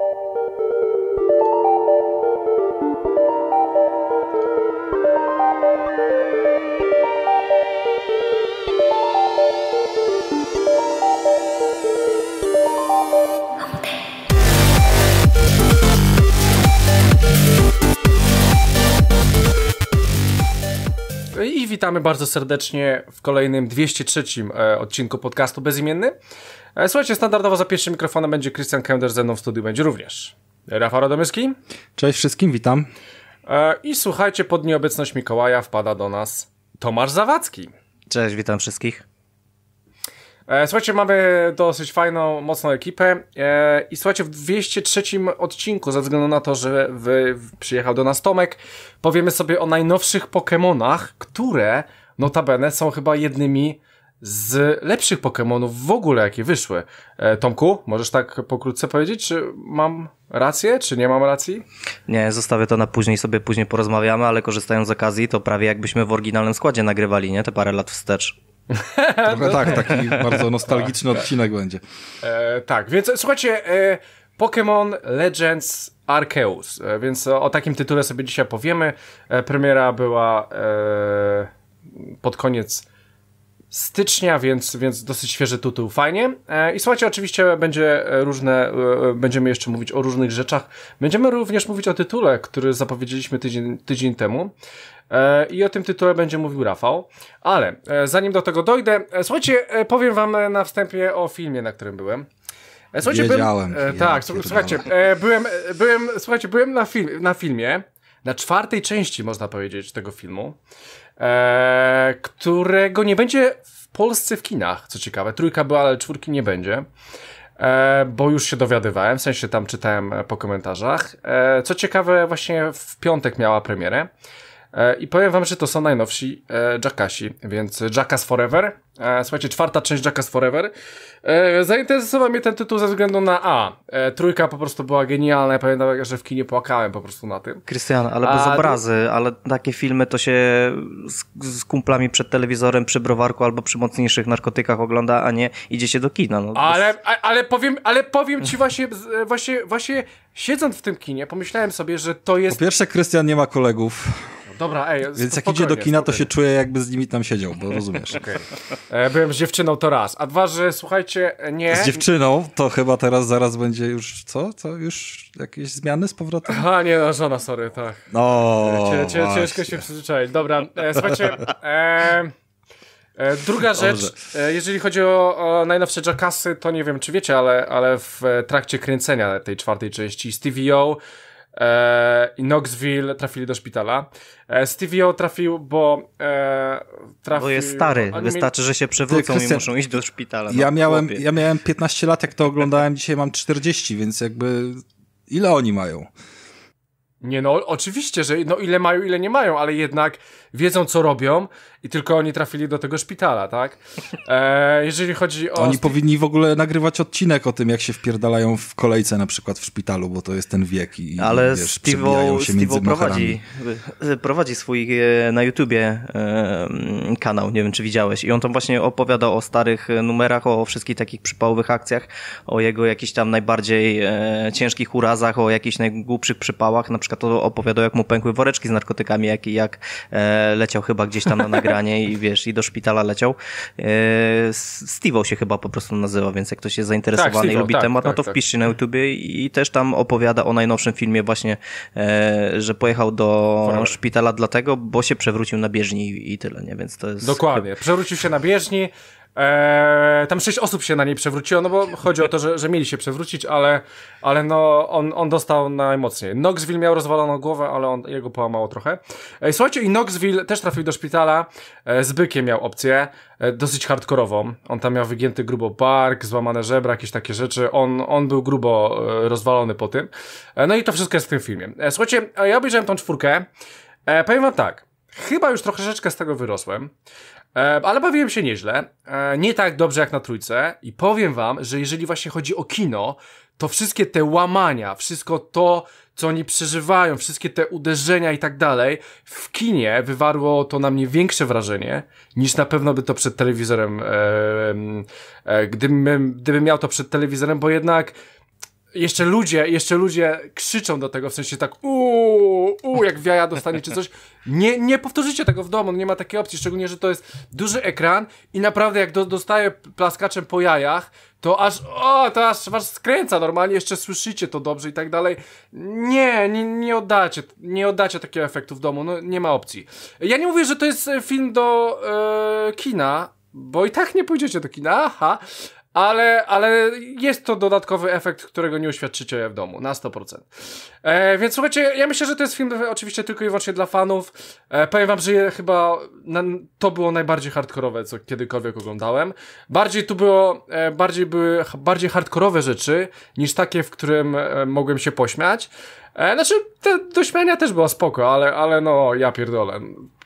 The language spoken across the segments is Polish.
Música I witamy bardzo serdecznie w kolejnym 203 e, odcinku podcastu Bezimienny. E, słuchajcie, standardowo za pierwszym mikrofonem będzie Christian Kender, ze mną w studiu będzie również Rafał Radomyski. Cześć wszystkim, witam. E, I słuchajcie, pod nieobecność Mikołaja wpada do nas Tomasz Zawadzki. Cześć, witam wszystkich. E, słuchajcie, mamy dosyć fajną, mocną ekipę e, i słuchajcie, w 203 odcinku, ze względu na to, że wy, przyjechał do nas Tomek, powiemy sobie o najnowszych Pokémonach, które notabene są chyba jednymi z lepszych Pokémonów w ogóle, jakie wyszły. E, Tomku, możesz tak pokrótce powiedzieć, czy mam rację, czy nie mam racji? Nie, zostawię to na później, sobie później porozmawiamy, ale korzystając z okazji, to prawie jakbyśmy w oryginalnym składzie nagrywali, nie? Te parę lat wstecz. Trochę no. tak, taki bardzo nostalgiczny tak. odcinek będzie. E, tak, więc słuchajcie, e, Pokémon Legends Arceus, e, więc o, o, takim tytule sobie dzisiaj powiemy. E, premiera była e, pod koniec stycznia, więc, więc dosyć świeży tytuł, fajnie. E, I słuchajcie, oczywiście będzie różne, e, będziemy jeszcze mówić o różnych rzeczach. Będziemy również mówić o tytule, który zapowiedzieliśmy tydzień, tydzień temu. E, I o tym tytule będzie mówił Rafał. Ale e, zanim do tego dojdę, e, słuchajcie, powiem wam na wstępie o filmie, na którym byłem. Słuchajcie, Wiedziałem. Byłem, tak, ja słuchajcie, byłem, tak, byłem, słuchajcie, byłem na, film, na filmie, na czwartej części, można powiedzieć, tego filmu, e, którego nie będzie w Polsce w kinach, co ciekawe. Trójka była, ale czwórki nie będzie, e, bo już się dowiadywałem, w sensie tam czytałem po komentarzach. E, co ciekawe, właśnie w piątek miała premierę. E, I powiem wam, że to są najnowsi e, Jackasi, więc Jackass Forever. E, słuchajcie, czwarta część Jackass Forever. Zainteresował mnie ten tytuł ze względu na A. Trójka po prostu była genialna, ja pamiętam, że w kinie płakałem po prostu na tym. Krystian, ale bez A, obrazy, ale takie filmy to się z, z, kumplami przed telewizorem przy browarku albo przy mocniejszych narkotykach ogląda, a nie idzie się do kina. No, ale, ale, powiem, ale powiem ci właśnie, właśnie, właśnie siedząc w tym kinie, pomyślałem sobie, że to jest... Po pierwsze, Krystian nie ma kolegów. Dobra, ej. Więc jak idzie do kina, spokojnie. to się czuję, jakby z nimi tam siedział, bo rozumiesz. Okay. E, byłem z dziewczyną to raz. A dwa, że słuchajcie, nie. Z dziewczyną to chyba teraz zaraz będzie już co? Co? Już jakieś zmiany z powrotem? A nie, no, żona, sorry, tak. No. ciężko się przyzwyczaić. Dobra, e, słuchajcie. E... e druga rzecz, jeżeli chodzi o, o najnowsze Jackassy, to nie wiem, czy wiecie, ale, ale w trakcie kręcenia tej czwartej części Stevie O E, i Knoxville trafili do szpitala. E, Stevie trafił, bo e, trafił... Bo jest stary, wystarczy, że się przewrócą i muszą iść do szpitala. No, ja, miałem, ja miałem 15 lat, jak to oglądałem, dzisiaj mam 40, więc jakby ile oni mają? Nie no, oczywiście, że no ile mają, ile nie mają, ale jednak wiedzą co robią i tylko oni trafili do tego szpitala, tak? E, jeżeli chodzi o... oni powinni w ogóle nagrywać odcinek o tym, jak się wpierdalają w kolejce na przykład w szpitalu, bo to jest ten wiek i Ale wiesz, steve się Steve prowadzi, e, prowadzi swój e, na YouTubie e, kanał, nie wiem czy widziałeś i on tam właśnie opowiada o starych numerach, o wszystkich takich przypałowych akcjach, o jego jakichś tam najbardziej ciężkich urazach, o jakichś najgłupszych przypałach, na przykład opowiadał jak mu pękły woreczki z narkotykami, jak jak e, leciał chyba gdzieś tam na nagranie i wiesz, i do szpitala leciał. E, Steve'o się chyba po prostu nazywa, więc jak ktoś jest zainteresowany tak, i lubi tak, temat, no tak, no to tak. wpiszcie na YouTubie i też tam opowiada o najnowszym filmie właśnie, e, że pojechał do szpitala dlatego, bo się przewrócił na bieżni i tyle, nie? Więc to jest... Dokładnie, przewrócił się na bieżni, Eee, tam sześć osób się na niej przewróciło, no bo chodzi o to, że, że mieli się przewrócić, ale, ale no, on, on dostał najmocniej. Knoxville miał rozwaloną głowę, ale on, jego połamało trochę. Eee, słuchajcie, i Knoxville też trafił do szpitala. E, z bykiem miał opcję, eee, dosyć hardkorową. On tam miał wygięty grubo bark, złamane żebra, jakieś takie rzeczy. On, on był grubo rozwalony po tym. no i to wszystko jest w tym filmie. słuchajcie, ja obejrzałem tą czwórkę. powiem wam tak. Chyba już troszeczkę z tego wyrosłem. E, ale bawiłem się nieźle. E, nie tak dobrze jak na trójce. I powiem wam, że jeżeli właśnie chodzi o kino, to wszystkie te łamania, wszystko to, co oni przeżywają, wszystkie te uderzenia i tak dalej, w kinie wywarło to na mnie większe wrażenie, niż na pewno by to przed telewizorem, e, gdybym, gdybym miał to przed telewizorem, bo jednak jeszcze ludzie, jeszcze ludzie krzyczą do tego, w sensie tak uuu, uu, jak wiaja dostanie czy coś. Nie, nie powtórzycie tego w domu, nie ma takiej opcji, szczególnie, że to jest duży ekran i naprawdę jak do, dostaję plaskaczem po jajach, to aż, o, to aż was skręca normalnie, jeszcze słyszycie to dobrze i tak dalej. Nie, nie, nie oddacie, nie oddacie takiego efektu w domu, no nie ma opcji. Ja nie mówię, że to jest e, film do e, kina, bo i tak nie pójdziecie do kina, aha, ale, ale jest to dodatkowy efekt, którego nie uświadczycie w domu, na 100%. E, więc słuchajcie, ja myślę, że to jest film oczywiście tylko i wyłącznie dla fanów. E, powiem wam, że chyba na, to było najbardziej hardkorowe, co kiedykolwiek oglądałem. Bardziej tu było, e, bardziej były bardziej hardkorowe rzeczy, niż takie, w którym e, mogłem się pośmiać. E, znaczy, te dośmiania też była spoko, ale, ale no, ja pierdolę.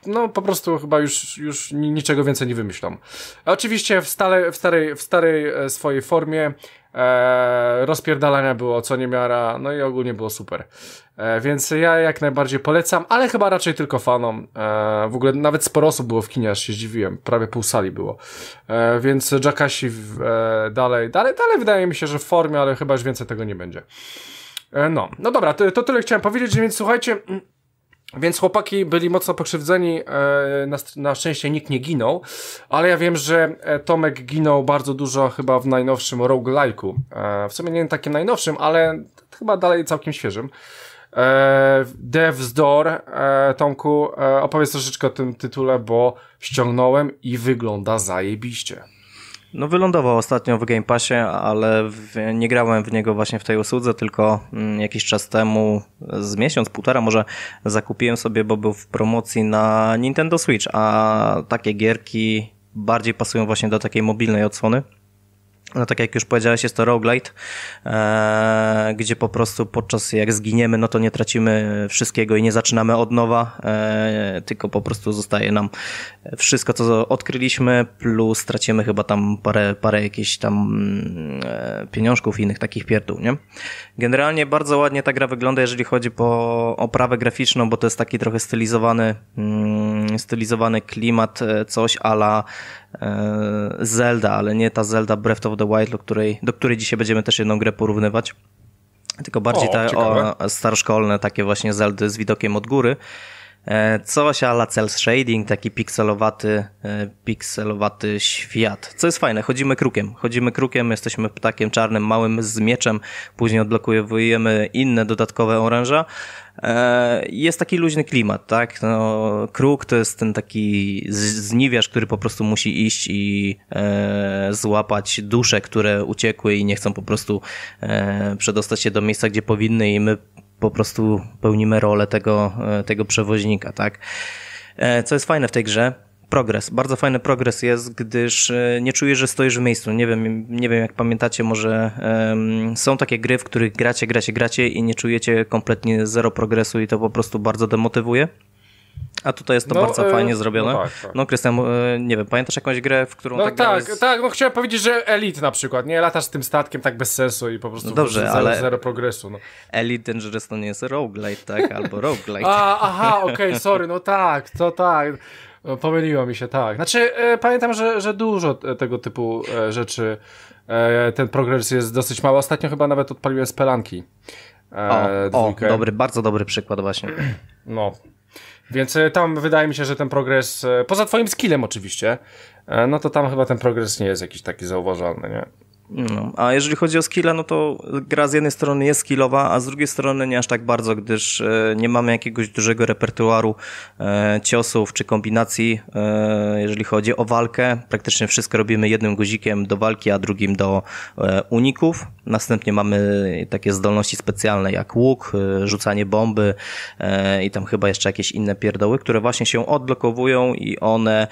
No, po prostu chyba już, już niczego więcej nie wymyślam. Oczywiście w, stale, w starej, w starej e, swojej formie e, rozpierdalania było co niemiara, no i ogólnie było super. E, więc ja jak najbardziej polecam, ale chyba raczej tylko fanom. E, w ogóle nawet sporo osób było w kinie, aż się zdziwiłem. Prawie pół sali było. E, więc Jackasi e, dalej, dalej, dalej wydaje mi się, że w formie, ale chyba już więcej tego nie będzie. E, no, no dobra, to, to tyle chciałem powiedzieć, więc słuchajcie, mm, więc chłopaki byli mocno pokrzywdzeni, e, na, na, szczęście nikt nie ginął, ale ja wiem, że e, Tomek ginął bardzo dużo chyba w najnowszym roguelike'u. W sumie nie takim najnowszym, ale chyba dalej całkiem świeżym. Dev's Door, Tomku, opowiedz troszeczkę o tym tytule, bo ściągnąłem i wygląda zajebiście. No wylądował ostatnio w Game Passie, ale w, nie grałem w niego właśnie w tej usłudze, tylko mm, jakiś czas temu, z miesiąc, półtora może zakupiłem sobie, bo był w promocji na Nintendo Switch, a takie gierki bardziej pasują właśnie do takiej mobilnej odsłony. No tak jak już powiedziałeś, jest to roguelite, e, gdzie po prostu podczas jak zginiemy, no to nie tracimy wszystkiego i nie zaczynamy od nowa, e, tylko po prostu zostaje nam wszystko, co odkryliśmy, plus tracimy chyba tam parę, parę jakichś tam mm, e, pieniążków i innych takich pierdół, nie? Generalnie bardzo ładnie ta gra wygląda, jeżeli chodzi po oprawę graficzną, bo to jest taki trochę stylizowany, mm, stylizowany klimat, e, coś ala E, Zelda, ale nie ta Zelda Breath of the Wild, do której, do której dzisiaj będziemy też jedną grę porównywać. Tylko bardziej o, te o, starszkolne, takie właśnie Zeldy z widokiem od góry. E, Coś ala cel Shading, taki pikselowaty, e, pikselowaty świat. Co jest fajne, chodzimy krukiem. Chodzimy krukiem, jesteśmy ptakiem czarnym, małym z mieczem, później odblokowujemy inne dodatkowe oręża. E, jest taki luźny klimat, tak? No, kruk to jest ten taki zniwiarz, który po prostu musi iść i złapać dusze, które uciekły i nie chcą po prostu przedostać się do miejsca, gdzie powinny i my po prostu pełnimy rolę tego, e, tego przewoźnika, tak? E, co jest fajne w tej grze, progres. Bardzo fajny progres jest, gdyż e, nie czujesz, że stoisz w miejscu. Nie wiem, nie wiem jak pamiętacie, może um, są takie gry, w których gracie, gracie, gracie i nie czujecie kompletnie zero progresu i to po prostu bardzo demotywuje a tutaj jest to no, bardzo e, fajnie zrobione. No, tak, tak. no Krystian, e, nie wiem, pamiętasz jakąś grę, w którą no, tak tak, tak, no chciałem powiedzieć, że Elite na przykład, nie? Latasz z tym statkiem tak bez sensu i po prostu no dobrze, zero, ale zero progresu. No. Elite Dangerous to nie jest roguelite, tak? Albo roguelite. a, aha, okej, okay, sorry, no tak, to tak. No, pomyliło mi się, tak. Znaczy, e, pamiętam, że, że dużo tego typu e, rzeczy, e, ten progres jest dosyć mały. Ostatnio chyba nawet odpaliłem spelanki. E, o, o, dobry, bardzo dobry przykład właśnie. No, więc e, tam wydaje mi się, że ten progres, e, poza twoim skillem oczywiście, e, no to tam chyba ten progres nie jest jakiś taki zauważalny, nie? No, a jeżeli chodzi o skilla, no to gra z jednej strony jest skillowa, a z drugiej strony nie aż tak bardzo, gdyż e, nie mamy jakiegoś dużego repertuaru e, ciosów czy kombinacji. E, jeżeli chodzi o walkę, praktycznie wszystko robimy jednym guzikiem do walki, a drugim do uników. Następnie mamy takie zdolności specjalne jak łuk, rzucanie bomby i tam chyba jeszcze jakieś inne pierdoły, które właśnie się odblokowują i one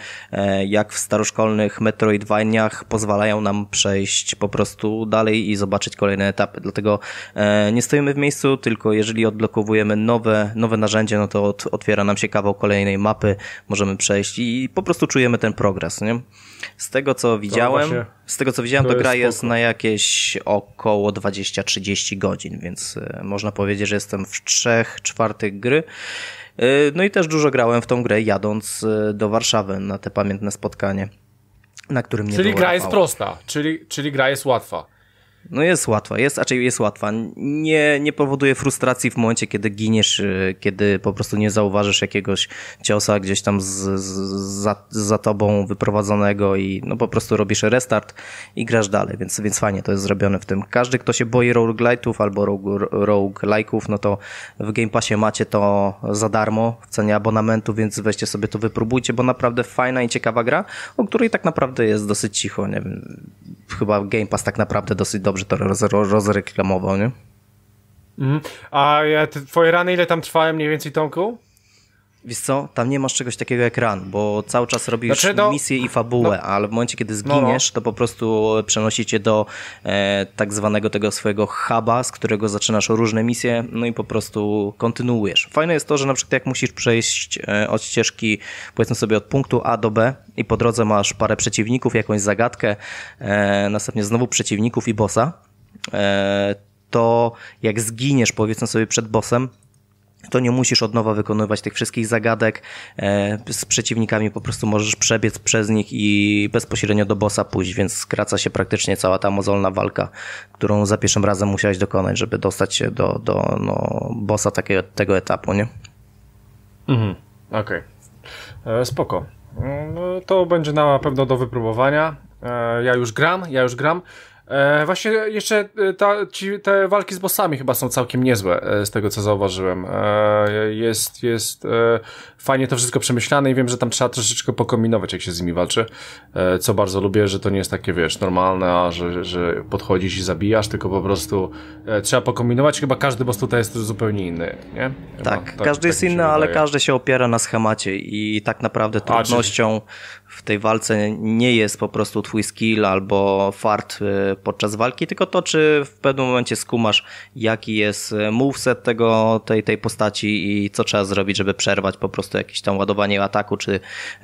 jak w staroszkolnych Metroidvaniach pozwalają nam przejść po prostu dalej i zobaczyć kolejne etapy. Dlatego e, nie stoimy w miejscu, tylko jeżeli odblokowujemy nowe, nowe narzędzie, no to od, otwiera nam się kawał kolejnej mapy, możemy przejść i po prostu czujemy ten progres. Nie? Z tego co no widziałem, właśnie, z tego co widziałem, to, to gra jest, jest na jakieś około 20-30 godzin, więc e, można powiedzieć, że jestem w trzech czwartych gry. E, no i też dużo grałem w tą grę jadąc do Warszawy na te pamiętne spotkanie na którym nie Czyli gra jest prosta, czyli, czyli gra jest łatwa. No jest łatwa, jest, raczej jest łatwa. Nie, nie powoduje frustracji w momencie, kiedy giniesz, y, kiedy po prostu nie zauważysz jakiegoś ciosa gdzieś tam z, z, za, za tobą wyprowadzonego i no po prostu robisz restart i grasz dalej, więc, więc fajnie to jest zrobione w tym. Każdy, kto się boi roguelite'ów albo roguelike'ów, no to w Game Passie macie to za darmo w cenie abonamentu, więc weźcie sobie to wypróbujcie, bo naprawdę fajna i ciekawa gra, o której tak naprawdę jest dosyć cicho, nie wiem chyba Game Pass tak naprawdę dosyć dobrze to roz, roz, rozreklamował, nie? Mm. A ja, twoje rany ile tam trwałem, mniej więcej, Tomku? Wiesz co, tam nie masz czegoś takiego jak run, bo cały czas robisz znaczy, no, misję i fabułę, no, ale w momencie, kiedy no, no. zginiesz, no, to po prostu przenosi cię do e, tak zwanego tego swojego huba, z którego zaczynasz różne misje, no i po prostu kontynuujesz. Fajne jest to, że na przykład jak musisz przejść e, od ścieżki, powiedzmy sobie od punktu A do B i po drodze masz parę przeciwników, jakąś zagadkę, e, następnie znowu przeciwników i bossa, e, to jak zginiesz powiedzmy sobie przed bossem, to nie musisz od nowa wykonywać tych wszystkich zagadek. E, z przeciwnikami po prostu możesz przebiec przez nich i bezpośrednio do bossa pójść, więc skraca się praktycznie cała ta mozolna walka, którą za pierwszym razem musiałeś dokonać, żeby dostać się do, do no, bossa takiego, tego etapu, nie? Mhm, okej. Okay. E, spoko. Mm, to będzie na pewno do wypróbowania. E, ja już gram, ja już gram. E, właśnie jeszcze e, ta, ci, te walki z bossami chyba są całkiem niezłe, e, z tego co zauważyłem. E, jest jest e, fajnie to wszystko przemyślane i wiem, że tam trzeba troszeczkę pokominować, jak się z nimi walczy, co bardzo lubię, że to nie jest takie, wiesz, normalne, a że, że podchodzisz i zabijasz, tylko po prostu trzeba pokominować. Chyba każdy boss tutaj jest zupełnie inny, nie? Chyba, tak, tak, każdy tak jest inny, ale każdy się opiera na schemacie i tak naprawdę trudnością, a, w tej walce nie jest po prostu twój skill albo fart y, podczas walki, tylko to, czy w pewnym momencie skumasz, jaki jest y, moveset tego, tej, tej postaci i co trzeba zrobić, żeby przerwać po prostu jakieś tam ładowanie ataku, czy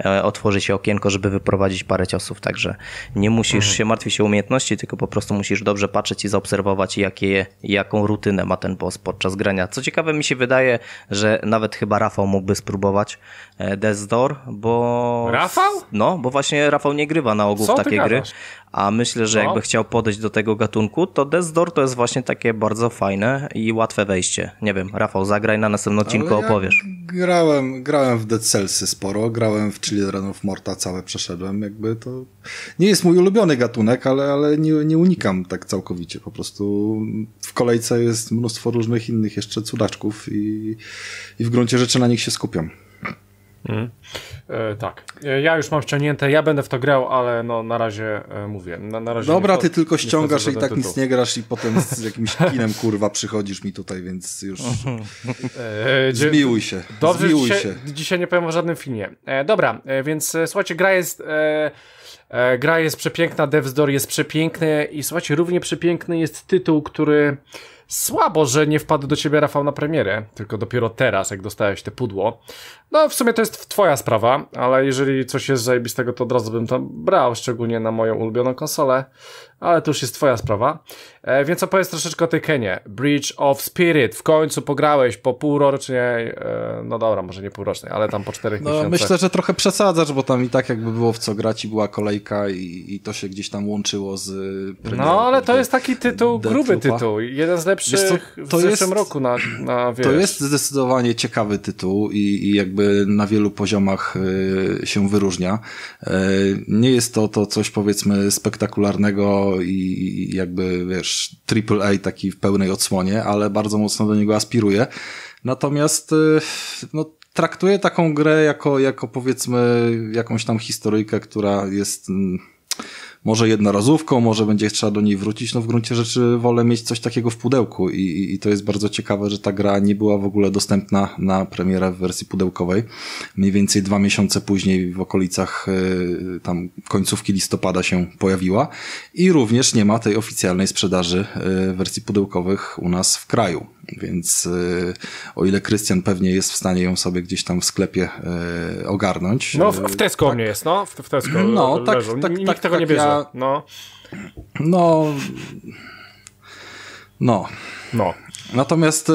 e, otworzy się okienko, żeby wyprowadzić parę ciosów. Także nie musisz mhm. się martwić o umiejętności, tylko po prostu musisz dobrze patrzeć i zaobserwować, jakie, jaką rutynę ma ten boss podczas grania. Co ciekawe, mi się wydaje, że nawet chyba Rafał mógłby spróbować e, Death Door, bo... Rafał? No, bo właśnie Rafał nie grywa na ogół w takie gry. A myślę, że no. jakby chciał podejść do tego gatunku, to Death Door to jest właśnie takie bardzo fajne i łatwe wejście. Nie wiem, Rafał, zagraj na następnym odcinku, ja opowiesz. Grałem, grałem w Dead Cellsy sporo, grałem w Children of Morta całe przeszedłem, jakby to nie jest mój ulubiony gatunek, ale, ale nie, nie unikam tak całkowicie. Po prostu w kolejce jest mnóstwo różnych innych jeszcze cudaczków i, i w gruncie rzeczy na nich się skupiam. Mhm. E, tak. E, ja już mam ściągnięte, ja będę w to grał, ale no na razie e, mówię. Na, na razie Dobra, ty tylko ściągasz i tak tytuł. nic nie grasz i potem z jakimś kinem kurwa przychodzisz mi tutaj, więc już e, zmiłuj się. Dobrze, zmiłuj dzisiaj, się. dzisiaj nie powiem o żadnym filmie. E, dobra, więc słuchajcie, gra jest gra jest przepiękna, Dev jest przepiękny i słuchajcie, równie przepiękny jest tytuł, który Słabo, że nie wpadł do ciebie Rafał na premierę, tylko dopiero teraz, jak dostałeś te pudło. No, w sumie to jest twoja sprawa, ale jeżeli coś jest zajebistego, to od razu bym tam brał, szczególnie na moją ulubioną konsolę ale to już jest twoja sprawa. E, więc opowiedz troszeczkę o tej Kenie. Bridge of Spirit, w końcu pograłeś po półrocznej, e, no dobra, może nie półrocznej, ale tam po czterech no, miesiącach. Myślę, że trochę przesadzasz, bo tam i tak jakby było w co grać i była kolejka i, i to się gdzieś tam łączyło z No, ale to jest taki tytuł, Death gruby tytuł, jeden z lepszych w zeszłym jest, roku na, na wiesz. To jest zdecydowanie ciekawy tytuł i, i jakby na wielu poziomach y, się wyróżnia. Y, nie jest to, to coś powiedzmy spektakularnego i jakby, wiesz, AAA taki w pełnej odsłonie, ale bardzo mocno do niego aspiruje. Natomiast, y, no, traktuję taką grę jako, jako powiedzmy jakąś tam historyjkę, która jest mm, może jednorazówką, może będzie trzeba do niej wrócić. No w gruncie rzeczy wolę mieć coś takiego w pudełku i, i to jest bardzo ciekawe, że ta gra nie była w ogóle dostępna na premierę w wersji pudełkowej. Mniej więcej dwa miesiące później w okolicach e, tam końcówki listopada się pojawiła i również nie ma tej oficjalnej sprzedaży e, wersji pudełkowych u nas w kraju. Więc y, o ile Krystian pewnie jest w stanie ją sobie gdzieś tam w sklepie e, ogarnąć. No, w, y, w Tesco tak. nie jest, no, w, w Tesco. No, tak, tak tak, Nikt tak, tego tak, nie bierze. Ja... No. No. No. Natomiast,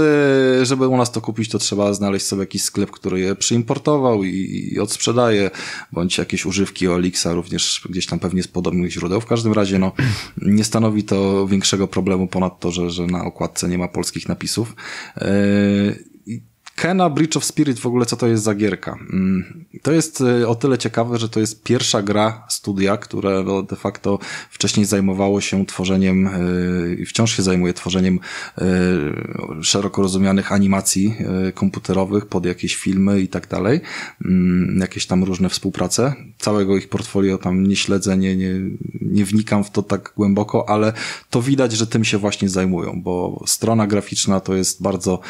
y, żeby u nas to kupić, to trzeba znaleźć sobie jakiś sklep, który je przyimportował i, i odsprzedaje, bądź jakieś używki Olixa, również gdzieś tam pewnie z podobnych źródeł. W każdym razie, no, nie stanowi to większego problemu ponad to, że, że na okładce nie ma polskich napisów. Yy, Kena Bridge of Spirit w ogóle co to jest za gierka? Mm, to jest e, o tyle ciekawe, że to jest pierwsza gra studia, które de facto wcześniej zajmowało się tworzeniem e, i wciąż się zajmuje tworzeniem e, szeroko rozumianych animacji komputerowych pod jakieś filmy i tak dalej. Mm, jakieś tam różne współprace. Całego ich portfolio tam nie śledzę, nie, nie, nie wnikam w to tak głęboko, ale to widać, że tym się właśnie zajmują, bo strona graficzna to jest bardzo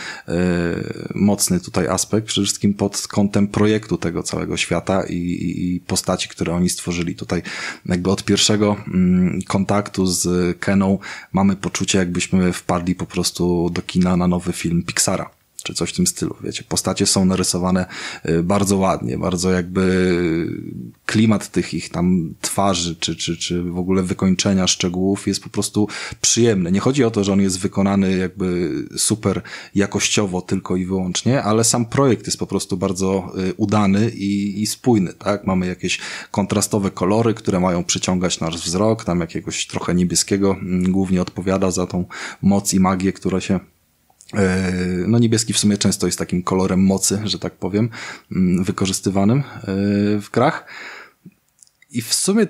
mocno mocny tutaj aspekt, przede wszystkim pod kątem projektu tego całego świata i, i, i postaci, które oni stworzyli. Tutaj jakby od pierwszego mm, kontaktu z Keną mamy poczucie, jakbyśmy wpadli po prostu do kina na nowy film Pixara czy coś w tym stylu, wiecie. Postacie są narysowane y, bardzo ładnie, bardzo jakby y, klimat tych ich tam twarzy, czy, czy, czy w ogóle wykończenia szczegółów jest po prostu przyjemny. Nie chodzi o to, że on jest wykonany jakby super jakościowo tylko i wyłącznie, ale sam projekt jest po prostu bardzo y, udany i, i spójny, tak? Mamy jakieś kontrastowe kolory, które mają przyciągać nasz wzrok, tam jakiegoś trochę niebieskiego mm, głównie odpowiada za tą moc i magię, która się E, no niebieski w sumie często jest takim kolorem mocy, że tak powiem, mm, wykorzystywanym e, w krach. I w sumie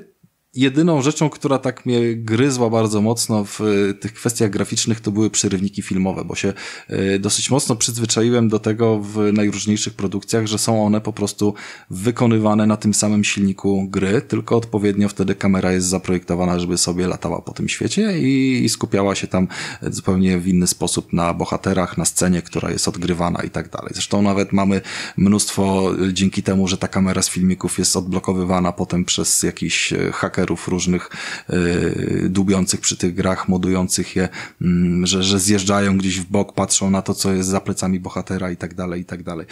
jedyną rzeczą, która tak mnie gryzła bardzo mocno w e, tych kwestiach graficznych, to były przerywniki filmowe, bo się e, dosyć mocno przyzwyczaiłem do tego w najróżniejszych produkcjach, że są one po prostu wykonywane na tym samym silniku gry, tylko odpowiednio wtedy kamera jest zaprojektowana, żeby sobie latała po tym świecie i, i skupiała się tam e, zupełnie w inny sposób na bohaterach, na scenie, która jest odgrywana i tak dalej. Zresztą nawet mamy mnóstwo dzięki temu, że ta kamera z filmików jest odblokowywana potem przez jakiś haker hakerów różnych y, dubiących przy tych grach, modujących je, mm, że, że zjeżdżają gdzieś w bok, patrzą na to, co jest za plecami bohatera i tak dalej, i tak dalej.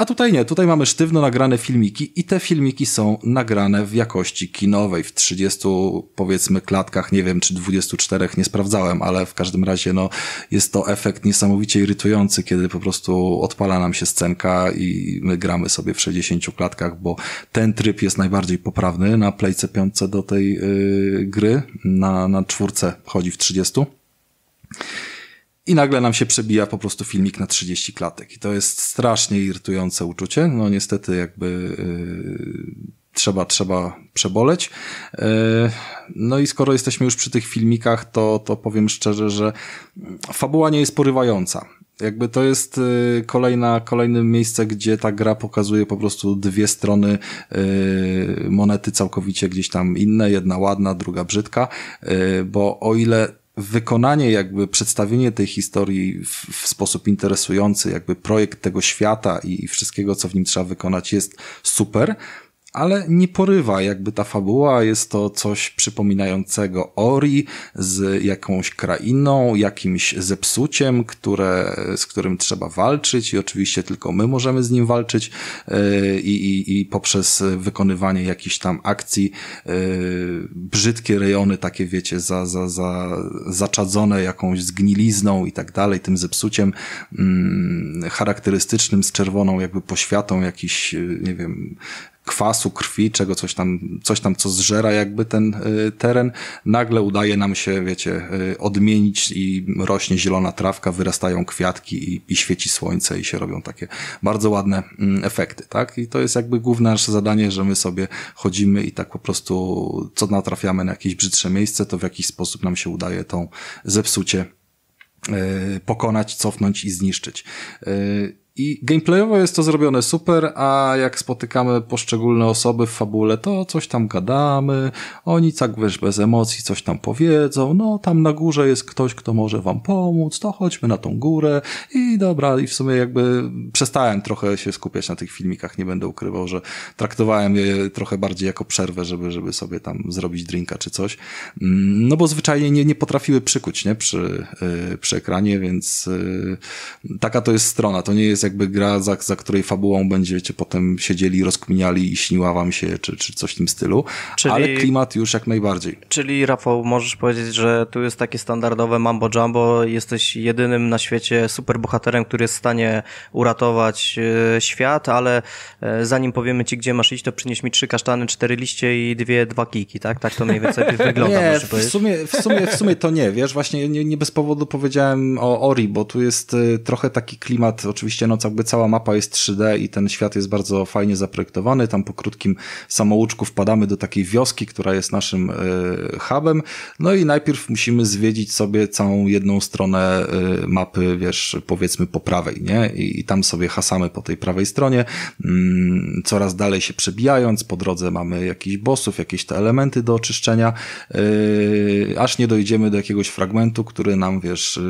A tutaj nie, tutaj mamy sztywno nagrane filmiki i te filmiki są nagrane w jakości kinowej, w 30 powiedzmy klatkach, nie wiem czy 24, nie sprawdzałem, ale w każdym razie no, jest to efekt niesamowicie irytujący, kiedy po prostu odpala nam się scenka i my gramy sobie w 60 klatkach, bo ten tryb jest najbardziej poprawny na Playce 5 do tej yy, gry, na, na czwórce chodzi w 30 i nagle nam się przebija po prostu filmik na 30 klatek. I to jest strasznie irytujące uczucie. No niestety jakby yy, trzeba, trzeba przeboleć. Yy, no i skoro jesteśmy już przy tych filmikach, to, to powiem szczerze, że fabuła nie jest porywająca. Jakby to jest y, kolejna, kolejne miejsce, gdzie ta gra pokazuje po prostu dwie strony y, monety całkowicie gdzieś tam inne, jedna ładna, druga brzydka, y, bo o ile wykonanie, jakby przedstawienie tej historii w, w, sposób interesujący, jakby projekt tego świata i, i wszystkiego, co w nim trzeba wykonać, jest super, ale nie porywa jakby ta fabuła. Jest to coś przypominającego Ori z jakąś krainą, jakimś zepsuciem, które, z którym trzeba walczyć i oczywiście tylko my możemy z nim walczyć e, i, i, i poprzez wykonywanie jakichś tam akcji e, brzydkie rejony takie wiecie, za, za, za, zaczadzone jakąś zgnilizną i tak dalej, tym zepsuciem mm, charakterystycznym z czerwoną jakby poświatą jakiś, e, nie wiem, kwasu, krwi, czego coś tam, coś tam, co zżera jakby ten y, teren, nagle udaje nam się, wiecie, y, odmienić i rośnie zielona trawka, wyrastają kwiatki i, i świeci słońce i się robią takie bardzo ładne mm, efekty, tak? I to jest jakby główne nasze zadanie, że my sobie chodzimy i tak po prostu, co natrafiamy na jakieś brzydsze miejsce, to w jakiś sposób nam się udaje tą zepsucie y, pokonać, cofnąć i zniszczyć. I gameplayowo jest to zrobione super, a jak spotykamy poszczególne osoby w fabule, to coś tam gadamy, oni tak wiesz, bez emocji coś tam powiedzą, no tam na górze jest ktoś, kto może wam pomóc, to chodźmy na tą górę i dobra, i w sumie jakby przestałem trochę się skupiać na tych filmikach, nie będę ukrywał, że traktowałem je trochę bardziej jako przerwę, żeby, żeby sobie tam zrobić drinka czy coś, mm, no bo zwyczajnie nie, nie potrafiły przykuć, nie, przy, y, przy ekranie, więc y, taka to jest strona, to nie jest jest jakby gra, za, za której fabułą będziecie potem siedzieli, rozkminiali i śniła wam się, czy, czy coś w tym stylu. Czyli, ale klimat już jak najbardziej. Czyli Rafał, możesz powiedzieć, że tu jest takie standardowe mambo jumbo, jesteś jedynym na świecie superbohaterem, który jest w stanie uratować e, świat, ale e, zanim powiemy ci, gdzie masz iść, to przynieś mi trzy kasztany, cztery liście i dwie, dwa kijki, tak? Tak to mniej więcej wygląda, nie, w sumie, w, sumie, w sumie to nie, wiesz, właśnie nie, nie bez powodu powiedziałem o Ori, bo tu jest e, trochę taki klimat, oczywiście no jakby cała mapa jest 3D i ten świat jest bardzo fajnie zaprojektowany. Tam po krótkim samouczku wpadamy do takiej wioski, która jest naszym e, hubem. No i najpierw musimy zwiedzić sobie całą jedną stronę e, mapy, wiesz, powiedzmy po prawej, nie? I, tam sobie hasamy po tej prawej stronie, mm, coraz dalej się przebijając, po drodze mamy jakiś bossów, jakieś te elementy do oczyszczenia, e, aż nie dojdziemy do jakiegoś fragmentu, który nam, wiesz,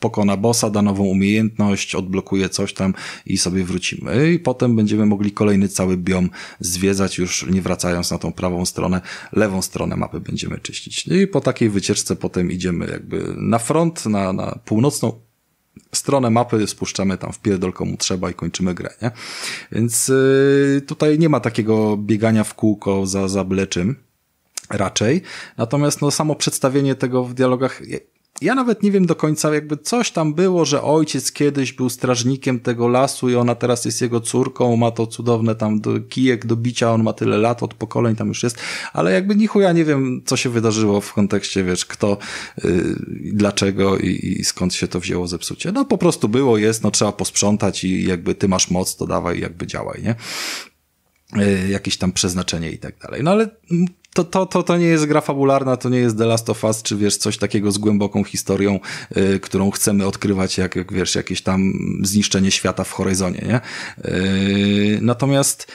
pokona bossa, da nową umiejętność, odblokuje coś tam i sobie wrócimy. I potem będziemy mogli kolejny cały biom zwiedzać, już nie wracając na tą prawą stronę, lewą stronę mapy będziemy czyścić. No I po takiej wycieczce potem idziemy jakby na front, na, na północną stronę mapy spuszczamy tam w pierdol komu trzeba i kończymy grę, nie? Więc yy, tutaj nie ma takiego biegania w kółko za, zableczym, raczej. Natomiast no, samo przedstawienie tego w dialogach ja nawet nie wiem do końca, jakby coś tam było, że ojciec kiedyś był strażnikiem tego lasu i ona teraz jest jego córką, ma to cudowne tam do, kijek do bicia, on ma tyle lat, od pokoleń tam już jest, ale jakby ni ja nie wiem, co się wydarzyło w kontekście, wiesz, kto, yy, dlaczego i, i, skąd się to wzięło zepsucie. No po prostu było, jest, no trzeba posprzątać i jakby ty masz moc, to dawaj, jakby działaj, nie? Y, jakieś tam przeznaczenie i tak dalej. No ale mm, to, to, to, to nie jest gra fabularna, to nie jest The Last of Us, czy wiesz, coś takiego z głęboką historią, y, którą chcemy odkrywać, jak, jak wiesz, jakieś tam zniszczenie świata w horyzonie, nie? Y, natomiast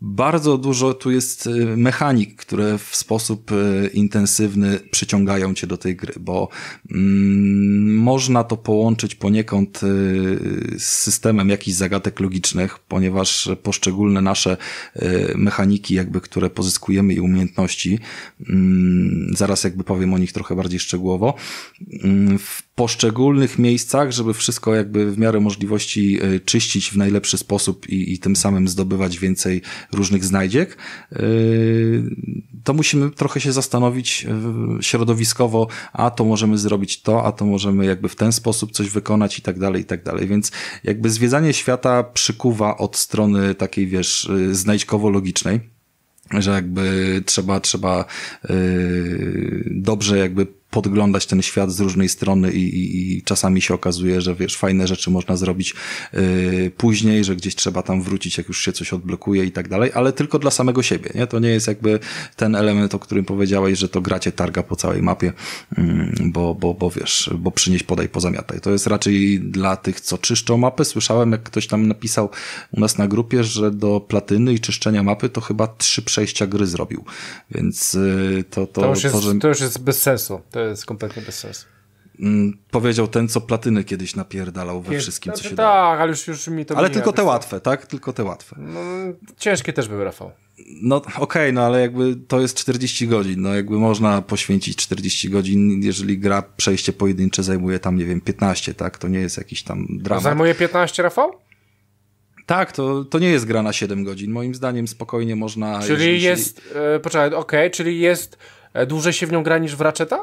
bardzo dużo tu jest y, mechanik, które w sposób y, intensywny przyciągają cię do tej gry, bo mm, można to połączyć poniekąd y, z systemem jakichś zagadek logicznych, ponieważ poszczególne nasze mechaniki, jakby które pozyskujemy i umiejętności, mm, zaraz jakby powiem o nich trochę bardziej szczegółowo, mm, poszczególnych miejscach, żeby wszystko jakby w miarę możliwości e, czyścić w najlepszy sposób i, i tym samym zdobywać więcej różnych znajdziek, e, to musimy trochę się zastanowić e, środowiskowo, a to możemy zrobić to, a to możemy jakby w ten sposób coś wykonać i tak dalej, i tak dalej. Więc jakby zwiedzanie świata przykuwa od strony takiej, wiesz, znajdźkowo-logicznej że jakby trzeba, trzeba dobrze jakby podglądać ten świat z różnej strony i, i, i, czasami się okazuje, że wiesz, fajne rzeczy można zrobić yy, później, że gdzieś trzeba tam wrócić, jak już się coś odblokuje i tak dalej, ale tylko dla samego siebie, nie? To nie jest jakby ten element, o którym powiedziałeś, że to gracie targa po całej mapie, yy, bo, bo, bo wiesz, bo przynieś, podaj, pozamiataj. To jest raczej dla tych, co czyszczą mapy. Słyszałem, jak ktoś tam napisał u nas na grupie, że do platyny i czyszczenia mapy to chyba trzy przejścia gry zrobił, więc yy, to, to, to, już jest, to, że... to już jest bez sensu. To jest kompletnie bez sensu. Mm, powiedział ten, co platyny kiedyś napierdalał we Pier... wszystkim, co no się tak, dało. Tak, ale już, już mi to Ale tylko te łatwe, tak? Tylko te łatwe. No, ciężkie też były, Rafał. No okej, okay, no ale jakby to jest 40 godzin, no jakby można poświęcić 40 godzin, jeżeli gra przejście pojedyncze zajmuje tam, nie wiem, 15, tak? To nie jest jakiś tam dramat. zajmuje 15, Rafał? Tak, to, to nie jest gra na 7 godzin. Moim zdaniem spokojnie można... Czyli jest, jeżeli... Yy, poczekaj, okej, okay, czyli jest, e, dłużej się w nią gra niż w Ratcheta?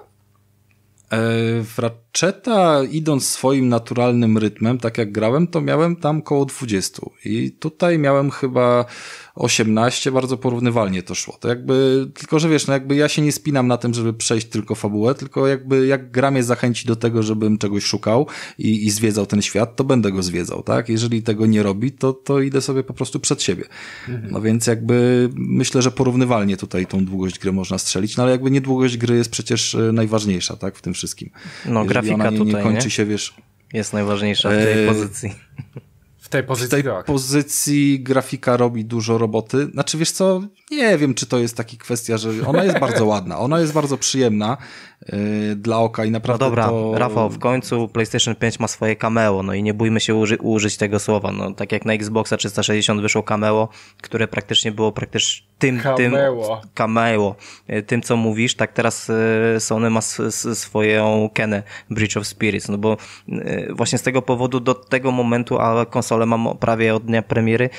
E, w Ratcheta idąc swoim naturalnym rytmem, tak jak grałem, to miałem tam koło 20 i tutaj miałem chyba 18 bardzo porównywalnie to szło. To jakby, tylko że wiesz, no jakby ja się nie spinam na tym, żeby przejść tylko fabułę, tylko jakby jak gra mnie zachęci do tego, żebym czegoś szukał i, i zwiedzał ten świat, to będę go zwiedzał, tak? Jeżeli tego nie robi, to, to idę sobie po prostu przed siebie. Mhm. No więc jakby myślę, że porównywalnie tutaj tą długość gry można strzelić, no ale jakby niedługość gry jest przecież e, najważniejsza, tak? W tym wszystkim. No Jeżeli grafika nie, nie tutaj, kończy nie? się, wiesz... Jest najważniejsza w tej e... pozycji tej pozycji, tej tak. pozycji grafika robi dużo roboty. Znaczy, wiesz co, nie wiem, czy to jest taka kwestia, że ona jest bardzo ładna, ona jest bardzo przyjemna. Y, dla oka i naprawdę. No dobra, to... Rafał, w końcu PlayStation 5 ma swoje cameo, no i nie bójmy się uży użyć tego słowa. No, tak jak na Xboxa 360 wyszło cameo, które praktycznie było praktycznie tym, cameo. tym cameo, y, tym co mówisz, tak teraz y, Sony ma swoją kenę Bridge of Spirits, no bo właśnie z tego powodu do tego momentu, a konsolę mam prawie od dnia premiery,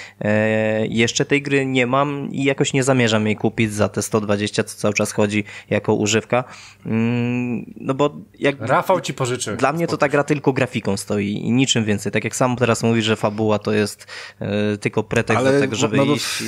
jeszcze tej gry nie mam i jakoś nie zamierzam jej kupić za te 120, co cały czas chodzi jako używka. Mm, no bo jak... Rafał ci pożyczy. Dla mnie to ta gra tylko grafiką stoi i niczym więcej. Tak jak sam teraz mówisz, że fabuła to jest e, tylko pretekst Ale do tego, żeby no, no iść i...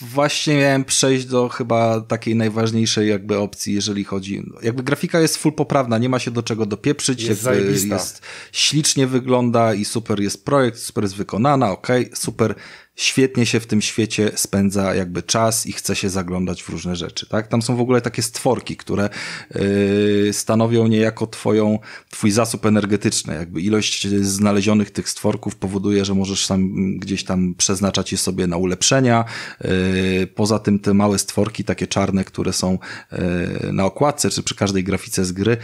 Właśnie miałem przejść do chyba takiej najważniejszej jakby opcji, jeżeli chodzi. Jakby grafika jest full poprawna, nie ma się do czego dopieprzyć. Jest, jest ślicznie wygląda i super jest projekt, super jest wykonana, ok, super świetnie się w tym świecie spędza jakby czas i chce się zaglądać w różne rzeczy, tak? Tam są w ogóle takie stworki, które yy, stanowią niejako twoją, twój zasób energetyczny, jakby ilość znalezionych tych stworków powoduje, że możesz sam gdzieś tam przeznaczać je sobie na ulepszenia, yy, poza tym te małe stworki, takie czarne, które są yy, na okładce czy przy każdej grafice z gry,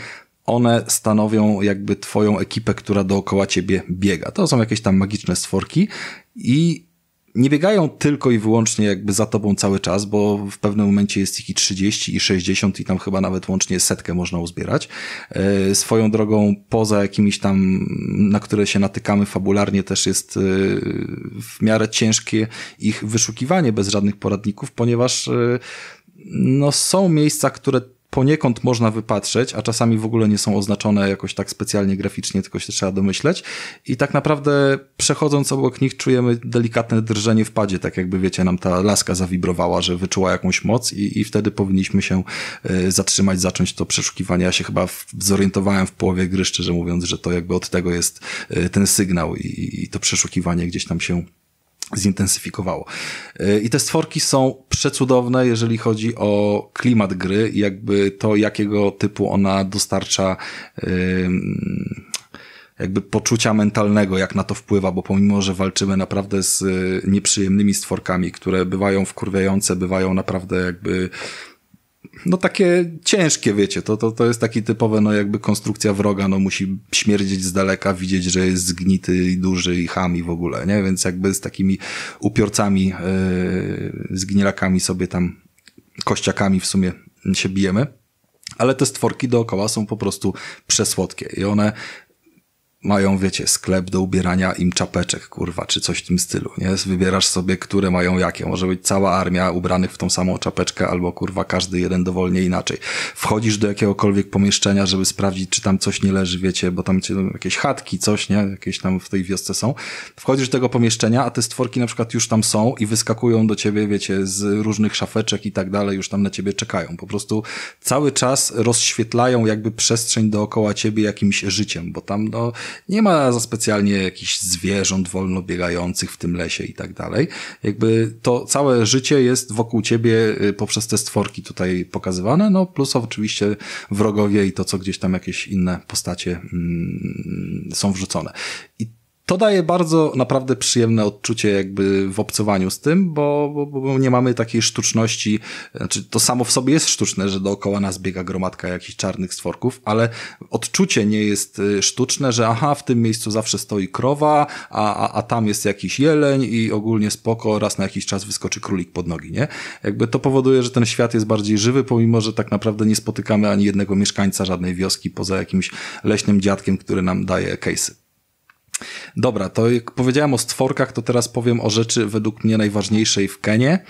one stanowią jakby twoją ekipę, która dookoła ciebie biega. To są jakieś tam magiczne stworki i nie biegają tylko i wyłącznie jakby za tobą cały czas, bo w pewnym momencie jest ich i 30 i 60 i tam chyba nawet łącznie setkę można uzbierać. E, swoją drogą poza jakimiś tam, na które się natykamy fabularnie też jest e, w miarę ciężkie ich wyszukiwanie bez żadnych poradników, ponieważ e, no są miejsca, które poniekąd można wypatrzeć, a czasami w ogóle nie są oznaczone jakoś tak specjalnie graficznie, tylko się trzeba domyśleć. I tak naprawdę przechodząc obok nich czujemy delikatne drżenie w padzie, tak jakby wiecie, nam ta laska zawibrowała, że wyczuła jakąś moc i, i wtedy powinniśmy się y, zatrzymać, zacząć to przeszukiwanie. Ja się chyba w, zorientowałem w połowie gry, szczerze mówiąc, że to jakby od tego jest y, ten sygnał i, i to przeszukiwanie gdzieś tam się zintensyfikowało. Y, I te stworki są przecudowne, jeżeli chodzi o klimat gry i jakby to, jakiego typu ona dostarcza jakby poczucia mentalnego, jak na to wpływa, bo pomimo, że walczymy naprawdę z y, nieprzyjemnymi stworkami, które bywają wkurwiające, bywają naprawdę jakby no takie ciężkie, wiecie, to, to, to jest taki typowe, no jakby konstrukcja wroga, no musi śmierdzieć z daleka, widzieć, że jest zgnity i duży i chami w ogóle, nie? Więc jakby z takimi upiorcami, yy, e, zgnilakami sobie tam, kościakami w sumie się bijemy ale te stworki dookoła są po prostu przesłodkie i one mają, wiecie, sklep do ubierania im czapeczek, kurwa, czy coś w tym stylu, nie? Wybierasz sobie, które mają jakie. Może być cała armia ubranych w tą samą czapeczkę, albo kurwa, każdy jeden dowolnie inaczej. Wchodzisz do jakiegokolwiek pomieszczenia, żeby sprawdzić, czy tam coś nie leży, wiecie, bo tam jakieś chatki, coś, nie? Jakieś tam w tej wiosce są. Wchodzisz do tego pomieszczenia, a te stworki na przykład już tam są i wyskakują do ciebie, wiecie, z różnych szafeczek i tak dalej, już tam na ciebie czekają. Po prostu cały czas rozświetlają jakby przestrzeń dookoła ciebie jakimś życiem, bo tam, no, nie ma za specjalnie jakichś zwierząt wolno biegających w tym lesie i tak dalej. Jakby to całe życie jest wokół ciebie y, poprzez te stworki tutaj pokazywane, no plus oczywiście wrogowie i to, co gdzieś tam jakieś inne postacie mm, są wrzucone. I to daje bardzo naprawdę przyjemne odczucie jakby w obcowaniu z tym, bo, bo, bo, nie mamy takiej sztuczności, znaczy to samo w sobie jest sztuczne, że dookoła nas biega gromadka jakichś czarnych stworków, ale odczucie nie jest y, sztuczne, że aha, w tym miejscu zawsze stoi krowa, a, a, a tam jest jakiś jeleń i ogólnie spoko, raz na jakiś czas wyskoczy królik pod nogi, nie? Jakby to powoduje, że ten świat jest bardziej żywy, pomimo, że tak naprawdę nie spotykamy ani jednego mieszkańca żadnej wioski poza jakimś leśnym dziadkiem, który nam daje case'y. Dobra, to jak powiedziałem o stworkach, to teraz powiem o rzeczy według mnie najważniejszej w Kenie.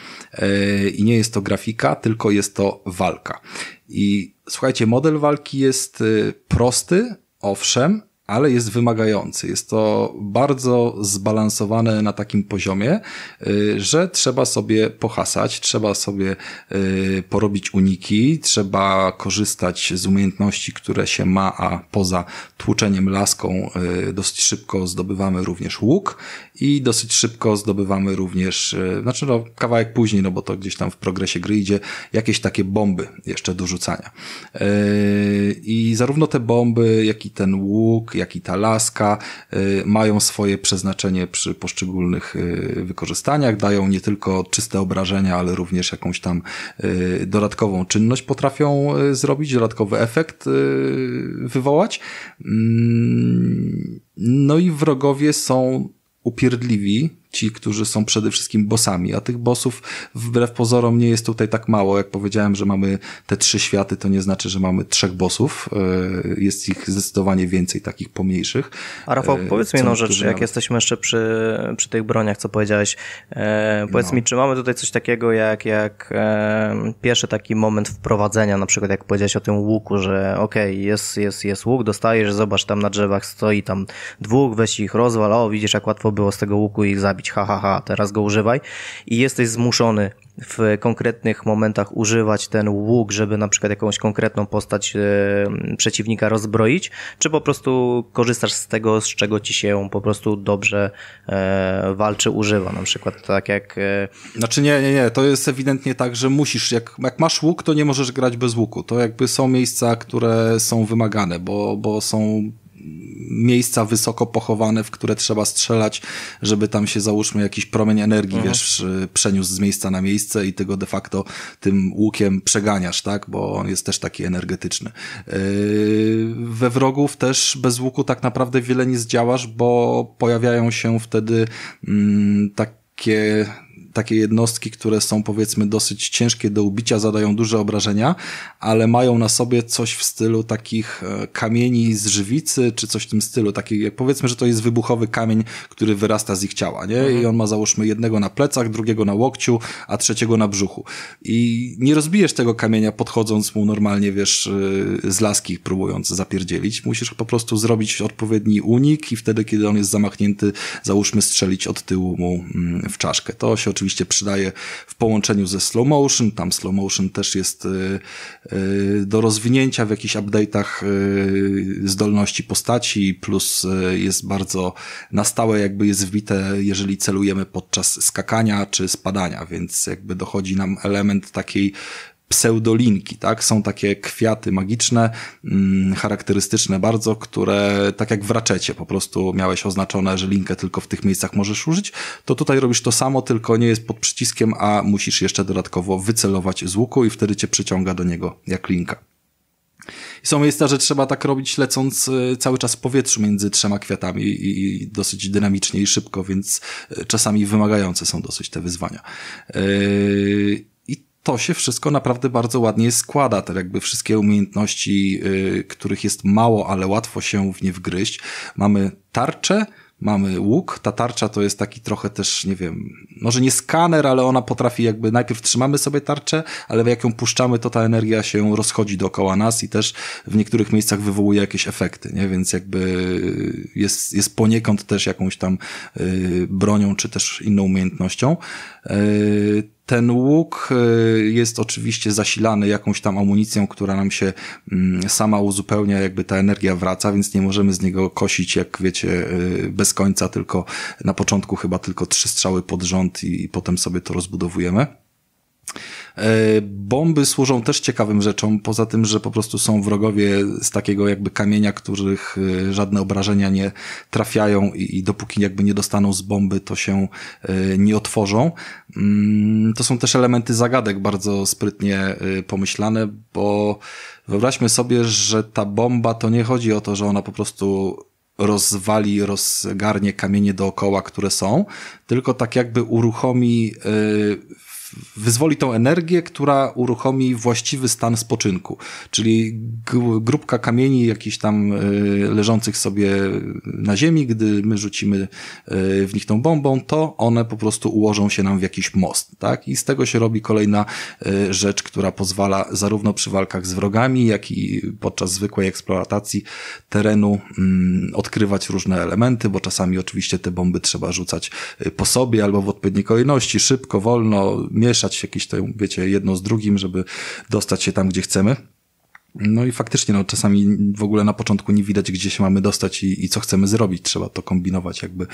Yy, I nie jest to grafika, tylko jest to walka. I słuchajcie, model walki jest e, prosty, owszem, ale jest wymagający. Jest to bardzo zbalansowane na takim poziomie, y, że trzeba sobie pohasać, trzeba sobie y, porobić uniki, trzeba korzystać z umiejętności, które się ma, a poza tłuczeniem laską y, dosyć szybko zdobywamy również łuk i dosyć szybko zdobywamy również, e, znaczy no, kawałek później, no bo to gdzieś tam w progresie gry idzie, jakieś takie bomby jeszcze do rzucania. E, I zarówno te bomby, jak i ten łuk, jak i ta laska e, mają swoje przeznaczenie przy poszczególnych wykorzystaniach, dają nie tylko czyste obrażenia, ale również jakąś tam dodatkową czynność potrafią zrobić, dodatkowy efekt wywołać. Mm, no i wrogowie są upierdliwi ci, którzy są przede wszystkim bossami, a tych bossów wbrew pozorom nie jest tutaj tak mało. Jak powiedziałem, że mamy te trzy światy, to nie znaczy, że mamy trzech bossów. E, jest ich zdecydowanie więcej, takich pomniejszych. A Rafał, e, powiedz co mi jedną rzecz, jak jesteśmy jeszcze przy, przy tych broniach, co powiedziałeś. E, powiedz no. mi, czy mamy tutaj coś takiego jak, jak e, pierwszy taki moment wprowadzenia, na przykład jak powiedziałeś o tym łuku, że okej, okay, jest, jest, jest łuk, dostajesz, zobacz, tam na drzewach stoi tam dwóch, weź ich rozwal, o widzisz, jak łatwo było z tego łuku ich zabić zabić, ha, ha, ha, teraz go używaj. I jesteś zmuszony w konkretnych momentach używać ten łuk, żeby na przykład jakąś konkretną postać e, przeciwnika rozbroić, czy po prostu korzystasz z tego, z czego ci się po prostu dobrze e, walczy, używa, na przykład tak jak... E, znaczy nie, nie, nie, to jest ewidentnie tak, że musisz, jak, jak masz łuk, to nie możesz grać bez łuku, to jakby są miejsca, które są wymagane, bo, bo są miejsca wysoko pochowane, w które trzeba strzelać, żeby tam się załóżmy jakiś promień energii, mhm. wiesz, przeniósł z miejsca na miejsce i tego de facto tym łukiem przeganiasz, tak? Bo on jest też taki energetyczny. Yy, we wrogów też bez łuku tak naprawdę wiele nie zdziałasz, bo pojawiają się wtedy mm, takie takie jednostki, które są powiedzmy dosyć ciężkie do ubicia, zadają duże obrażenia, ale mają na sobie coś w stylu takich e, kamieni z żywicy, czy coś w tym stylu. Taki, powiedzmy, że to jest wybuchowy kamień, który wyrasta z ich ciała, nie? Mhm. I on ma załóżmy jednego na plecach, drugiego na łokciu, a trzeciego na brzuchu. I nie rozbijesz tego kamienia podchodząc mu normalnie, wiesz, e, z laski próbując zapierdzielić. Musisz po prostu zrobić odpowiedni unik i wtedy, kiedy on jest zamachnięty, załóżmy strzelić od tyłu mu mm, w czaszkę. To się oczywiście oczywiście przydaje w połączeniu ze slow motion. Tam slow motion też jest e, e, do rozwinięcia w jakichś updatech e, zdolności postaci, plus jest bardzo na stałe jakby jest wbite, jeżeli celujemy podczas skakania czy spadania, więc jakby dochodzi nam element takiej pseudolinki, tak? Są takie kwiaty magiczne, mm, charakterystyczne bardzo, które tak jak w raczecie, po prostu miałeś oznaczone, że linkę tylko w tych miejscach możesz użyć, to tutaj robisz to samo, tylko nie jest pod przyciskiem, a musisz jeszcze dodatkowo wycelować z łuku i wtedy cię przyciąga do niego jak linka. I są miejsca, że trzeba tak robić lecąc e, cały czas w powietrzu między trzema kwiatami i, dosyć dynamicznie i szybko, więc e, czasami wymagające są dosyć te wyzwania. Yy to się wszystko naprawdę bardzo ładnie składa. Tak jakby wszystkie umiejętności, y, których jest mało, ale łatwo się w nie wgryźć. Mamy tarczę, mamy łuk. Ta tarcza to jest taki trochę też, nie wiem, może nie skaner, ale ona potrafi jakby najpierw trzymamy sobie tarczę, ale jak ją puszczamy, to ta energia się rozchodzi dookoła nas i też w niektórych miejscach wywołuje jakieś efekty, nie? Więc jakby jest, jest poniekąd też jakąś tam y, bronią, czy też inną umiejętnością. Y, ten łuk y, jest oczywiście zasilany jakąś tam amunicją, która nam się mm, sama uzupełnia, jakby ta energia wraca, więc nie możemy z niego kosić, jak wiecie, y, bez końca, tylko na początku chyba tylko trzy strzały pod rząd i potem sobie to rozbudowujemy. E, bomby służą też ciekawym rzeczom, poza tym, że po prostu są wrogowie z takiego jakby kamienia, których e, żadne obrażenia nie trafiają i, i dopóki jakby nie dostaną z bomby, to się e, nie otworzą. Mm, to są też elementy zagadek bardzo sprytnie pomyślane, bo wyobraźmy sobie, że ta bomba to nie chodzi o to, że ona po prostu rozwali, rozgarnie kamienie dookoła, które są, tylko tak jakby uruchomi wyzwoli tą energię, która uruchomi właściwy stan spoczynku, czyli grupka kamieni jakichś tam e, leżących sobie na ziemi, gdy my rzucimy e, w nich tą bombą, to one po prostu ułożą się nam w jakiś most, tak? I z tego się robi kolejna e, rzecz, która pozwala zarówno przy walkach z wrogami, jak i podczas zwykłej eksploatacji terenu mm, odkrywać różne elementy, bo czasami oczywiście te bomby trzeba rzucać po sobie albo w odpowiedniej kolejności, szybko, wolno, mieszać jakieś to, wiecie, jedno z drugim, żeby dostać się tam, gdzie chcemy. No i faktycznie, no czasami w ogóle na początku nie widać, gdzie się mamy dostać i, i co chcemy zrobić. Trzeba to kombinować jakby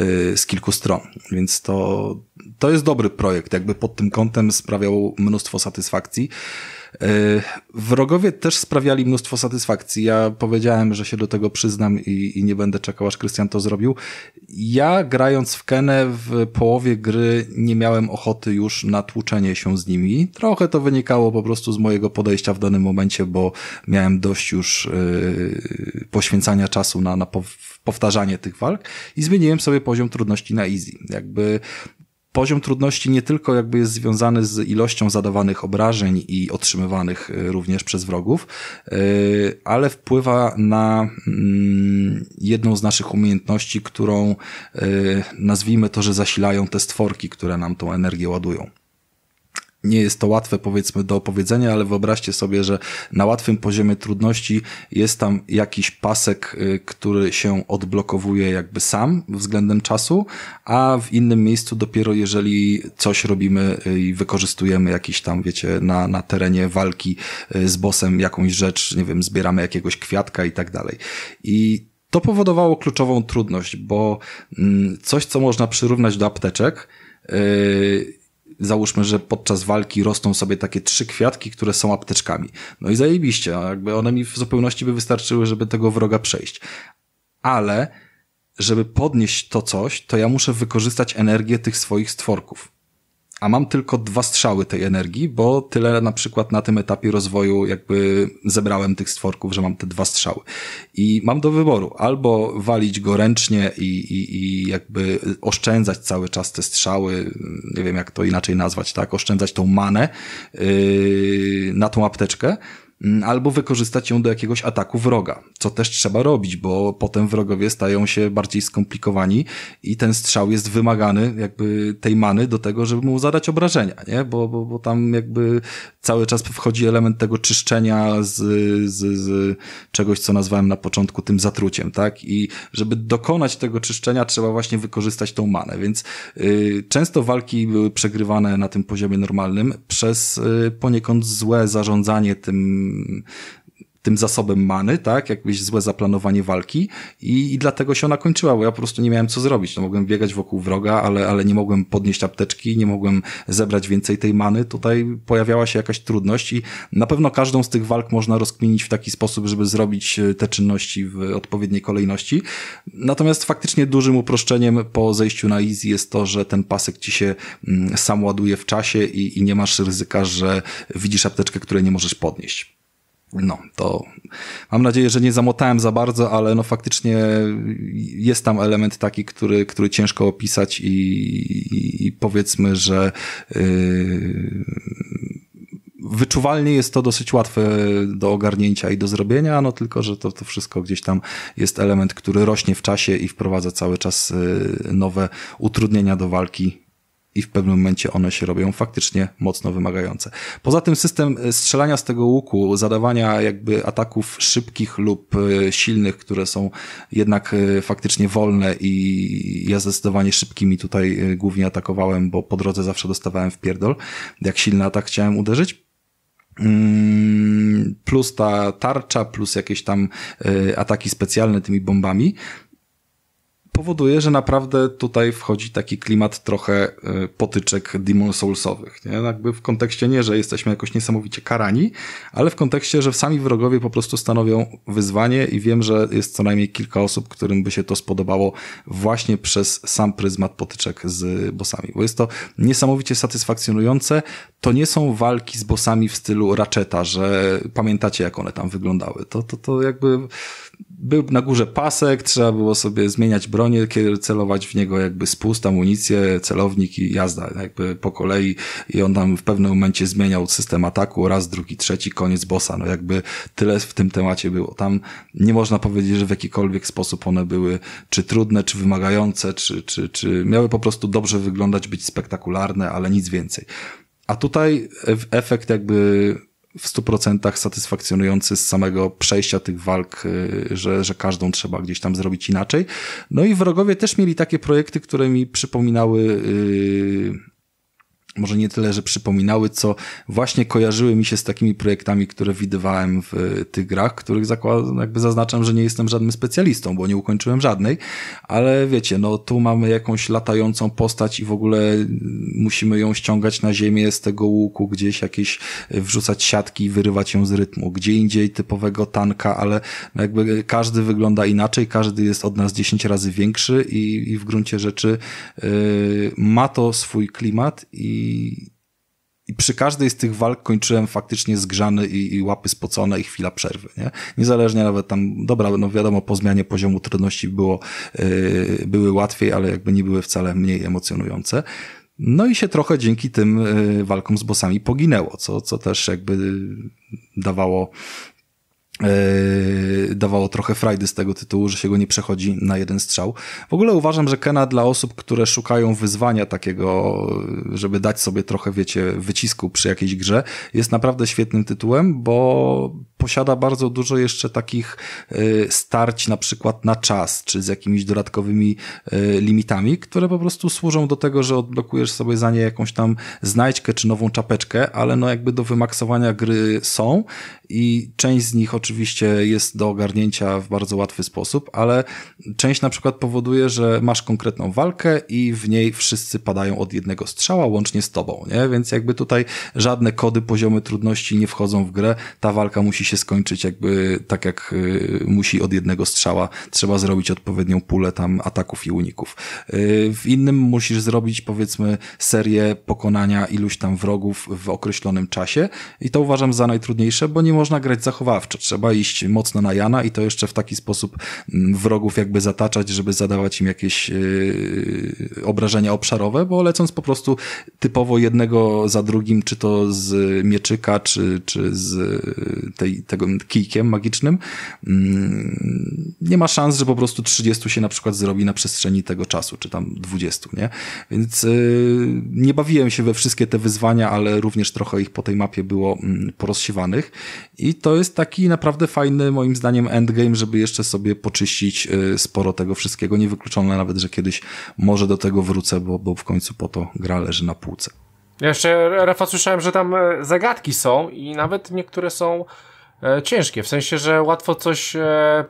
yy, z kilku stron. Więc to, to jest dobry projekt, jakby pod tym kątem sprawiał mnóstwo satysfakcji. E, wrogowie też sprawiali mnóstwo satysfakcji. Ja powiedziałem, że się do tego przyznam i, i nie będę czekał, aż Krystian to zrobił. Ja grając w Kenę w połowie gry nie miałem ochoty już na tłuczenie się z nimi. Trochę to wynikało po prostu z mojego podejścia w danym momencie, bo miałem dość już yy, poświęcania czasu na, na powtarzanie tych walk i zmieniłem sobie poziom trudności na easy. Jakby poziom trudności nie tylko jakby jest związany z ilością zadawanych obrażeń i otrzymywanych e, również przez wrogów, e, ale wpływa na mm, jedną z naszych umiejętności, którą e, nazwijmy to, że zasilają te stworki, które nam tą energię ładują nie jest to łatwe, powiedzmy, do opowiedzenia, ale wyobraźcie sobie, że na łatwym poziomie trudności jest tam jakiś pasek, y, który się odblokowuje jakby sam względem czasu, a w innym miejscu dopiero jeżeli coś robimy y, i wykorzystujemy jakiś tam, wiecie, na, na terenie walki y, z bossem jakąś rzecz, nie wiem, zbieramy jakiegoś kwiatka i tak dalej. I to powodowało kluczową trudność, bo mm, coś, co można przyrównać do apteczek, yy, załóżmy, że podczas walki rosną sobie takie trzy kwiatki, które są apteczkami. No i zajebiście, jakby one mi w zupełności by wystarczyły, żeby tego wroga przejść. Ale żeby podnieść to coś, to ja muszę wykorzystać energię tych swoich stworków a mam tylko dwa strzały tej energii, bo tyle na przykład na tym etapie rozwoju jakby zebrałem tych stworków, że mam te dwa strzały. I mam do wyboru albo walić go ręcznie i, i, i jakby oszczędzać cały czas te strzały, nie wiem jak to inaczej nazwać, tak, oszczędzać tą manę yy, na tą apteczkę, Mm, albo wykorzystać ją do jakiegoś ataku wroga, co też trzeba robić, bo potem wrogowie stają się bardziej skomplikowani i ten strzał jest wymagany jakby tej many do tego, żeby mu zadać obrażenia, nie? Bo, bo, bo tam jakby cały czas wchodzi element tego czyszczenia z, z, z czegoś, co nazwałem na początku tym zatruciem, tak? I żeby dokonać tego czyszczenia, trzeba właśnie wykorzystać tą manę, więc yy, często walki były przegrywane na tym poziomie normalnym przez yy, poniekąd złe zarządzanie tym tym zasobem many, tak? Jakbyś złe zaplanowanie walki i, i dlatego się ona kończyła, bo ja po prostu nie miałem co zrobić. No, mogłem biegać wokół wroga, ale, ale nie mogłem podnieść apteczki, nie mogłem zebrać więcej tej many. Tutaj pojawiała się jakaś trudność i na pewno każdą z tych walk można rozkminić w taki sposób, żeby zrobić e, te czynności w odpowiedniej kolejności. Natomiast faktycznie dużym uproszczeniem po zejściu na easy jest to, że ten pasek ci się mm, sam ładuje w czasie i, i nie masz ryzyka, że widzisz apteczkę, której nie możesz podnieść. No, to mam nadzieję, że nie zamotałem za bardzo, ale no faktycznie jest tam element taki, który, który ciężko opisać i, i, i powiedzmy, że yy, wyczuwalnie jest to dosyć łatwe do ogarnięcia i do zrobienia, no tylko, że to, to wszystko gdzieś tam jest element, który rośnie w czasie i wprowadza cały czas y, nowe utrudnienia do walki i w pewnym momencie one się robią faktycznie mocno wymagające. Poza tym system e, strzelania z tego łuku, zadawania jakby ataków szybkich lub e, silnych, które są jednak e, faktycznie wolne i ja zdecydowanie szybkimi tutaj głównie atakowałem, bo po drodze zawsze dostawałem w pierdol, jak silny atak chciałem uderzyć. Mm, plus ta tarcza, plus jakieś tam ataki specjalne tymi bombami powoduje, że naprawdę tutaj wchodzi taki klimat trochę y, potyczek Demon Soulsowych. Nie? Jakby w kontekście nie, że jesteśmy jakoś niesamowicie karani, ale w kontekście, że sami wrogowie po prostu stanowią wyzwanie i wiem, że jest co najmniej kilka osób, którym by się to spodobało właśnie przez sam pryzmat potyczek z bossami, bo jest to niesamowicie satysfakcjonujące. To nie są walki z bossami w stylu Ratcheta, że pamiętacie jak one tam wyglądały. To, to, to jakby był na górze pasek, trzeba było sobie zmieniać bronię, celować w niego jakby spust, amunicję, celownik i jazda jakby po kolei i on tam w pewnym momencie zmieniał system ataku, raz, drugi, trzeci, koniec bossa, no jakby tyle w tym temacie było. Tam nie można powiedzieć, że w jakikolwiek sposób one były czy trudne, czy wymagające, czy, czy, czy miały po prostu dobrze wyglądać, być spektakularne, ale nic więcej. A tutaj efekt jakby w 100% satysfakcjonujący z samego przejścia tych walk, y, że, że każdą trzeba gdzieś tam zrobić inaczej. No i wrogowie też mieli takie projekty, które mi przypominały y, może nie tyle, że przypominały, co właśnie kojarzyły mi się z takimi projektami, które widywałem w e, tych grach, których jakby zaznaczam, że nie jestem żadnym specjalistą, bo nie ukończyłem żadnej, ale wiecie, no tu mamy jakąś latającą postać i w ogóle musimy ją ściągać na ziemię z tego łuku, gdzieś jakieś e, wrzucać siatki i wyrywać ją z rytmu. Gdzie indziej typowego tanka, ale no jakby każdy wygląda inaczej, każdy jest od nas 10 razy większy i, i w gruncie rzeczy yy, ma to swój klimat i i, przy każdej z tych walk kończyłem faktycznie zgrzany i, i, łapy spocone i chwila przerwy. Nie? Niezależnie nawet tam, dobra, no wiadomo, po zmianie poziomu trudności było, yy, były łatwiej, ale jakby nie były wcale mniej emocjonujące. No i się trochę dzięki tym y, walkom z bossami poginęło, co, co też jakby dawało Yy, dawało trochę frajdy z tego tytułu, że się go nie przechodzi na jeden strzał. W ogóle uważam, że Kena dla osób, które szukają wyzwania takiego, żeby dać sobie trochę, wiecie, wycisku przy jakiejś grze, jest naprawdę świetnym tytułem, bo posiada bardzo dużo jeszcze takich yy, starć na przykład na czas, czy z jakimiś dodatkowymi yy, limitami, które po prostu służą do tego, że odblokujesz sobie za nie jakąś tam znajdźkę czy nową czapeczkę, ale no jakby do wymaksowania gry są i część z nich oczywiście oczywiście jest do ogarnięcia w bardzo łatwy sposób, ale część na przykład powoduje, że masz konkretną walkę i w niej wszyscy padają od jednego strzała, łącznie z tobą, nie? Więc jakby tutaj żadne kody, poziomy trudności nie wchodzą w grę. Ta walka musi się skończyć jakby tak jak y, musi od jednego strzała. Trzeba zrobić odpowiednią pulę tam ataków i uników. Y, w innym musisz zrobić powiedzmy serię pokonania iluś tam wrogów w określonym czasie i to uważam za najtrudniejsze, bo nie można grać zachowawczo trzeba iść mocno na Jana i to jeszcze w taki sposób mm, wrogów jakby zataczać, żeby zadawać im jakieś e, obrażenia obszarowe, bo lecąc po prostu typowo jednego za drugim, czy to z mieczyka, czy, czy z e, tej, tego kijkiem magicznym, mm, nie ma szans, że po prostu 30 się na przykład zrobi na przestrzeni tego czasu, czy tam 20, nie? Więc e, nie bawiłem się we wszystkie te wyzwania, ale również trochę ich po tej mapie było mm, porozsiewanych i to jest taki naprawdę naprawdę fajny, moim zdaniem, endgame, żeby jeszcze sobie poczyścić y, sporo tego wszystkiego. Niewykluczone nawet, że kiedyś może do tego wrócę, bo, bo w końcu po to gra leży na półce. Ja jeszcze, Rafa, słyszałem, że tam e, zagadki są i nawet niektóre są e, ciężkie, w sensie, że łatwo coś... E,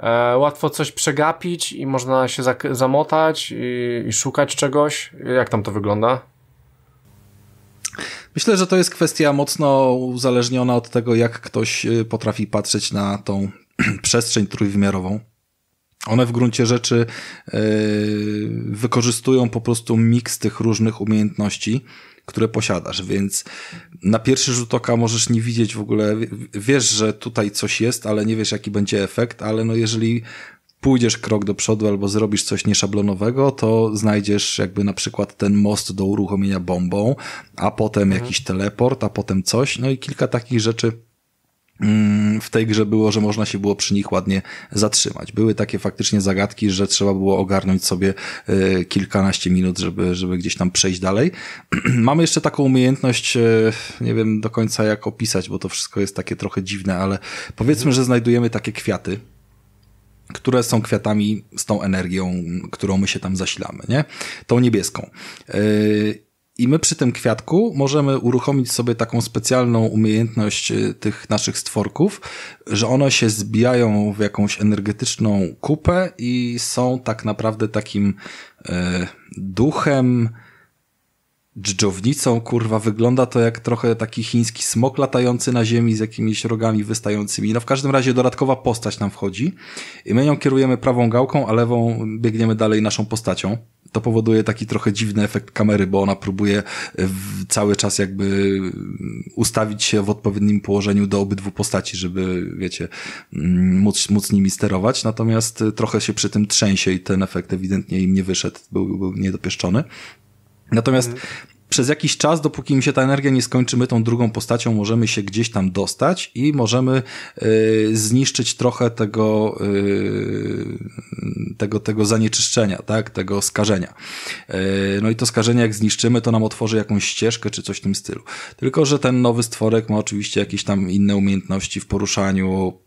e łatwo coś przegapić i można się zamotać i, i, szukać czegoś. Jak tam to wygląda? Myślę, że to jest kwestia mocno uzależniona od tego, jak ktoś y, potrafi patrzeć na tą przestrzeń trójwymiarową. One w gruncie rzeczy yy, wykorzystują po prostu miks tych różnych umiejętności, które posiadasz, więc na pierwszy rzut oka możesz nie widzieć w ogóle, wiesz, że tutaj coś jest, ale nie wiesz, jaki będzie efekt, ale no jeżeli pójdziesz krok do przodu albo zrobisz coś nieszablonowego, to znajdziesz jakby na przykład ten most do uruchomienia bombą, a potem mhm. jakiś teleport, a potem coś, no i kilka takich rzeczy mm, w tej grze było, że można się było przy nich ładnie zatrzymać. Były takie faktycznie zagadki, że trzeba było ogarnąć sobie y, kilkanaście minut, żeby, żeby gdzieś tam przejść dalej. Mamy jeszcze taką umiejętność, y, nie wiem do końca jak opisać, bo to wszystko jest takie trochę dziwne, ale powiedzmy, mhm. że znajdujemy takie kwiaty, które są kwiatami z tą energią, którą my się tam zasilamy, nie? Tą niebieską. Yy, I my przy tym kwiatku możemy uruchomić sobie taką specjalną umiejętność y, tych naszych stworków, że one się zbijają w jakąś energetyczną kupę i są tak naprawdę takim y, duchem, dżdżownicą, kurwa, wygląda to jak trochę taki chiński smok latający na ziemi z jakimiś rogami wystającymi. No w każdym razie dodatkowa postać nam wchodzi i my ją kierujemy prawą gałką, a lewą biegniemy dalej naszą postacią. To powoduje taki trochę dziwny efekt kamery, bo ona próbuje e, cały czas jakby mm, ustawić się w odpowiednim położeniu do obydwu postaci, żeby, wiecie, mm, móc, móc nimi sterować. Natomiast e, trochę się przy tym trzęsie i ten efekt ewidentnie im nie wyszedł, był, był niedopieszczony. Natomiast mhm. przez jakiś czas, dopóki mi się ta energia nie skończy, my tą drugą postacią możemy się gdzieś tam dostać i możemy y, zniszczyć trochę tego, y, tego, tego zanieczyszczenia, tak? tego skażenia. Y, no i to skażenie, jak zniszczymy, to nam otworzy jakąś ścieżkę czy coś w tym stylu. Tylko, że ten nowy stworek ma oczywiście jakieś tam inne umiejętności w poruszaniu,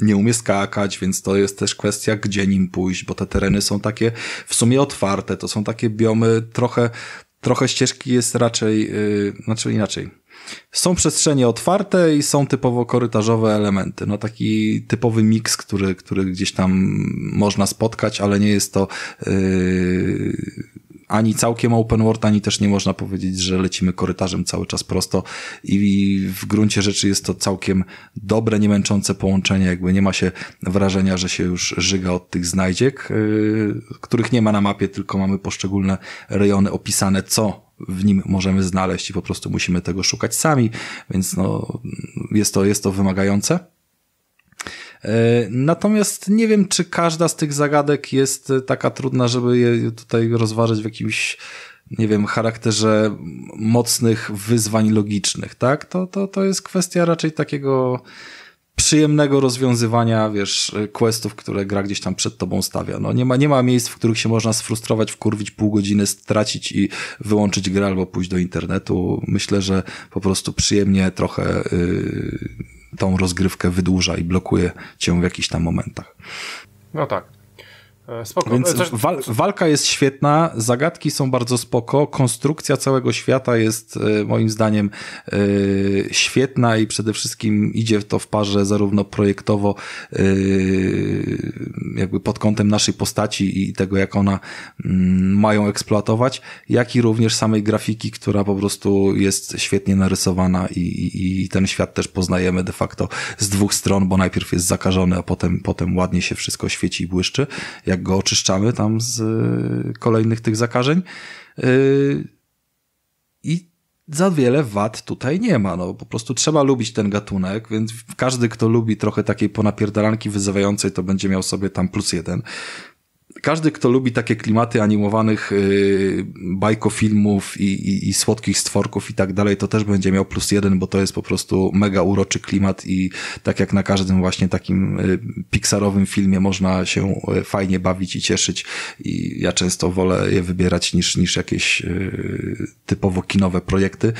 nie umie skakać, więc to jest też kwestia, gdzie nim pójść, bo te tereny są takie w sumie otwarte, to są takie biomy, trochę, trochę ścieżki jest raczej, yy, znaczy inaczej. Są przestrzenie otwarte i są typowo korytarzowe elementy. No taki typowy miks, który, który gdzieś tam można spotkać, ale nie jest to yy, ani całkiem open world, ani też nie można powiedzieć, że lecimy korytarzem cały czas prosto i w gruncie rzeczy jest to całkiem dobre, nie męczące połączenie, jakby nie ma się wrażenia, że się już żyga od tych znajdziek, yy, których nie ma na mapie, tylko mamy poszczególne rejony opisane, co w nim możemy znaleźć i po prostu musimy tego szukać sami, więc no, jest, to, jest to wymagające. E, natomiast nie wiem, czy każda z tych zagadek jest e, taka trudna, żeby je tutaj rozważyć w jakimś nie wiem, charakterze mocnych wyzwań logicznych, tak? To, to, to jest kwestia raczej takiego przyjemnego rozwiązywania, wiesz, questów, które gra gdzieś tam przed tobą stawia. No nie ma, nie ma miejsc, w których się można sfrustrować, wkurwić pół godziny, stracić i wyłączyć grę albo pójść do internetu. Myślę, że po prostu przyjemnie trochę yy, tą rozgrywkę wydłuża i blokuje cię w jakichś tam momentach. No tak. E, spoko. Więc e, Coś... wal walka jest świetna, zagadki są bardzo spoko, konstrukcja całego świata jest e, moim zdaniem yy, świetna i przede wszystkim idzie to w parze zarówno projektowo yy, jakby pod kątem naszej postaci i tego jak ona yy, mają eksploatować, jak i również samej grafiki, która po prostu jest świetnie narysowana i, i, i ten świat też poznajemy de facto z dwóch stron, bo najpierw jest zakażony, a potem, potem ładnie się wszystko świeci i błyszczy, jak go oczyszczamy tam z y, kolejnych tych zakażeń. Y, I za wiele wad tutaj nie ma. No, po prostu trzeba lubić ten gatunek, więc każdy, kto lubi trochę takiej ponapierdalanki wyzywającej, to będzie miał sobie tam plus jeden każdy, kto lubi takie klimaty animowanych yy, bajkofilmów i, i, i, słodkich stworków i tak dalej, to też będzie miał plus jeden, bo to jest po prostu mega uroczy klimat i tak jak na każdym właśnie takim yy, pixarowym filmie można się y, fajnie bawić i cieszyć i ja często wolę je wybierać niż, niż jakieś yy, typowo kinowe projekty,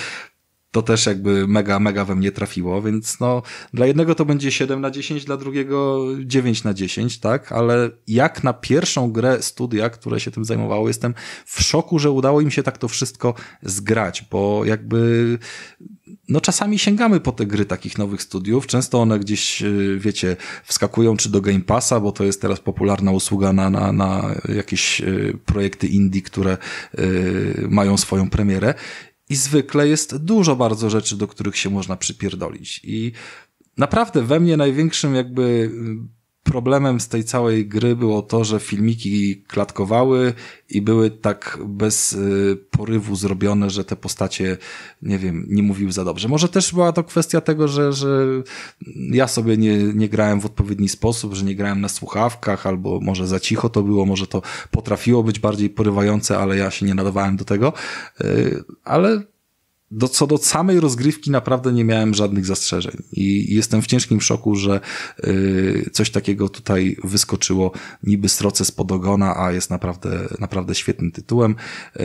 to też jakby mega, mega we mnie trafiło, więc no dla jednego to będzie 7 na 10, dla drugiego 9 na 10, tak? Ale jak na pierwszą grę studia, które się tym zajmowało, jestem w szoku, że udało im się tak to wszystko zgrać, bo jakby no czasami sięgamy po te gry takich nowych studiów, często one gdzieś, y, wiecie, wskakują czy do Game Passa, bo to jest teraz popularna usługa na, na, na jakieś y, projekty indie, które y, mają swoją premierę i zwykle jest dużo bardzo rzeczy, do których się można przypierdolić. I naprawdę we mnie największym jakby problemem z tej całej gry było to, że filmiki klatkowały i były tak bez y, porywu zrobione, że te postacie, nie wiem, nie mówiły za dobrze. Może też była to kwestia tego, że, że ja sobie nie, nie grałem w odpowiedni sposób, że nie grałem na słuchawkach, albo może za cicho to było, może to potrafiło być bardziej porywające, ale ja się nie nadawałem do tego. Y, ale do, co do samej rozgrywki naprawdę nie miałem żadnych zastrzeżeń i jestem w ciężkim szoku, że yy, coś takiego tutaj wyskoczyło niby sroce spod ogona, a jest naprawdę, naprawdę świetnym tytułem. Yy,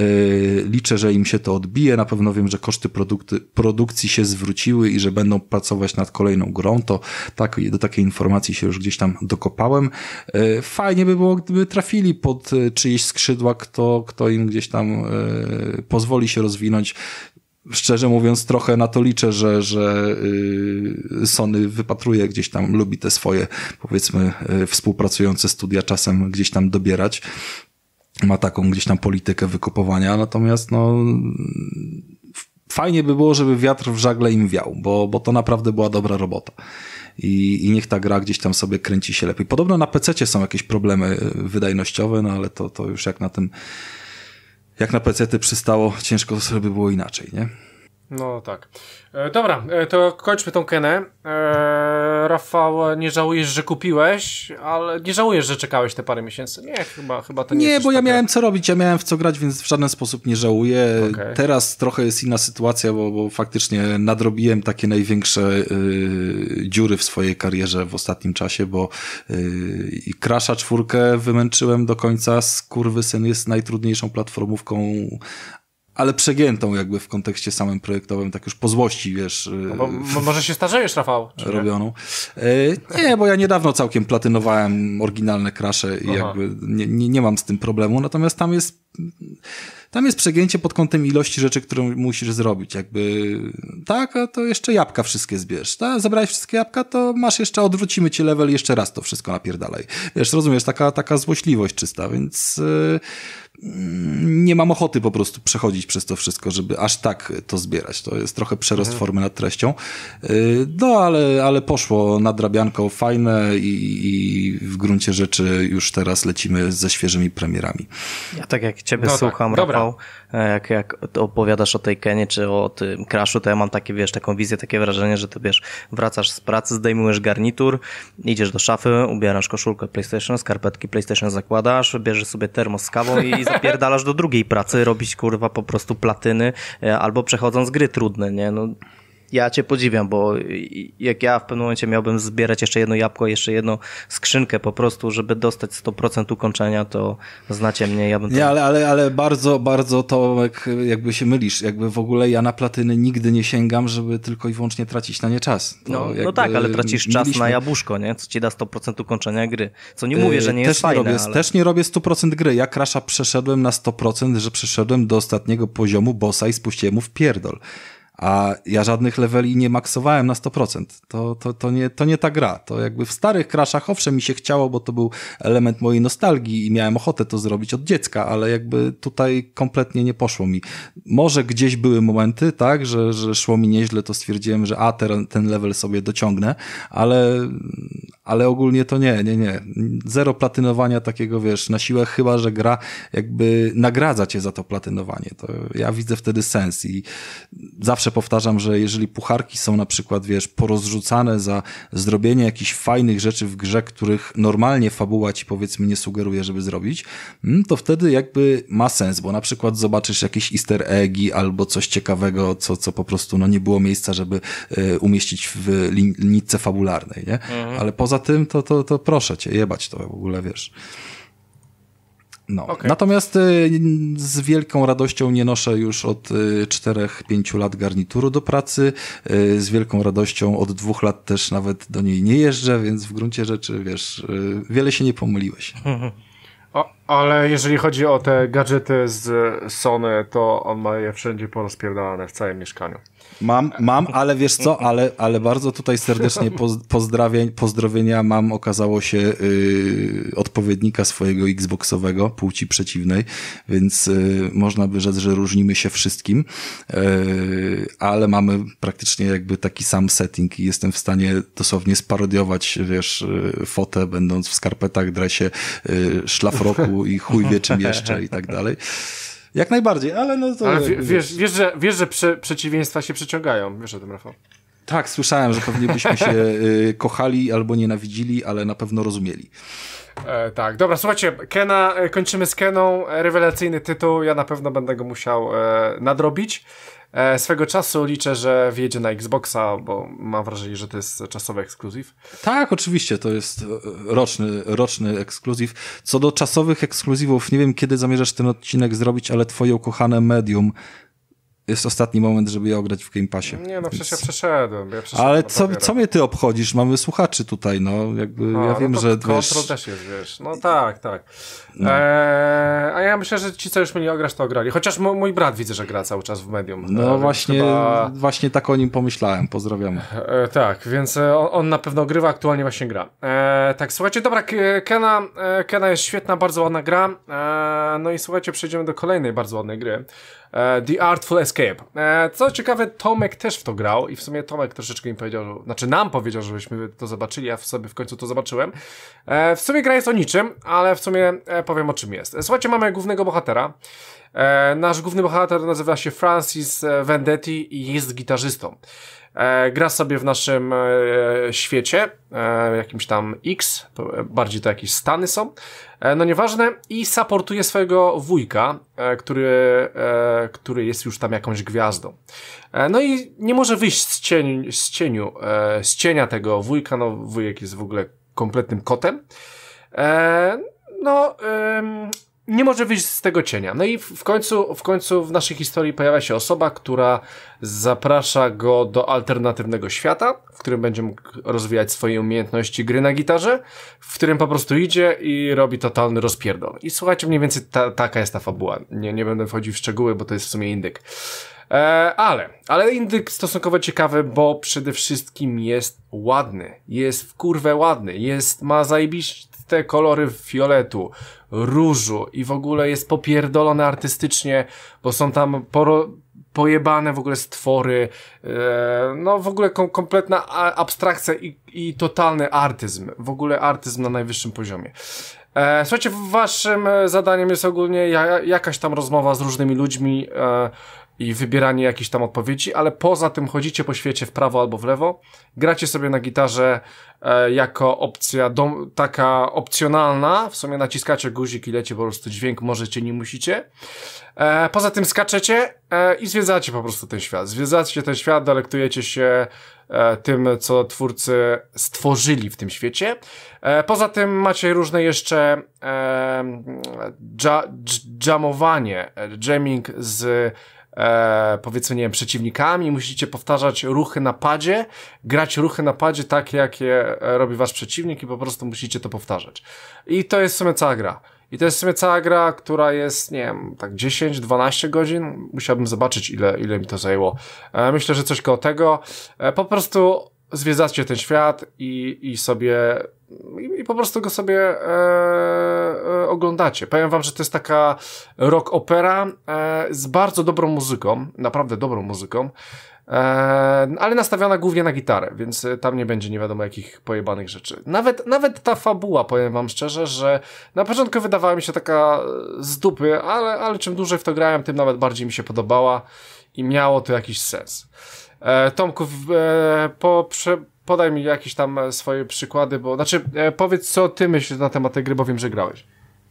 liczę, że im się to odbije. Na pewno wiem, że koszty produkty, produkcji się zwróciły i że będą pracować nad kolejną grą. To tak, do takiej informacji się już gdzieś tam dokopałem. Yy, fajnie by było, gdyby trafili pod y, czyjeś skrzydła, kto, kto im gdzieś tam y, pozwoli się rozwinąć szczerze mówiąc, trochę na to liczę, że, że y, Sony wypatruje gdzieś tam, lubi te swoje, powiedzmy, y, współpracujące studia czasem gdzieś tam dobierać. Ma taką gdzieś tam politykę wykupowania, natomiast no, fajnie by było, żeby wiatr w żagle im wiał, bo, bo to naprawdę była dobra robota. I, I niech ta gra gdzieś tam sobie kręci się lepiej. Podobno na PC są jakieś problemy y, wydajnościowe, no ale to, to już jak na tym jak na pecety przystało, ciężko sobie było inaczej, nie? No tak. E, dobra, e, to kończmy tą Kenę. E, Rafał, nie żałujesz, że kupiłeś, ale nie żałujesz, że czekałeś te parę miesięcy? Nie, chyba, chyba to nie, nie jest. Nie, bo ja takie... miałem co robić, ja miałem w co grać, więc w żaden sposób nie żałuję. Okay. Teraz trochę jest inna sytuacja, bo, bo faktycznie nadrobiłem takie największe y, dziury w swojej karierze w ostatnim czasie, bo y, Crasha czwórkę wymęczyłem do końca. Skurwysyn jest najtrudniejszą platformówką, ale przegiętą jakby w kontekście samym projektowym, tak już po złości, wiesz. Y, no może się starzejesz, Rafał? Robioną. Nie? nie? bo ja niedawno całkiem platynowałem oryginalne krasze i Aha. jakby nie, nie, nie mam z tym problemu, natomiast tam jest tam jest przegięcie pod kątem ilości rzeczy, które musisz zrobić. Jakby tak, a to jeszcze jabłka wszystkie zbierz. Ta, zabrałeś wszystkie jabłka, to masz jeszcze, odwrócimy ci level jeszcze raz to wszystko napierdalaj. Wiesz, rozumiesz, taka, taka złośliwość czysta, więc y, nie mam ochoty po prostu przechodzić przez to wszystko, żeby aż tak to zbierać. To jest trochę przerost mhm. formy nad treścią. Y, no, ale, ale poszło nadrabianko fajne i, i, w gruncie rzeczy już teraz lecimy ze świeżymi premierami. Ja tak jak ciebie no tak. słucham, tak. Dobra, E, jak, jak opowiadasz o tej Kenie czy o tym Crashu, to ja mam takie, wiesz, taką wizję, takie wrażenie, że ty, wiesz, wracasz z pracy, zdejmujesz garnitur, idziesz do szafy, ubierasz koszulkę PlayStation, skarpetki PlayStation zakładasz, bierzesz sobie termos z kawą i zapierdalasz do drugiej pracy, robić, kurwa, po prostu platyny e, albo przechodząc gry trudne, nie? No, ja cię podziwiam, bo jak ja w pewnym momencie miałbym zbierać jeszcze jedno jabłko, jeszcze jedną skrzynkę po prostu, żeby dostać 100% ukończenia, to znacie mnie, ja bym... Nie, to... ale, ale, ale bardzo, bardzo to jakby się mylisz, jakby w ogóle ja na platyny nigdy nie sięgam, żeby tylko i wyłącznie tracić na nie czas. no, no tak, ale tracisz czas na jabłuszko, nie? Co ci da 100% ukończenia gry. Co nie yy, mówię, że nie jest fajne, robię, ale... Też nie robię 100% gry. Ja Crasha przeszedłem na 100%, że przeszedłem do ostatniego poziomu bossa i spuściłem mu w pierdol a ja żadnych leveli nie maksowałem na 100%. To, to, to, nie, to nie ta gra. To jakby w starych crashach owszem mi się chciało, bo to był element mojej nostalgii i miałem ochotę to zrobić od dziecka, ale jakby tutaj kompletnie nie poszło mi. Może gdzieś były momenty, tak, że, że szło mi nieźle, to stwierdziłem, że a, ten, ten level sobie dociągnę, ale, ale ogólnie to nie, nie, nie. Zero platynowania takiego, wiesz, na siłę, chyba, że gra jakby nagradza cię za to platynowanie. To ja widzę wtedy sens i zawsze zawsze powtarzam, że jeżeli pucharki są na przykład, wiesz, porozrzucane za zrobienie jakichś fajnych rzeczy w grze, których normalnie fabuła ci powiedzmy nie sugeruje, żeby zrobić, mm, to wtedy jakby ma sens, bo na przykład zobaczysz jakieś easter eggi albo coś ciekawego, co, co po prostu no, nie było miejsca, żeby e, umieścić w linijce fabularnej, nie? Mhm. Ale poza tym to, to, to proszę cię, jebać to w ogóle, wiesz. No. Okay. Natomiast y, z wielką radością nie noszę już od y, 4-5 lat garnituru do pracy. Y, z wielką radością od dwóch lat też nawet do niej nie jeżdżę, więc w gruncie rzeczy, wiesz, y, wiele się nie pomyliłeś. O, ale jeżeli chodzi o te gadżety z Sony, to on ma je wszędzie porozpierdalane w całym mieszkaniu. Mam, mam, ale wiesz co, ale, ale bardzo tutaj serdecznie pozdrawień, pozdrowienia mam, okazało się, yy, odpowiednika swojego xboxowego, płci przeciwnej, więc yy, można by rzec, że różnimy się wszystkim, yy, ale mamy praktycznie jakby taki sam setting i jestem w stanie dosłownie sparodiować, wiesz, y, fotę będąc w skarpetach, dresie, y, szlafroku i chuj wie czym jeszcze i tak dalej. Jak najbardziej, ale no to... Ale w, wiesz, wiesz, że, wiesz, że prze, przeciwieństwa się przeciągają, wiesz o tym, Rafał. Tak, słyszałem, że pewnie byśmy się y, kochali albo nienawidzili, ale na pewno rozumieli. E, tak, dobra, słuchajcie, Kena, e, kończymy z Keną, e, rewelacyjny tytuł, ja na pewno będę go musiał e, nadrobić. E, swego czasu liczę, że wjedzie na Xboxa, bo mam wrażenie, że to jest czasowy ekskluzyw. Tak, oczywiście, to jest roczny, roczny ekskluzyw. Co do czasowych ekskluzywów, nie wiem kiedy zamierzasz ten odcinek zrobić, ale twoje ukochane medium jest ostatni moment, żeby je ograć w Game Passie. Nie, no przecież ja przeszedłem. Ja Ale co, co mnie ty obchodzisz? Mamy słuchaczy tutaj, no. Jakby, no, ja no wiem, że... Kontrol wiesz... też jest, wiesz. No tak, tak. No. Eee, a ja myślę, że ci, co już mnie nie ograsz, to ograli. Chociaż mój brat widzę, że gra cały czas w medium. No eee, właśnie, chyba... właśnie tak o nim pomyślałem. Pozdrawiamy. Eee, tak, więc e, on, on, na pewno grywa, aktualnie właśnie gra. Eee, tak, słuchajcie, dobra, Kena, e, Kena jest świetna, bardzo ładna gra. Eee, no i słuchajcie, przejdziemy do kolejnej bardzo ładnej gry. E, The Artful Escape. E, co ciekawe, Tomek też w to grał i w sumie Tomek troszeczkę im powiedział, znaczy nam powiedział, żebyśmy to zobaczyli, ja w sobie w końcu to zobaczyłem. E, w sumie gra jest o niczym, ale w sumie powiem o czym jest. Słuchajcie, mamy głównego bohatera. Nasz główny bohater nazywa się Francis Vendetti i jest gitarzystą. Gra sobie w naszym świecie, jakimś tam X, bardziej to jakieś stany są. E, no nieważne, i supportuje swojego wujka, e, który, e, który jest już tam jakąś gwiazdą. No i nie może wyjść z, cień, z cieniu, z cienia tego wujka, no wujek jest w ogóle kompletnym kotem. No, nie może wyjść z tego cienia. No i w końcu, w końcu w naszej historii pojawia się osoba, która zaprasza go do alternatywnego świata, w którym będzie mógł rozwijać swoje umiejętności gry na gitarze, w którym po prostu idzie i robi totalny rozpierdol. I słuchajcie, mniej więcej ta, taka jest ta fabuła. Nie, nie będę wchodził w szczegóły, bo to jest w sumie indyk. E, ale, ale indyk stosunkowo ciekawy, bo przede wszystkim jest ładny. Jest w kurwę ładny. Jest, ma zajebiście te kolory fioletu, różu i w ogóle jest popierdolone artystycznie, bo są tam poro pojebane w ogóle stwory, e, no w ogóle kom kompletna abstrakcja i, i totalny artyzm, w ogóle artyzm na najwyższym poziomie. E, słuchajcie, waszym e, zadaniem jest ogólnie jakaś tam rozmowa z różnymi ludźmi, e, i wybieranie jakichś tam odpowiedzi, ale poza tym chodzicie po świecie w prawo albo w lewo, gracie sobie na gitarze e, jako opcja dom, taka opcjonalna, w sumie naciskacie guzik i lecie po prostu dźwięk, możecie, nie musicie. E, poza tym skaczecie e, i zwiedzacie po prostu ten świat. Zwiedzacie ten świat, delektujecie się e, tym, co twórcy stworzyli w tym świecie. E, poza tym macie różne jeszcze e, dża, e, jamming z e, powiedzmy, nie wiem, przeciwnikami, musicie powtarzać ruchy na padzie, grać ruchy na padzie takie, jakie e, robi wasz przeciwnik i po prostu musicie to powtarzać. I to jest w sumie cała gra. I to jest w sumie cała gra, która jest, nie wiem, tak 10-12 godzin. Musiałbym zobaczyć, ile, ile mi to zajęło. E, myślę, że coś koło tego. E, po prostu zwiedzacie ten świat i, i sobie i, i po prostu go sobie e, e, oglądacie. Powiem wam, że to jest taka rock opera e, z bardzo dobrą muzyką, naprawdę dobrą muzyką, e, ale nastawiona głównie na gitarę, więc tam nie będzie nie wiadomo jakich pojebanych rzeczy. Nawet, nawet ta fabuła, powiem wam szczerze, że na początku wydawała mi się taka z dupy, ale, ale czym dłużej w to grałem, tym nawet bardziej mi się podobała i miało to jakiś sens. E, Tomku, e, po, prze, podaj mi jakieś tam swoje przykłady, bo znaczy e, powiedz co ty myślisz na temat tej gry, bo wiem, że grałeś.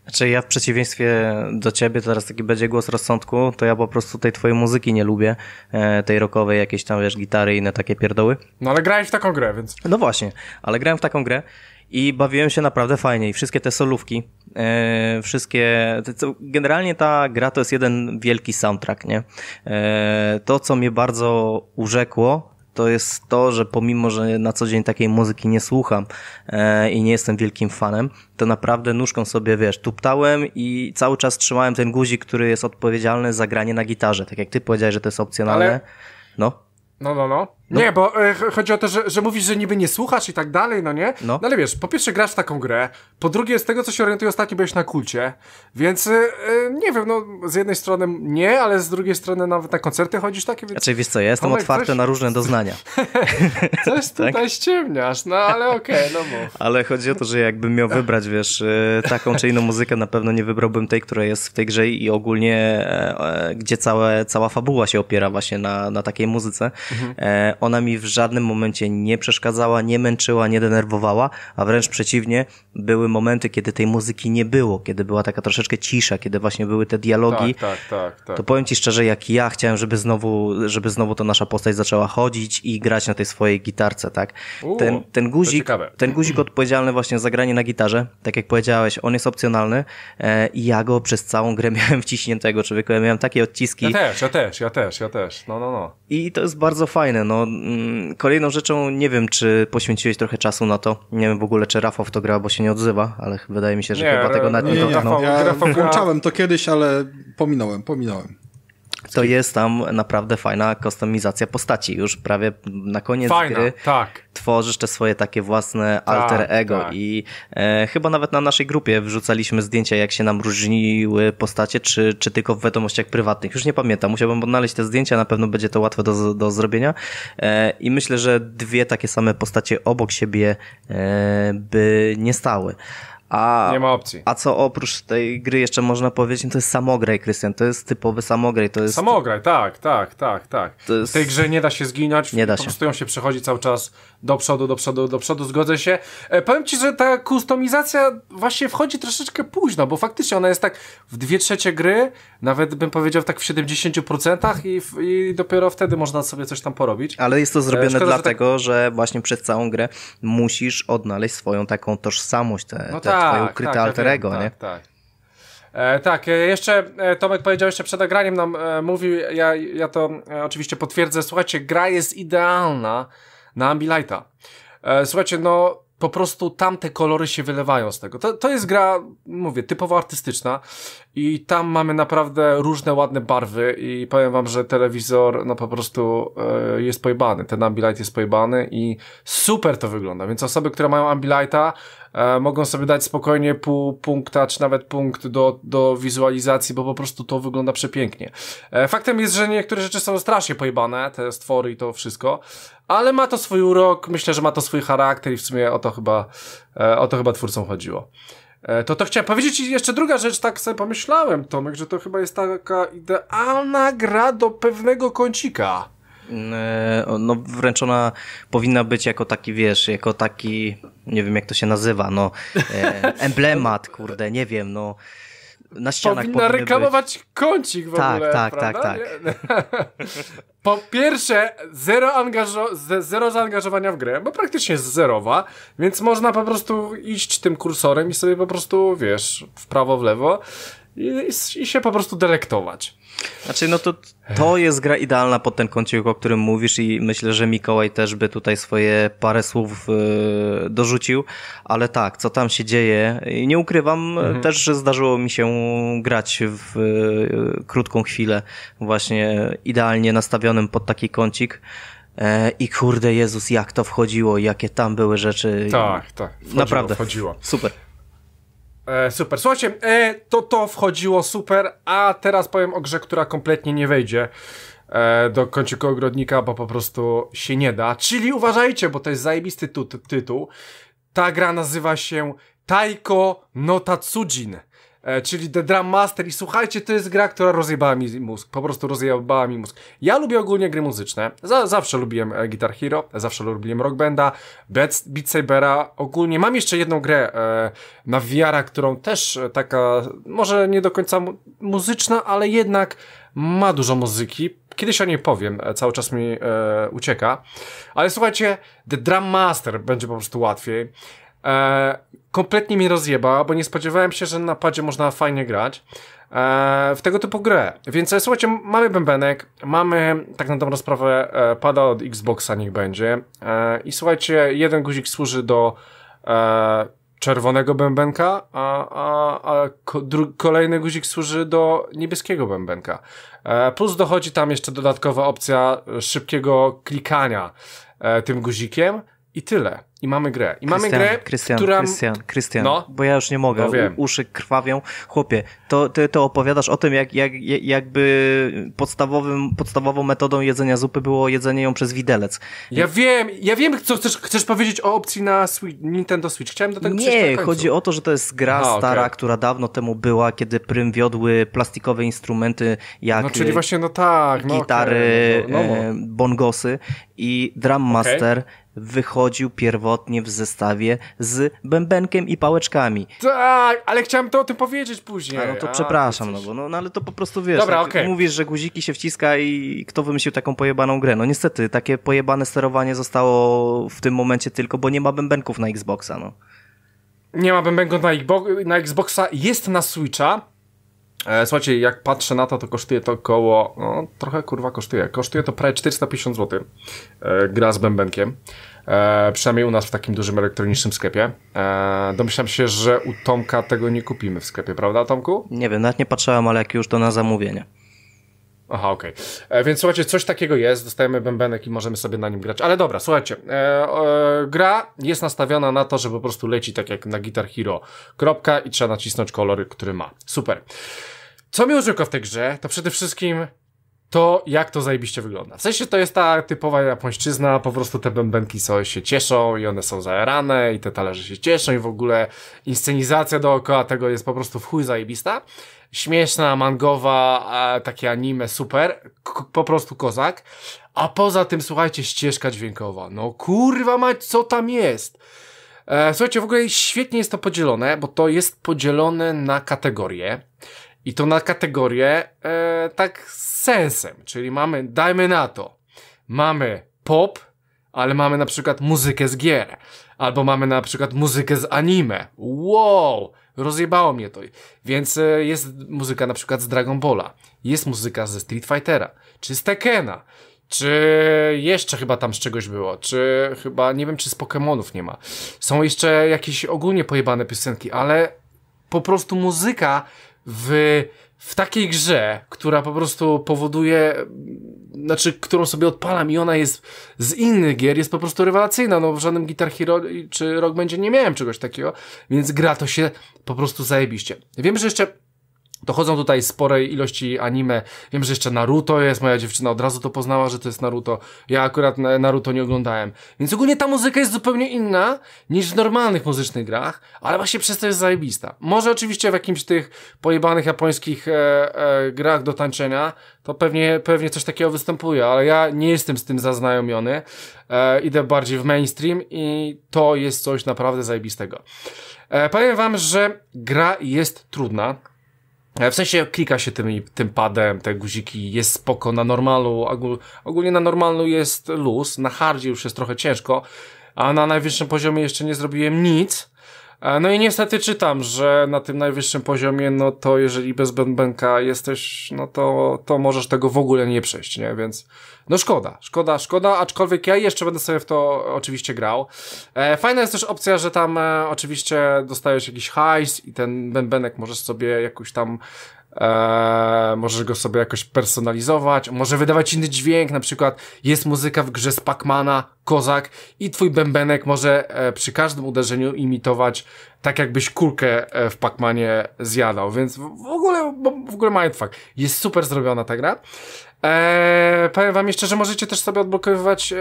Znaczy ja w przeciwieństwie do ciebie, to teraz taki będzie głos rozsądku, to ja po prostu tej twojej muzyki nie lubię, e, tej rockowej, jakieś tam wiesz, gitary i inne takie pierdoły. No ale grałeś w taką grę, więc... No właśnie, ale grałem w taką grę i bawiłem się naprawdę fajnie. I wszystkie te solówki, e, wszystkie. generalnie ta gra to jest jeden wielki soundtrack, nie? E, to, co mnie bardzo urzekło, to jest to, że pomimo, że na co dzień takiej muzyki nie słucham e, i nie jestem wielkim fanem, to naprawdę nóżką sobie, wiesz, tuptałem i cały czas trzymałem ten guzik, który jest odpowiedzialny za granie na gitarze. Tak jak ty powiedziałeś, że to jest opcjonalne. Ale... No. No, no, no. No. Nie, bo e, chodzi o to, że, że mówisz, że niby nie słuchasz i tak dalej, no nie? No. no ale wiesz, po pierwsze grasz w taką grę, po drugie z tego, co się orientuję, ostatnio byłeś na kulcie, więc e, e, nie wiem, no z jednej strony nie, ale z drugiej strony nawet na koncerty chodzisz takie, więc... Znaczy, wiesz co, ja jestem Tomek, otwarty coś... na różne doznania. coś tutaj tak? ściemniasz, no ale okej, okay, no bo... Ale chodzi o to, że jakbym miał wybrać, wiesz, e, taką czy inną muzykę, na pewno nie wybrałbym tej, która jest w tej grze i ogólnie, e, e gdzie całe, cała fabuła się opiera właśnie na, na takiej muzyce. Mhm ona mi w żadnym momencie nie przeszkadzała, nie męczyła, nie denerwowała, a wręcz przeciwnie, były momenty, kiedy tej muzyki nie było, kiedy była taka troszeczkę cisza, kiedy właśnie były te dialogi. Tak, tak, tak, tak. To powiem ci szczerze, jak ja chciałem, żeby znowu, żeby znowu to nasza postać zaczęła chodzić i grać na tej swojej gitarce, tak? U, ten, ten guzik, ten guzik odpowiedzialny właśnie za granie na gitarze, tak jak powiedziałeś, on jest opcjonalny e, i ja go przez całą grę miałem wciśniętego, człowieku, ja miałem takie odciski. Ja też, ja też, ja też, ja też, no, no, no. I to jest bardzo fajne, no Mm, kolejną rzeczą, nie wiem, czy poświęciłeś trochę czasu na to. Nie wiem w ogóle, czy Rafał w to gra, bo się nie odzywa, ale wydaje mi się, że nie, chyba tego nawet nie, nie, nie, nie, no. Ja włączałem to kiedyś, ale pominąłem, pominąłem. Tak, to jest tam naprawdę fajna kustomizacja postaci. Już prawie na koniec fajna, gry tak. tworzysz te swoje takie własne tak, alter tak. ego tak. i e, chyba nawet na naszej grupie wrzucaliśmy zdjęcia, jak się nam różniły postacie, czy, czy tylko w wiadomościach prywatnych. Już nie pamiętam, musiałbym odnaleźć te zdjęcia, na pewno będzie to łatwe do, do zrobienia e, i myślę, że dwie takie same postacie obok siebie e, by nie stały. A, nie ma opcji. A co oprócz tej gry jeszcze można powiedzieć, no to jest samograj, Krystian, to jest typowy samograj. To jest... Samograj, tak, tak, tak, tak. Jest... W tej grze nie da się zginąć, nie da się. po prostu ją się przechodzi cały czas do przodu, do przodu, do przodu, zgodzę się. E, powiem ci, że ta kustomizacja właśnie wchodzi troszeczkę późno, bo faktycznie ona jest tak w dwie trzecie gry, nawet bym powiedział tak w 70% i, w, i dopiero wtedy można sobie coś tam porobić. Ale jest to e, zrobione e, szkoda, dlatego, że, tak... że, właśnie przez całą grę musisz odnaleźć swoją taką tożsamość, te, no te tak, twoje ukryte tak, tak, nie? Tak, e, tak. E, tak, jeszcze e, Tomek powiedział jeszcze przed nagraniem nam, e, mówił, ja, ja to e, oczywiście potwierdzę, słuchajcie, gra jest idealna na Ambilighta. E, słuchajcie, no po prostu tamte kolory się wylewają z tego. To, to jest gra, mówię, typowo artystyczna i tam mamy naprawdę różne ładne barwy i powiem wam, że telewizor no po prostu e, jest pojebany, ten Ambilight jest pojebany i super to wygląda, więc osoby, które mają Ambilighta e, mogą sobie dać spokojnie pół punkta, czy nawet punkt do, do wizualizacji, bo po prostu to wygląda przepięknie. E, faktem jest, że niektóre rzeczy są strasznie pojebane, te stwory i to wszystko, ale ma to swój urok, myślę, że ma to swój charakter i w sumie o to chyba, e, o to chyba twórcom chodziło. E, to to chciałem powiedzieć i jeszcze druga rzecz, tak sobie pomyślałem, Tomek, że to chyba jest taka idealna gra do pewnego kącika. E, no, wręczona powinna być jako taki, wiesz, jako taki, nie wiem jak to się nazywa, no, e, emblemat, kurde, nie wiem, no. Na ścianach powinna reklamować być... kącik w tak, ogóle. Tak, tak prawda? tak, tak. Po pierwsze, zero, angażo- zero zaangażowania w grę, bo praktycznie jest zerowa, więc można po prostu iść tym kursorem i sobie po prostu, wiesz, w prawo, w lewo i, i się po prostu delektować. Znaczy, no to to jest gra idealna pod ten kącik, o którym mówisz i myślę, że Mikołaj też by tutaj swoje parę słów yy, dorzucił, ale tak, co tam się dzieje i nie ukrywam, mhm. też że zdarzyło mi się grać w yy, krótką chwilę właśnie idealnie nastawionym pod taki kącik. E, I kurde Jezus, jak to wchodziło, jakie tam były rzeczy. Tak, tak. Wchodziło, Naprawdę. Wchodziło. Super. E, super. Słuchajcie, e, to to wchodziło super, a teraz powiem o grze, która kompletnie nie wejdzie e, do kąciku ogrodnika, bo po prostu się nie da. Czyli uważajcie, bo to jest zajebisty tytuł. Ta gra nazywa się Taiko no Tatsujin. E, czyli The Drum Master i słuchajcie, to jest gra, która rozjebała mi mózg, po prostu rozjebała mi mózg. Ja lubię ogólnie gry muzyczne, Z zawsze lubiłem e, Guitar Hero, zawsze lubiłem Rock Banda, Beat, Beat Sabera, ogólnie mam jeszcze jedną grę e, na VR, którą też e, taka, może nie do końca mu muzyczna, ale jednak ma dużo muzyki, Kiedyś o niej powiem, cały czas mi e, ucieka. Ale słuchajcie, The Drum Master będzie po prostu łatwiej. E, kompletnie mi rozjeba, bo nie spodziewałem się, że na padzie można fajnie grać e, w tego typu grę. Więc e, słuchajcie, mamy bębenek, mamy tak na dobrą sprawę e, pada od Xboxa, niech będzie. E, I słuchajcie, jeden guzik służy do e, czerwonego bębenka, a, a, a kolejny guzik służy do niebieskiego bębenka. plus dochodzi tam jeszcze dodatkowa opcja szybkiego klikania tym guzikiem i tyle. I mamy grę. I Christian, mamy grę, Krystian, która... no? bo ja już nie mogę, no wiem. uszy krwawią. Chłopie, to, ty to opowiadasz o tym, jak, jak, jakby podstawowym, podstawową metodą jedzenia zupy było jedzenie ją przez widelec. Ja wiem, ja wiem, co chcesz, chcesz powiedzieć o opcji na Switch, Nintendo Switch. Chciałem do tego Nie, chodzi o to, że to jest gra stara, okay. która dawno temu była, kiedy prym wiodły plastikowe instrumenty jak no, czyli właśnie, no tak, no gitary, okay. No, no, e, bongosy i Drum Master okay. wychodził pierwotnie pierwotnie w zestawie z bębenkiem i pałeczkami. Tak, ale chciałem to o tym powiedzieć później. A no to A, przepraszam, to no coś... no, no, ale to po prostu wiesz, Dobra, okay. mówisz, że guziki się wciska i kto wymyślił taką pojebaną grę. No niestety, takie pojebane sterowanie zostało w tym momencie tylko, bo nie ma bębenków na Xboxa, no. Nie ma bębenków na, na Xboxa, jest na Switcha, e, Słuchajcie, jak patrzę na to, to kosztuje to około. No, trochę kurwa kosztuje. Kosztuje to prawie 450 zł. E, gra z bębenkiem. E, przynajmniej u nas w takim dużym elektronicznym sklepie. E, domyślam się, że u Tomka tego nie kupimy w sklepie, prawda Tomku? Nie wiem, nawet nie patrzyłam, ale jak już to na zamówienie. Aha, okej. Okay. E, więc słuchajcie, coś takiego jest, dostajemy bębenek i możemy sobie na nim grać. Ale dobra, słuchajcie, e, e, gra jest nastawiona na to, że po prostu leci tak jak na Guitar Hero. Kropka i trzeba nacisnąć kolory, który ma. Super. Co mi urzekło w tej grze, to przede wszystkim to jak to zajebiście wygląda. W sensie to jest ta typowa japońszczyzna, po prostu te bębenki sobie się cieszą i one są zaerane i te talerze się cieszą i w ogóle inscenizacja dookoła tego jest po prostu w chuj zajebista. Śmieszna, mangowa, takie anime, super, po prostu kozak. A poza tym, słuchajcie, ścieżka dźwiękowa. No kurwa mać, co tam jest? E, słuchajcie, w ogóle świetnie jest to podzielone, bo to jest podzielone na kategorie. I to na kategorię e, tak z sensem, czyli mamy, dajmy na to, mamy pop, ale mamy na przykład muzykę z gier, albo mamy na przykład muzykę z anime. Wow! Rozjebało mnie to. Więc e, jest muzyka na przykład z Dragon Balla, jest muzyka ze Street Fightera, czy z Tekena, czy jeszcze chyba tam z czegoś było, czy chyba, nie wiem czy z Pokémonów nie ma. Są jeszcze jakieś ogólnie pojebane piosenki, ale po prostu muzyka w, w takiej grze, która po prostu powoduje, znaczy, którą sobie odpalam i ona jest z innych gier, jest po prostu rewelacyjna. No, w żadnym Guitar Hero czy Rock będzie nie miałem czegoś takiego, więc gra to się po prostu zajebiście. Wiem, że jeszcze Dochodzą tutaj sporej ilości anime. Wiem, że jeszcze Naruto jest, moja dziewczyna od razu to poznała, że to jest Naruto. Ja akurat Naruto nie oglądałem. Więc ogólnie ta muzyka jest zupełnie inna niż w normalnych muzycznych grach, ale właśnie przez to jest zajebista. Może oczywiście w jakimś tych pojebanych japońskich e, e, grach do tańczenia to pewnie, pewnie coś takiego występuje, ale ja nie jestem z tym zaznajomiony. E, idę bardziej w mainstream i to jest coś naprawdę zajebistego. E, powiem wam, że gra jest trudna E, w sensie klika się tym, tym padem, te guziki, jest spoko, na normalu, ogólnie na normalu jest luz, na hardzie już jest trochę ciężko, a na najwyższym poziomie jeszcze nie zrobiłem nic, E, no i niestety czytam, że na tym najwyższym poziomie, no to jeżeli bez bębenka jesteś, no to, to możesz tego w ogóle nie przejść, nie? Więc no szkoda, szkoda, szkoda, aczkolwiek ja jeszcze będę sobie w to oczywiście grał. E, fajna jest też opcja, że tam e, oczywiście dostajesz jakiś hajs i ten bębenek możesz sobie jakoś tam Eee, możesz go sobie jakoś personalizować, może wydawać inny dźwięk, na przykład jest muzyka w grze z Pacmana, Kozak i twój bębenek może e, przy każdym uderzeniu imitować tak jakbyś kulkę e, w Pacmanie zjadał, więc w, w ogóle w ogóle mindfuck. Jest super zrobiona ta gra. Eee, powiem wam jeszcze, że możecie też sobie odblokowywać eee,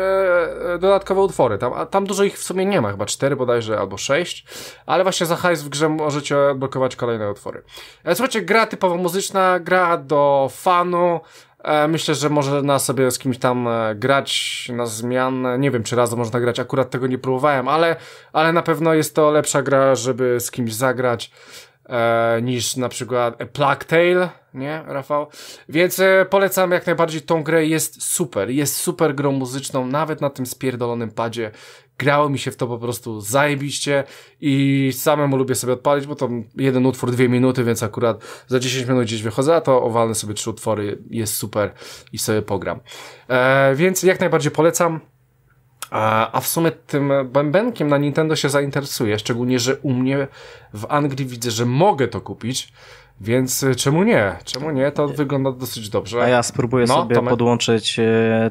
e, dodatkowe utwory. Tam, a tam dużo ich w sumie nie ma, chyba 4 bodajże albo 6, ale właśnie za hajs w grze możecie odblokować kolejne utwory. E, słuchajcie, gra typowo muzyczna, gra do fanu. E, myślę, że można sobie z kimś tam grać na zmianę, Nie wiem, czy razem można grać, akurat tego nie próbowałem, ale, ale na pewno jest to lepsza gra, żeby z kimś zagrać e, niż na przykład A Plague Tale, nie, Rafał? Więc e, polecam jak najbardziej tą grę, jest super, jest super grą muzyczną, nawet na tym spierdolonym padzie. Grało mi się w to po prostu zajebiście i samemu lubię sobie odpalić, bo to jeden utwór, dwie minuty, więc akurat za 10 minut gdzieś wychodzę, a to owalne sobie trzy utwory, jest super i sobie pogram. E, więc jak najbardziej polecam. A, w sumie tym bębenkiem na Nintendo się zainteresuje, szczególnie, że u mnie w Anglii widzę, że mogę to kupić, więc y, czemu nie? Czemu nie? To wygląda dosyć dobrze. A ja spróbuję no, sobie Tomek. podłączyć y,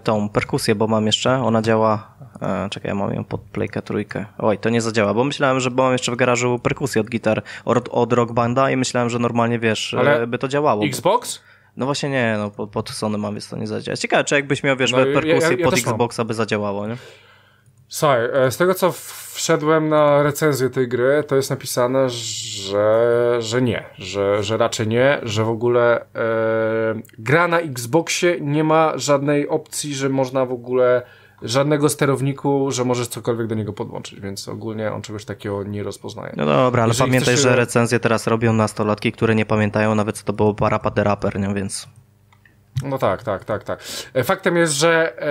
tą perkusję, bo mam jeszcze, ona działa, e, czekaj, ja mam ją pod playkę trójkę. Oj, to nie zadziała, bo myślałem, że bo mam jeszcze w garażu perkusję od gitar, od, od rock banda i myślałem, że normalnie, wiesz, Ale e, by to działało. Xbox? No właśnie nie, no pod, pod Sony mam, więc to nie zadziała. Ciekawe, czy jakbyś miał, wiesz, no, perkusję ja, ja, ja pod Xboxa by zadziałało, nie? Słuchaj, e, z tego co wszedłem na recenzję tej gry, to jest napisane, że, że nie, że, że raczej nie, że w ogóle e, gra na Xboxie nie ma żadnej opcji, że można w ogóle żadnego sterowniku, że możesz cokolwiek do niego podłączyć, więc ogólnie on czegoś takiego nie rozpoznaje. No dobra, ale Jeżeli pamiętaj, się... że recenzje teraz robią nastolatki, które nie pamiętają nawet co to było Parappa Rapper, nie? więc... No tak, tak, tak, tak. E, faktem jest, że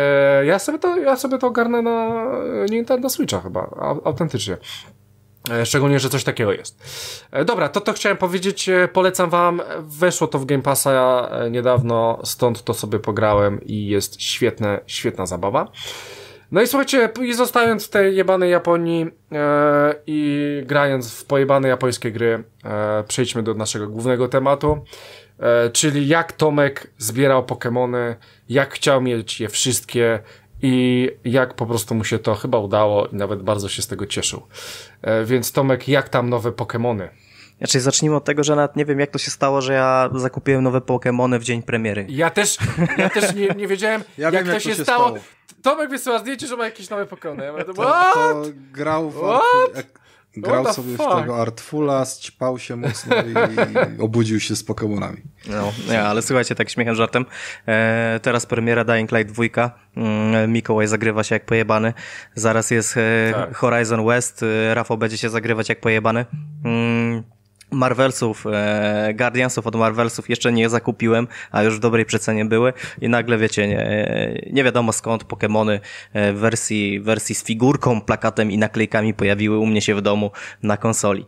e, ja, sobie to, ja sobie to ogarnę na e, Nintendo Switcha chyba, autentycznie. E, szczególnie, że coś takiego jest. Dobra, to to chciałem powiedzieć. Polecam wam. Weszło to w Game Passa niedawno, stąd to sobie pograłem i jest świetne, świetna zabawa. No i słuchajcie, i zostając w tej jebanej Japonii e, i grając w pojebane japońskie gry, e, przejdźmy do naszego głównego tematu. E, czyli jak Tomek zbierał Pokémony, jak chciał mieć je wszystkie i jak po prostu mu się to chyba udało i nawet bardzo się z tego cieszył. E, więc Tomek, jak tam nowe Pokémony? Znaczy, zacznijmy od tego, że nawet nie wiem, jak to się stało, że ja zakupiłem nowe Pokémony w dzień premiery. Ja też, ja też nie, nie wiedziałem, ja jak, wiem, to jak, to się, się stało. stało. Tomek wysyła zdjęcie, że ma jakieś nowe Pokémony. Ja to, to, grał w, grał sobie w tego Artfula, ćpał się mocno i, obudził się z Pokemonami. No, ale słuchajcie, tak śmiechem żartem. E, teraz premiera Dying Light 2. E, mm, Mikołaj zagrywa się jak pojebany. Zaraz jest e, tak. Horizon West. E, Rafał będzie się zagrywać jak pojebany. Mm. Marvelsów, e, Guardiansów od Marvelsów jeszcze nie zakupiłem, a już w dobrej przecenie były i nagle wiecie, nie, nie wiadomo skąd Pokémony e, w wersji, wersji z figurką, plakatem i naklejkami pojawiły u mnie się w domu na konsoli.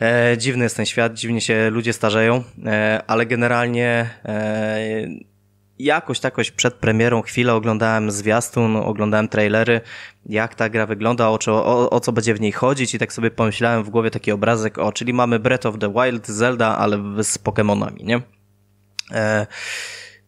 E, dziwny jest ten świat, dziwnie się ludzie starzeją, e, ale generalnie e, jakoś takoś przed premierą chwilę oglądałem zwiastun, oglądałem trailery, jak ta gra wygląda, o co, o, o, co będzie w niej chodzić i tak sobie pomyślałem w głowie taki obrazek, o, czyli mamy Breath of the Wild, Zelda, ale z Pokémonami, nie? E,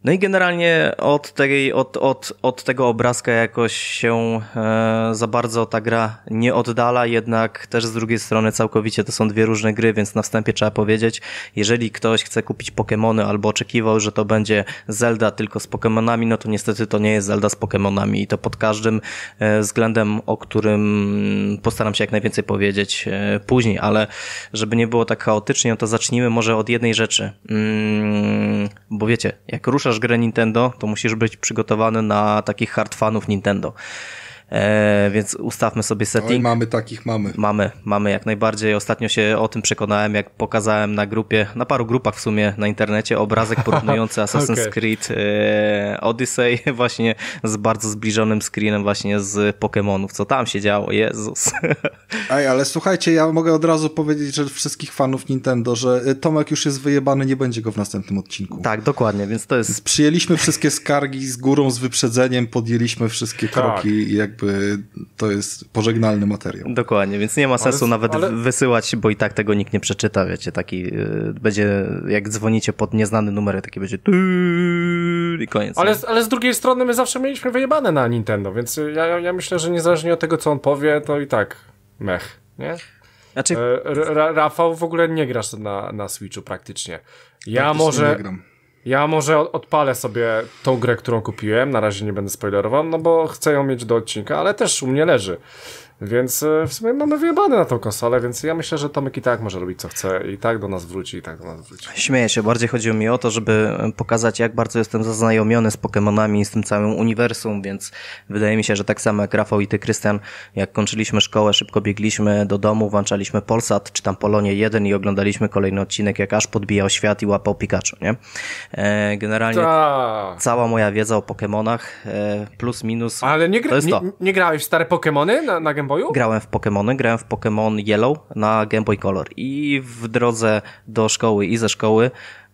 no i generalnie od, tej, od, od, od tego obrazka jakoś się e, za bardzo ta gra nie oddala, jednak też z drugiej strony całkowicie to są dwie różne gry, więc na wstępie trzeba powiedzieć, jeżeli ktoś chce kupić Pokémony albo oczekiwał, że to będzie Zelda tylko z Pokémonami, no to niestety to nie jest Zelda z Pokémonami i to pod każdym e, względem, o którym postaram się jak najwięcej powiedzieć e, później, ale żeby nie było tak chaotycznie, no to zacznijmy może od jednej rzeczy, mm, bo wiecie, jak rusza wypuszczasz grę Nintendo, to musisz być przygotowany na takich hard fanów Nintendo. E, więc ustawmy sobie setting. Oj, mamy takich, mamy. Mamy, mamy jak najbardziej. Ostatnio się o tym przekonałem, jak pokazałem na grupie, na paru grupach w sumie na internecie obrazek porównujący Assassin's okay. Creed e, Odyssey właśnie z bardzo zbliżonym screenem właśnie z Pokémonów. Co tam się działo? Jezus. Ej, ale słuchajcie, ja mogę od razu powiedzieć, że wszystkich fanów Nintendo, że e, Tomek już jest wyjebany, nie będzie go w następnym odcinku. Tak, dokładnie, więc to jest... Przyjęliśmy wszystkie skargi z górą, z wyprzedzeniem, podjęliśmy wszystkie tak. kroki tak. jak jakby to jest pożegnalny materiał. Dokładnie, więc nie ma sensu ale, nawet ale... wysyłać, bo i tak tego nikt nie przeczyta, wiecie, taki y, będzie, jak dzwonicie pod nieznany numer, taki będzie i koniec. Ale, z, ale z drugiej strony my zawsze mieliśmy wyjebane na Nintendo, więc y, ja, ja myślę, że niezależnie od tego, co on powie, to i tak mech, nie? Znaczy... E, Rafał w ogóle nie grasz na, na Switchu praktycznie. Ja praktycznie może. Ja może odpalę sobie tą grę, którą kupiłem. Na razie nie będę spoilerował, no bo chcę ją mieć do odcinka, ale też u mnie leży. Więc e, w sumie mamy wyjebane na tą konsolę, więc ja myślę, że Tomek i tak może robić co chce i tak do nas wróci, i tak do nas wróci. Śmieję się, bardziej chodziło mi o to, żeby e, pokazać jak bardzo jestem zaznajomiony z Pokémonami i z tym całym uniwersum, więc wydaje mi się, że tak samo jak Rafał i ty, Krystian, jak kończyliśmy szkołę, szybko biegliśmy do domu, włączaliśmy Polsat czy tam Polonie 1 i oglądaliśmy kolejny odcinek, jak aż podbijał świat i łapał Pikachu, nie? E, generalnie Ta. cała moja wiedza o Pokémonach plus minus Ale nie, gra, nie, nie, grałeś w stare Pokémony na, na Game Boyu? Grałem w Pokémony, grałem w Pokémon Yellow na Game Boy Color i w drodze do szkoły i ze szkoły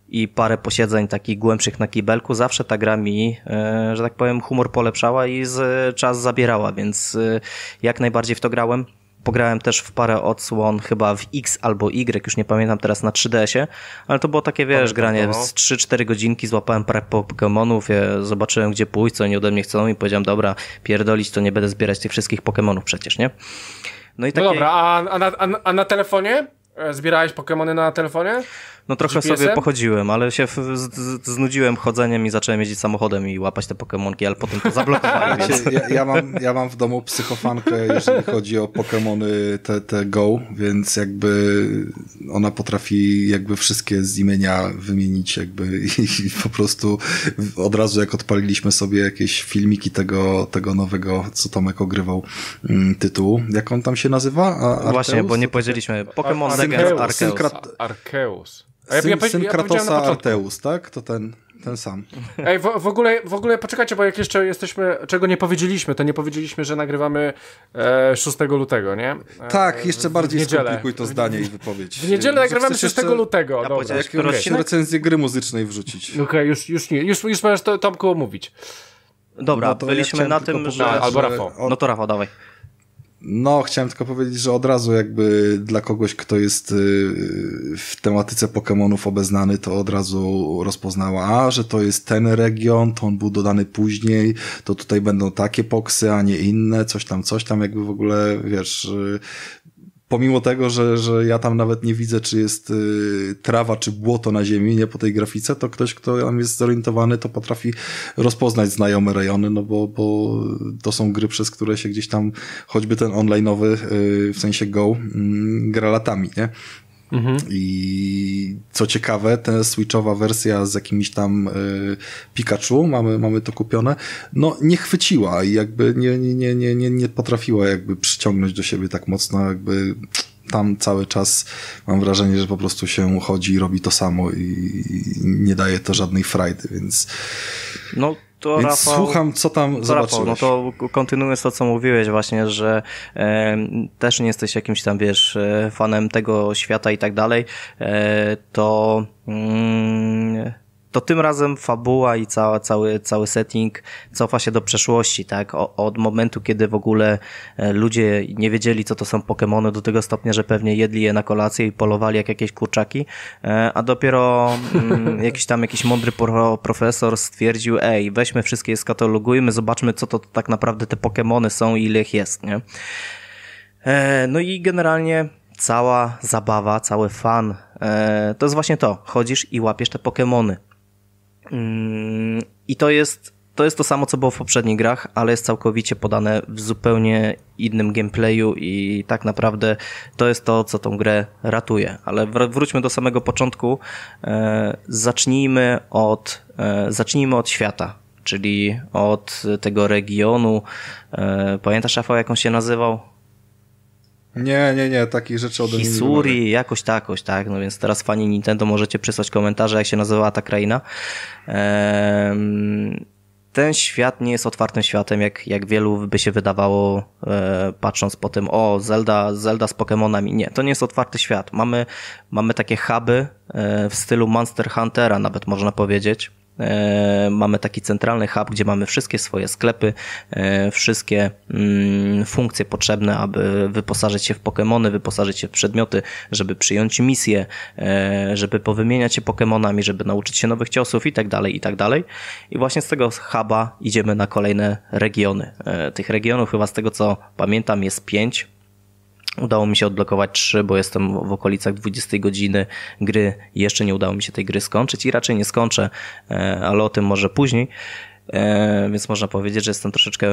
i parę posiedzeń takich głębszych na kibelku, zawsze ta gra mi, e, że tak powiem, humor polepszała i z czas zabierała, więc e, jak najbardziej w to grałem. Pograłem też w parę odsłon, chyba w X albo Y, już nie pamiętam teraz na 3DS-ie, ale to było takie, wiesz, granie no. z 3-4 godzinki, złapałem parę Pokémonów, ja e, zobaczyłem gdzie pójść, co oni ode mnie chcą i powiedziałem, dobra, pierdolić, to nie będę zbierać tych wszystkich Pokémonów przecież, nie? No i no takie... No dobra, a, a, na, a na telefonie? E, zbierałeś Pokémony na telefonie? No trochę sobie pochodziłem, ale się znudziłem chodzeniem i zacząłem jeździć samochodem i łapać te Pokemonki, ale potem to zablokowali. Więc... Ja, ja, mam, ja mam w domu psychofankę, jeżeli chodzi o Pokemony te, te Go, więc jakby ona potrafi jakby wszystkie z imienia wymienić jakby i po prostu od razu jak odpaliliśmy sobie jakieś filmiki tego, tego nowego, co Tomek ogrywał mm, tytułu, jak on tam się nazywa? A, Właśnie, bo nie powiedzieliśmy Pokémon Legends Arceus. Arceus. Arceus. Syn, ja, ja, ja Kratosa Arteus, tak? To ten, ten sam. Ej, w, w, ogóle, w ogóle poczekajcie, bo jak jeszcze jesteśmy, czego nie powiedzieliśmy, to nie powiedzieliśmy, że nagrywamy e, 6 lutego, nie? E, tak, jeszcze bardziej skomplikuj to zdanie w, i wypowiedź. W niedzielę nagrywamy 6 lutego. Ja Dobra, jak recenzję gry muzycznej wrzucić. Okej, okay, już, już nie, już, już możesz to, Tomku omówić. Dobra, no byliśmy na tym, że... No, albo Rafał. No to Rafał, dawaj. No, chciałem tylko powiedzieć, że od razu jakby dla kogoś, kto jest y, w tematyce Pokémonów obeznany, to od razu rozpoznała, a, że to jest ten region, to on był dodany później, to tutaj będą takie poksy, a nie inne, coś tam, coś tam, jakby w ogóle, wiesz, y, pomimo tego, że, że ja tam nawet nie widzę, czy jest y, trawa, czy błoto na ziemi, nie po tej grafice, to ktoś, kto tam jest zorientowany, to potrafi rozpoznać znajome rejony, no bo, bo to są gry, przez które się gdzieś tam choćby ten online'owy, y, w sensie Go, y, gra latami, nie? Mhm. I co ciekawe, ta switchowa wersja z jakimiś tam y, Pikachu, mamy, mamy to kupione, no nie chwyciła i jakby nie, nie, nie, nie, nie potrafiła jakby przyciągnąć do siebie tak mocno, jakby tam cały czas mam wrażenie, że po prostu się chodzi i robi to samo i nie daje to żadnej frajdy, więc... No to Więc Rafał, słucham, co tam zobaczyłeś. no to kontynuując to, co mówiłeś właśnie, że e, też nie jesteś jakimś tam, wiesz, e, fanem tego świata i tak dalej, e, to... Mm, to tym razem fabuła i cała, cały, cały setting cofa się do przeszłości, tak? O, od momentu, kiedy w ogóle e, ludzie nie wiedzieli, co to są Pokémony, do tego stopnia, że pewnie jedli je na kolację i polowali jak jakieś kurczaki, e, a dopiero mm, jakiś tam jakiś mądry pro, profesor stwierdził, ej, weźmy wszystkie je skatalogujmy, zobaczmy, co to, to tak naprawdę te Pokémony są i ile ich jest, nie? E, no i generalnie cała zabawa, cały fan. To jest właśnie to. Chodzisz i łapiesz te Pokémony. I to jest, to jest to samo, co było w poprzednich grach, ale jest całkowicie podane w zupełnie innym gameplayu i tak naprawdę to jest to, co tą grę ratuje. Ale wróćmy do samego początku. E, zacznijmy od, e, zacznijmy od świata, czyli od tego regionu. E, pamiętasz, Rafał, jak on się nazywał? Nie, nie, nie, takich rzeczy ode Hisuri, jakoś takoś, tak, tak. No więc teraz fani Nintendo możecie przysłać komentarze, jak się nazywała ta kraina. Ten świat nie jest otwartym światem, jak, jak wielu by się wydawało, e, patrząc po tym, o, Zelda, Zelda z Pokémonami. Nie, to nie jest otwarty świat. Mamy, mamy takie huby e, w stylu Monster Huntera, nawet można powiedzieć E, mamy taki centralny hub, gdzie mamy wszystkie swoje sklepy, e, wszystkie mm, funkcje potrzebne, aby wyposażyć się w Pokémony, wyposażyć się w przedmioty, żeby przyjąć misje, e, żeby powymieniać się Pokémonami, żeby nauczyć się nowych ciosów i tak dalej, i tak dalej. I właśnie z tego huba idziemy na kolejne regiony. Tych regionów chyba z tego co pamiętam jest pięć Udało mi się odblokować 3, bo jestem w okolicach 20 godziny gry. Jeszcze nie udało mi się tej gry skończyć i raczej nie skończę, e, ale o tym może później. E, więc można powiedzieć, że jestem troszeczkę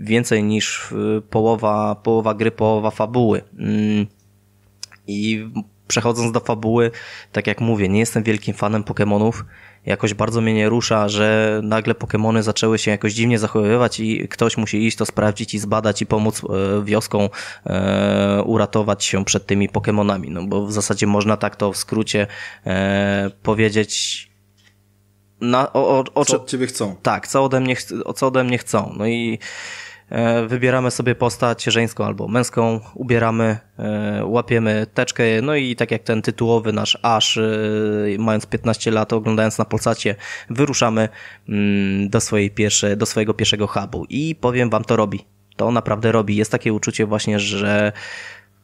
więcej niż e, połowa, połowa gry, połowa fabuły. Mm. I przechodząc do fabuły, tak jak mówię, nie jestem wielkim fanem Pokémonów. Jakoś bardzo mnie nie rusza, że nagle Pokémony zaczęły się jakoś dziwnie zachowywać i ktoś musi iść to sprawdzić i zbadać i pomóc e, wioską e, uratować się przed tymi Pokémonami. No bo w zasadzie można tak to w skrócie e, powiedzieć, na, o, o, o, co od ciebie chcą. Tak, co ode, mnie, co ode mnie chcą. No i E, wybieramy sobie postać żeńską albo męską, ubieramy, e, łapiemy teczkę, no i tak jak ten tytułowy nasz Ash, e, mając 15 lat, oglądając na Polsacie, wyruszamy mm, do, swojej pierwsze, do swojego pierwszego hubu i powiem wam, to robi. To naprawdę robi. Jest takie uczucie właśnie, że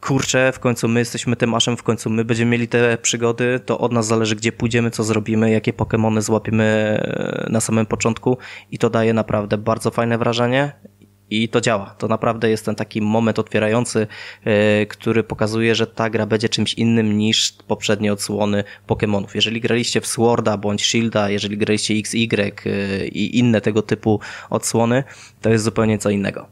kurczę, w końcu my jesteśmy tym Ashem, w końcu my będziemy mieli te przygody, to od nas zależy, gdzie pójdziemy, co zrobimy, jakie Pokémony złapiemy na samym początku i to daje naprawdę bardzo fajne wrażenie i to działa. To naprawdę jest ten taki moment otwierający, e, który pokazuje, że ta gra będzie czymś innym niż poprzednie odsłony Pokémonów. Jeżeli graliście w Sworda bądź Shielda, jeżeli graliście XY e, i inne tego typu odsłony, to jest zupełnie co innego.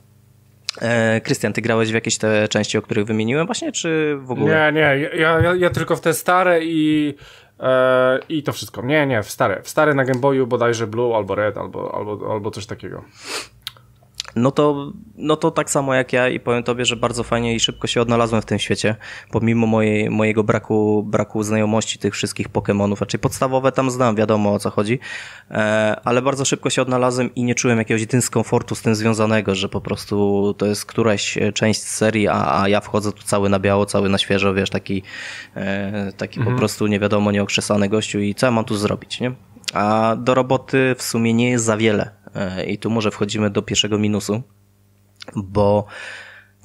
E, Krystian, ty grałeś w jakieś te części, o których wymieniłem właśnie, czy w ogóle? Nie, nie, ja, ja, ja tylko w te stare i, e, i to wszystko. Nie, nie, w stare. W stare na Game Boyu bodajże Blue albo Red albo, albo, albo coś takiego no to, no to tak samo jak ja i powiem tobie, że bardzo fajnie i szybko się odnalazłem w tym świecie, pomimo mojej, mojego braku, braku znajomości tych wszystkich Pokémonów. Raczej znaczy, podstawowe tam znam, wiadomo o co chodzi, e, ale bardzo szybko się odnalazłem i nie czułem jakiegoś dyskomfortu z tym związanego, że po prostu to jest któraś e, część serii, a, a ja wchodzę tu cały na biało, cały na świeżo, wiesz, taki, e, taki mhm. po prostu nie wiadomo, nieokrzesany gościu i co ja mam tu zrobić, nie? A do roboty w sumie nie jest za wiele E, I tu może wchodzimy do pierwszego minusu, bo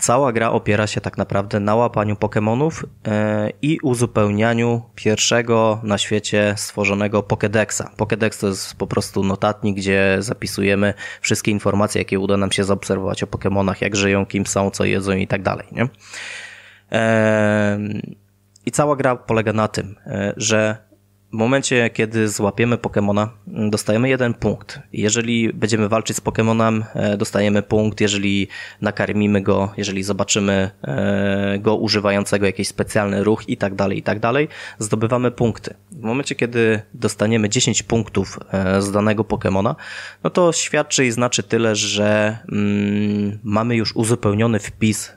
cała gra opiera się tak naprawdę na łapaniu Pokémonów e, i uzupełnianiu pierwszego na świecie stworzonego Pokédexa. Pokédex to jest po prostu notatnik, gdzie zapisujemy wszystkie informacje, jakie uda nam się zaobserwować o Pokémonach, jak żyją, kim są, co jedzą i tak dalej. Nie? E, I cała gra polega na tym, że w momencie, kiedy złapiemy Pokémona, dostajemy jeden punkt. Jeżeli będziemy walczyć z Pokémonem, e, dostajemy punkt. Jeżeli nakarmimy go, jeżeli zobaczymy e, go używającego jakiś specjalny ruch i tak dalej, i tak dalej, zdobywamy punkty. W momencie, kiedy dostaniemy 10 punktów e, z danego Pokémona, no to świadczy i znaczy tyle, że mm, mamy już uzupełniony wpis,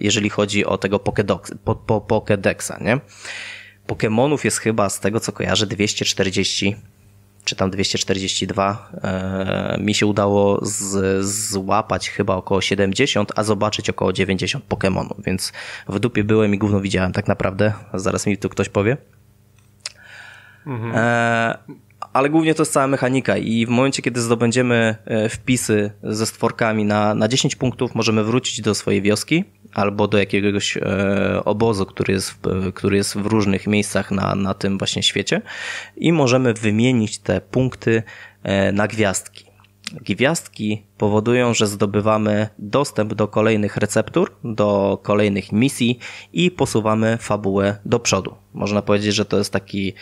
jeżeli chodzi o tego po, po, Pokédexa nie? Pokémonów jest chyba, z tego co kojarzę, 240 czy tam 242. E, mi się udało z, złapać chyba około 70, a zobaczyć około 90 Pokémonów, więc w dupie byłem i gówno widziałem tak naprawdę. Zaraz mi tu ktoś powie. Mhm. E, ale głównie to jest cała mechanika i w momencie, kiedy zdobędziemy e, wpisy ze stworkami na, na 10 punktów, możemy wrócić do swojej wioski albo do jakiegoś e, obozu, który jest, który jest w różnych miejscach na, na tym właśnie świecie i możemy wymienić te punkty e, na gwiazdki. Gwiazdki powodują, że zdobywamy dostęp do kolejnych receptur, do kolejnych misji i posuwamy fabułę do przodu. Można powiedzieć, że to jest taki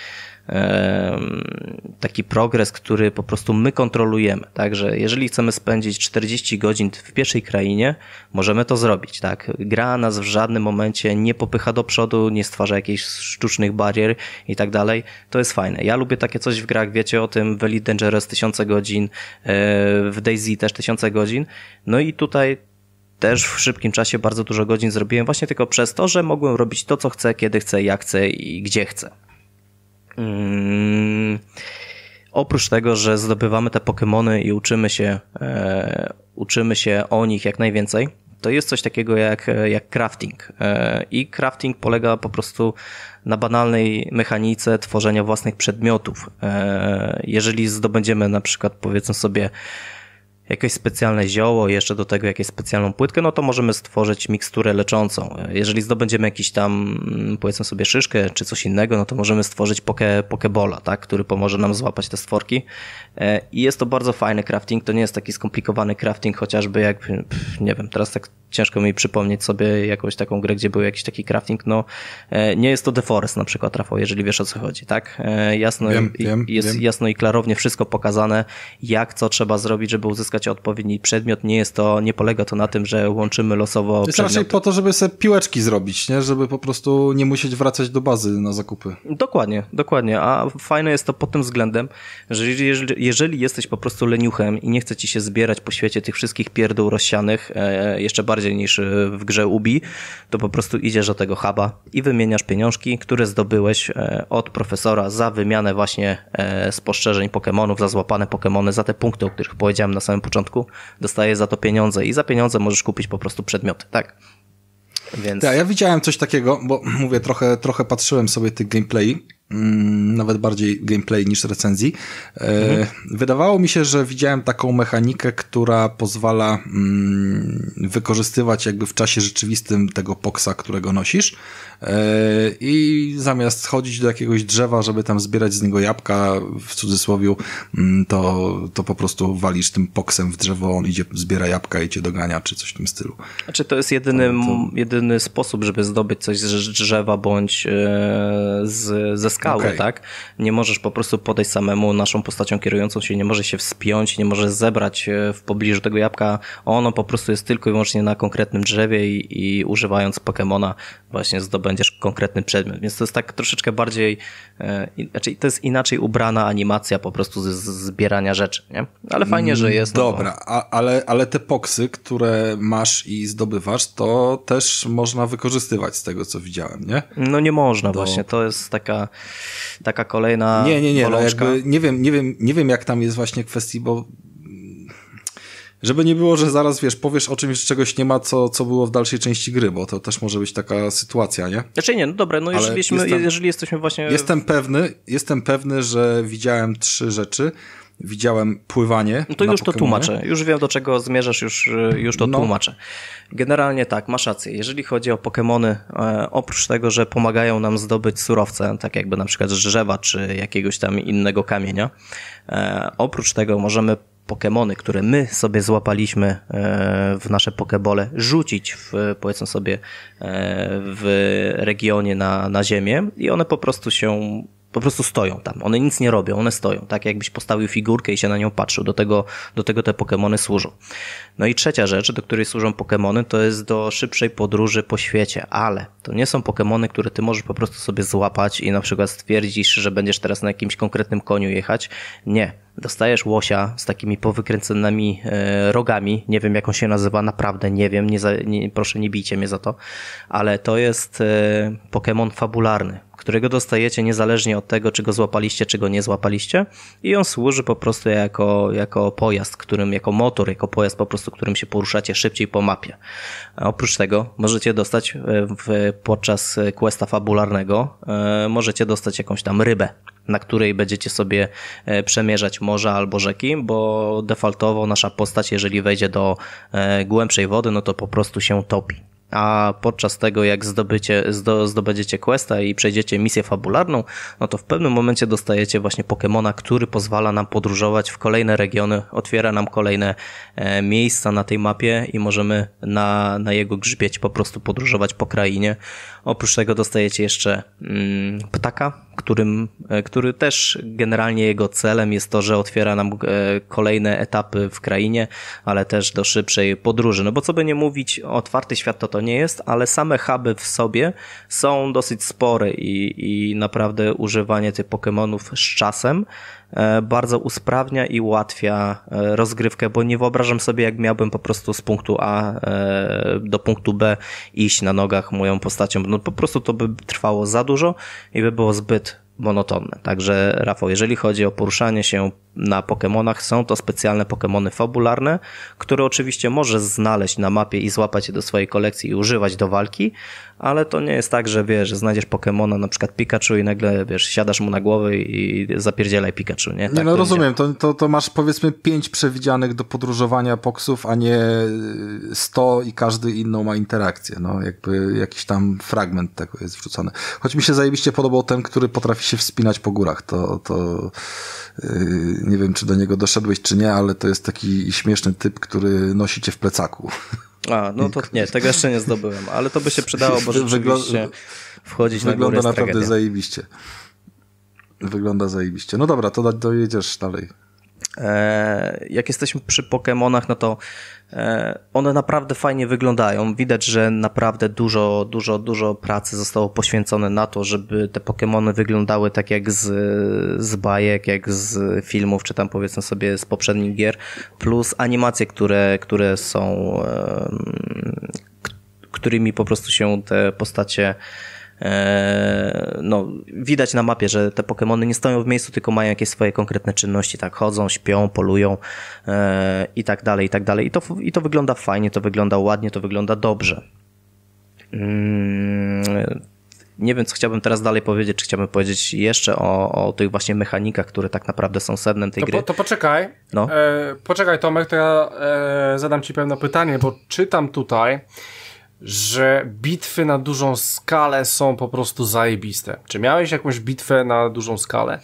taki progres, który po prostu my kontrolujemy. Także jeżeli chcemy spędzić 40 godzin w pierwszej krainie, możemy to zrobić. Tak? Gra nas w żadnym momencie nie popycha do przodu, nie stwarza jakichś sztucznych barier i tak dalej. To jest fajne. Ja lubię takie coś w grach, wiecie o tym, w Elite Dangerous 1000 godzin, e, w Daisy też 1000 godzin. No i tutaj też w szybkim czasie bardzo dużo godzin zrobiłem właśnie tylko przez to, że mogłem robić to, co chcę, kiedy chcę, jak chcę i gdzie chcę. Mm, oprócz tego, że zdobywamy te Pokémony i uczymy się, e, uczymy się o nich jak najwięcej, to jest coś takiego jak, jak crafting. E, I crafting polega po prostu na banalnej mechanice tworzenia własnych przedmiotów. E, jeżeli zdobędziemy na przykład, powiedzmy sobie, jakieś specjalne zioło, jeszcze do tego jakieś specjalną płytkę, no to możemy stworzyć miksturę leczącą. Jeżeli zdobędziemy jakiś tam, mm, powiedzmy sobie, szyszkę czy coś innego, no to możemy stworzyć poke, pokebola, tak, który pomoże nam złapać te stworki. E, I jest to bardzo fajny crafting, to nie jest taki skomplikowany crafting, chociażby jak, nie wiem, teraz tak ciężko mi przypomnieć sobie jakąś taką grę, gdzie był jakiś taki crafting, no e, nie jest to The Forest na przykład, Rafał, jeżeli wiesz o co chodzi, tak? E, jasno, wiem, i, wiem, jest wiem. jasno i klarownie wszystko pokazane, jak co trzeba zrobić, żeby uzyskać wybrać odpowiedni przedmiot. Nie jest to, nie polega to na tym, że łączymy losowo To jest raczej po to, żeby sobie piłeczki zrobić, nie? Żeby po prostu nie musieć wracać do bazy na zakupy. Dokładnie, dokładnie. A fajne jest to pod tym względem, że jeżeli, jeżeli jesteś po prostu leniuchem i nie chce ci się zbierać po świecie tych wszystkich pierdół rozsianych, e, jeszcze bardziej niż e, w grze Ubi, to po prostu idziesz do tego huba i wymieniasz pieniążki, które zdobyłeś e, od profesora za wymianę właśnie spostrzeżeń Pokemonów, za złapane Pokemony, za te punkty, o których powiedziałem na samym początku, dostajesz za to pieniądze i za pieniądze możesz kupić po prostu przedmioty, tak? Więc... Ja, tak, ja widziałem coś takiego, bo mówię, trochę, trochę patrzyłem sobie tych gameplay, mm, nawet bardziej gameplay niż recenzji. E, mhm. wydawało mi się, że widziałem taką mechanikę, która pozwala mm, wykorzystywać jakby w czasie rzeczywistym tego poksa, którego nosisz E, I zamiast chodzić do jakiegoś drzewa, żeby tam zbierać z niego jabłka, w cudzysłowie, mm, to, to po prostu walisz tym poksem w drzewo, on idzie, zbiera jabłka i cię dogania, czy coś w tym stylu. Znaczy to jest jedyny, to... jedyny sposób, żeby zdobyć coś z drzewa bądź e, z, ze skały, okay. tak? Nie możesz po prostu podejść samemu naszą postacią kierującą się, nie może się wspiąć, nie może zebrać e, w pobliżu tego jabłka. Ono po prostu jest tylko i wyłącznie na konkretnym drzewie i, i używając Pokemona właśnie zdobędziesz będziesz konkretny przedmiot. Więc to jest tak troszeczkę bardziej, e, znaczy to jest inaczej ubrana animacja po prostu z, zbierania rzeczy, nie? Ale fajnie, że jest. No, Dobra, no bo... ale, ale te poksy, które masz i zdobywasz, to też można wykorzystywać z tego, co widziałem, nie? No nie można Do... właśnie, to jest taka, taka kolejna Nie, nie, nie, no jakby, nie wiem, nie wiem, nie wiem jak tam jest właśnie kwestii, bo żeby nie było, że zaraz wiesz, powiesz o czymś, czegoś nie ma, co, co było w dalszej części gry, bo to też może być taka sytuacja, nie? Znaczy nie, no dobra, no jeżeli, jesteśmy, jestem, jeżeli jesteśmy właśnie. Jestem pewny, jestem pewny, że widziałem trzy rzeczy. Widziałem pływanie. No to już Pokemonie. to tłumaczę. Już wiem, do czego zmierzasz, już, e, już to no. tłumaczę. Generalnie tak, masz rację. Jeżeli chodzi o Pokémony, e, oprócz tego, że pomagają nam zdobyć surowce, tak jakby na przykład drzewa czy jakiegoś tam innego kamienia, e, oprócz tego możemy Pokémony, które my sobie złapaliśmy e, w nasze pokebole, rzucić w, powiedzmy sobie e, w regionie na, na ziemię i one po prostu się po prostu stoją tam. One nic nie robią, one stoją, tak jakbyś postawił figurkę i się na nią patrzył. Do tego, do tego te Pokémony służą. No i trzecia rzecz, do której służą Pokémony, to jest do szybszej podróży po świecie, ale to nie są Pokémony, które ty możesz po prostu sobie złapać i na przykład stwierdzisz, że będziesz teraz na jakimś konkretnym koniu jechać. Nie. Dostajesz łosia z takimi powykręconymi e, rogami. Nie wiem, jak on się nazywa, naprawdę nie wiem. Nie, za, nie proszę, nie bijcie mnie za to. Ale to jest e, Pokémon fabularny którego dostajecie niezależnie od tego, czy go złapaliście, czy go nie złapaliście i on służy po prostu jako, jako pojazd, którym, jako motor, jako pojazd po prostu, którym się poruszacie szybciej po mapie. A oprócz tego możecie dostać e, w, podczas questa fabularnego, e, możecie dostać jakąś tam rybę, na której będziecie sobie e, przemierzać morza albo rzeki, bo defaultowo nasza postać, jeżeli wejdzie do głębszej wody, no to po prostu się topi a podczas tego jak zdobycie, zdo, zdobędziecie questa i przejdziecie misję fabularną, no to w pewnym momencie dostajecie właśnie Pokemona, który pozwala nam podróżować w kolejne regiony, otwiera nam kolejne e, miejsca na tej mapie i możemy na, na jego grzbiecie po prostu podróżować po krainie. Oprócz tego dostajecie jeszcze mm, ptaka, którym, e, który też generalnie jego celem jest to, że otwiera nam e, kolejne etapy w krainie, ale też do szybszej podróży. No bo co by nie mówić, otwarty świat to to nie jest, ale same huby w sobie są dosyć spore i, i naprawdę używanie tych Pokémonów z czasem E, bardzo usprawnia i ułatwia e, rozgrywkę, bo nie wyobrażam sobie, jak miałbym po prostu z punktu A e, do punktu B iść na nogach moją postacią. No po prostu to by trwało za dużo i by było zbyt monotonne. Także Rafał, jeżeli chodzi o poruszanie się na Pokémonach, są to specjalne Pokémony fabularne, które oczywiście możesz znaleźć na mapie i złapać je do swojej kolekcji i używać do walki, ale to nie jest tak, że wiesz, znajdziesz Pokemona, na przykład Pikachu i nagle, wiesz, siadasz mu na głowę i zapierdzielaj Pikachu, nie? Tak nie no to rozumiem, to, to, to, masz powiedzmy pięć przewidzianych do podróżowania poksów, a nie 100 y, i każdy inną ma interakcję, no jakby jakiś tam fragment tego jest wrzucony. Choć mi się zajebiście podobał ten, który potrafi się wspinać po górach, to, to yy, nie wiem, czy do niego doszedłeś, czy nie, ale to jest taki śmieszny typ, który nosi cię w plecaku. A, no to nie, tego jeszcze nie zdobyłem, ale to by się przydało, bo rzeczywiście wchodzić na górę Wygląda naprawdę tragedia. zajebiście. Wygląda zajebiście. No dobra, to dojedziesz dalej. E, jak jesteśmy przy Pokémonach, no to e, one naprawdę fajnie wyglądają. Widać, że naprawdę dużo, dużo, dużo pracy zostało poświęcone na to, żeby te Pokémony wyglądały tak jak z, z bajek, jak z filmów, czy tam powiedzmy sobie z poprzednich gier, plus animacje, które, które są, którymi po prostu się te postacie E, no, widać na mapie, że te Pokémony nie stoją w miejscu, tylko mają jakieś swoje konkretne czynności, tak, chodzą, śpią, polują e, i tak dalej, i tak dalej. I to, i to wygląda fajnie, to wygląda ładnie, to wygląda dobrze. Mm, nie wiem, co chciałbym teraz dalej powiedzieć, czy chciałbym powiedzieć jeszcze o, o tych właśnie mechanikach, które tak naprawdę są sednem tej to gry. Po, to poczekaj. No. E, poczekaj, Tomek, to ja e, zadam ci pewne pytanie, bo czytam tutaj, że bitwy na dużą skalę są po prostu zajebiste. Czy miałeś jakąś bitwę na dużą skalę?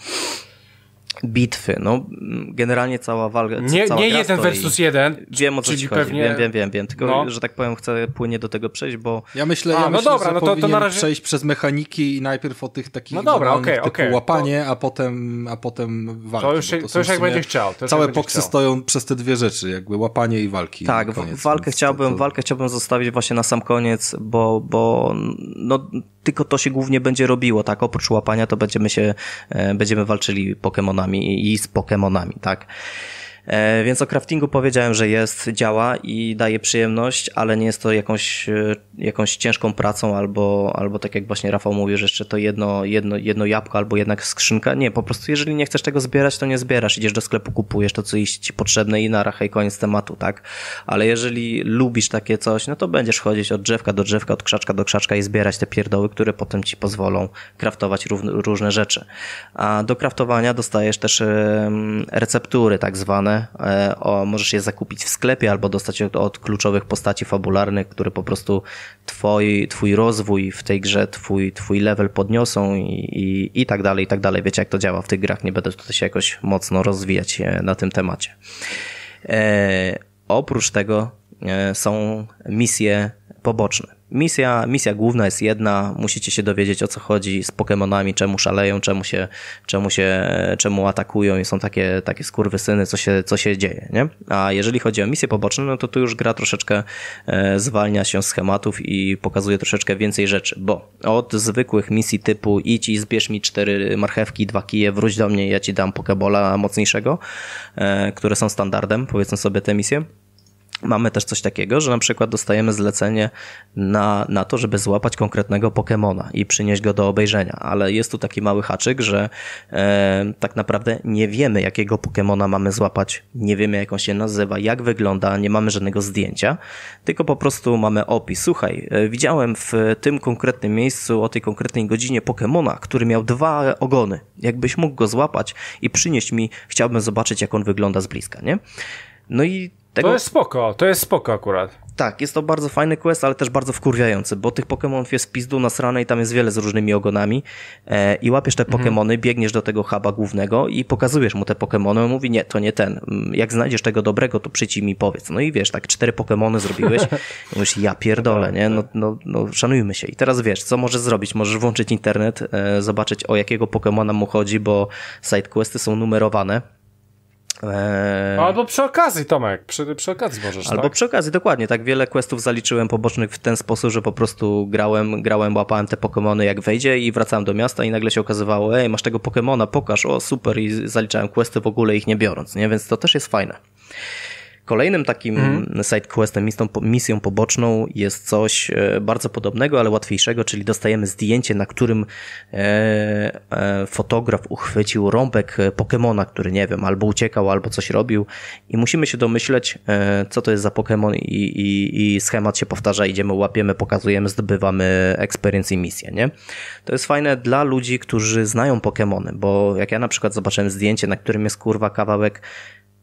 bitwy. No, generalnie cała walka. Nie, cała nie jeden versus jeden. Wiem o co ci pewnie... Wiem, wiem, wiem, wiem. Tylko, no. że tak powiem, chcę płynie do tego przejść, bo. Ja myślę, a, ja no myślę, dobra, no to, to na razie... przejść przez mechaniki i najpierw o tych takich. No dobra, okej, okay, okay, łapanie, to... a potem, a potem walki. To już, to to już jak będzie chciał. całe boksy stoją przez te dwie rzeczy, jakby łapanie i walki. Tak, koniec, walkę, chciałbym, walkę chciałbym zostawić właśnie na sam koniec, bo, bo no tylko to się głównie będzie robiło, tak? Oprócz łapania to będziemy się, e, będziemy walczyli Pokemonami i z Pokemonami, tak? E, więc o craftingu powiedziałem, że jest, działa i daje przyjemność, ale nie jest to jakąś, e, jakąś ciężką pracą albo, albo tak jak właśnie Rafał mówi, że jeszcze to jedno, jedno, jedno jabłko albo jednak skrzynka. Nie, po prostu jeżeli nie chcesz tego zbierać, to nie zbierasz. Idziesz do sklepu, kupujesz to, co jest ci potrzebne i rachę i koniec tematu, tak? Ale jeżeli lubisz takie coś, no to będziesz chodzić od drzewka do drzewka, od krzaczka do krzaczka i zbierać te pierdoły, które potem ci pozwolą kraftować różne rzeczy. A do kraftowania dostajesz też receptury tak zwane, E, o, możesz je zakupić w sklepie albo dostać od, od kluczowych postaci fabularnych, które po prostu twój, twój rozwój w tej grze, twój, twój level podniosą i, i, i tak dalej, i tak dalej. Wiecie jak to działa w tych grach, nie będę tutaj się jakoś mocno rozwijać e, na tym temacie. E, oprócz tego e, są misje poboczne. Misja, misja główna jest jedna, musicie się dowiedzieć o co chodzi z Pokémonami, czemu szaleją, czemu się, czemu się, czemu atakują i są takie, takie skurwysyny, co się, co się dzieje, nie? A jeżeli chodzi o misje poboczne, no to tu już gra troszeczkę e, zwalnia się z schematów i pokazuje troszeczkę więcej rzeczy, bo od zwykłych misji typu idź i zbierz mi cztery marchewki, dwa kije, wróć do mnie, ja ci dam Pokebola mocniejszego, e, które są standardem, powiedzmy sobie te misje, Mamy też coś takiego, że na przykład dostajemy zlecenie na, na to, żeby złapać konkretnego Pokemona i przynieść go do obejrzenia, ale jest tu taki mały haczyk, że e, tak naprawdę nie wiemy, jakiego Pokemona mamy złapać, nie wiemy, jak on się nazywa, jak wygląda, nie mamy żadnego zdjęcia, tylko po prostu mamy opis. Słuchaj, e, widziałem w tym konkretnym miejscu o tej konkretnej godzinie Pokemona, który miał dwa ogony. Jakbyś mógł go złapać i przynieść mi, chciałbym zobaczyć, jak on wygląda z bliska, nie? No i tego... To jest spoko, to jest spoko akurat. Tak, jest to bardzo fajny quest, ale też bardzo wkurwiający, bo tych Pokémonów jest pizdu nasrane i tam jest wiele z różnymi ogonami e, i łapiesz te mhm. Pokémony, mhm. biegniesz do tego huba głównego i pokazujesz mu te Pokémony, on mówi nie, to nie ten, mm, jak znajdziesz tego dobrego, to przyjdź mi powiedz. No i wiesz, tak cztery Pokémony zrobiłeś, mówisz ja pierdolę, nie, no, no, no szanujmy się. I teraz wiesz, co możesz zrobić? Możesz włączyć internet, e, zobaczyć o jakiego Pokémona mu chodzi, bo sidequesty są numerowane Eee... Albo przy okazji, Tomek, przy, przy okazji możesz. Albo tak? przy okazji, dokładnie. Tak wiele questów zaliczyłem pobocznych w ten sposób, że po prostu grałem, grałem, łapałem te Pokémony jak wejdzie i wracałem do miasta i nagle się okazywało, ej, masz tego Pokémona, pokaż, o super i zaliczałem questy w ogóle ich nie biorąc, nie? Więc to też jest fajne. Kolejnym takim mm. sidequestem, misją, misją poboczną jest coś e, bardzo podobnego, ale łatwiejszego, czyli dostajemy zdjęcie, na którym e, e, fotograf uchwycił rąbek Pokemona, który nie wiem, albo uciekał, albo coś robił i musimy się domyśleć, co to jest za Pokemon i, i, i schemat się powtarza, idziemy, łapiemy, pokazujemy, zdobywamy experience i misję, nie? To jest fajne dla ludzi, którzy znają Pokemony, bo jak ja na przykład zobaczyłem zdjęcie, na którym jest kurwa kawałek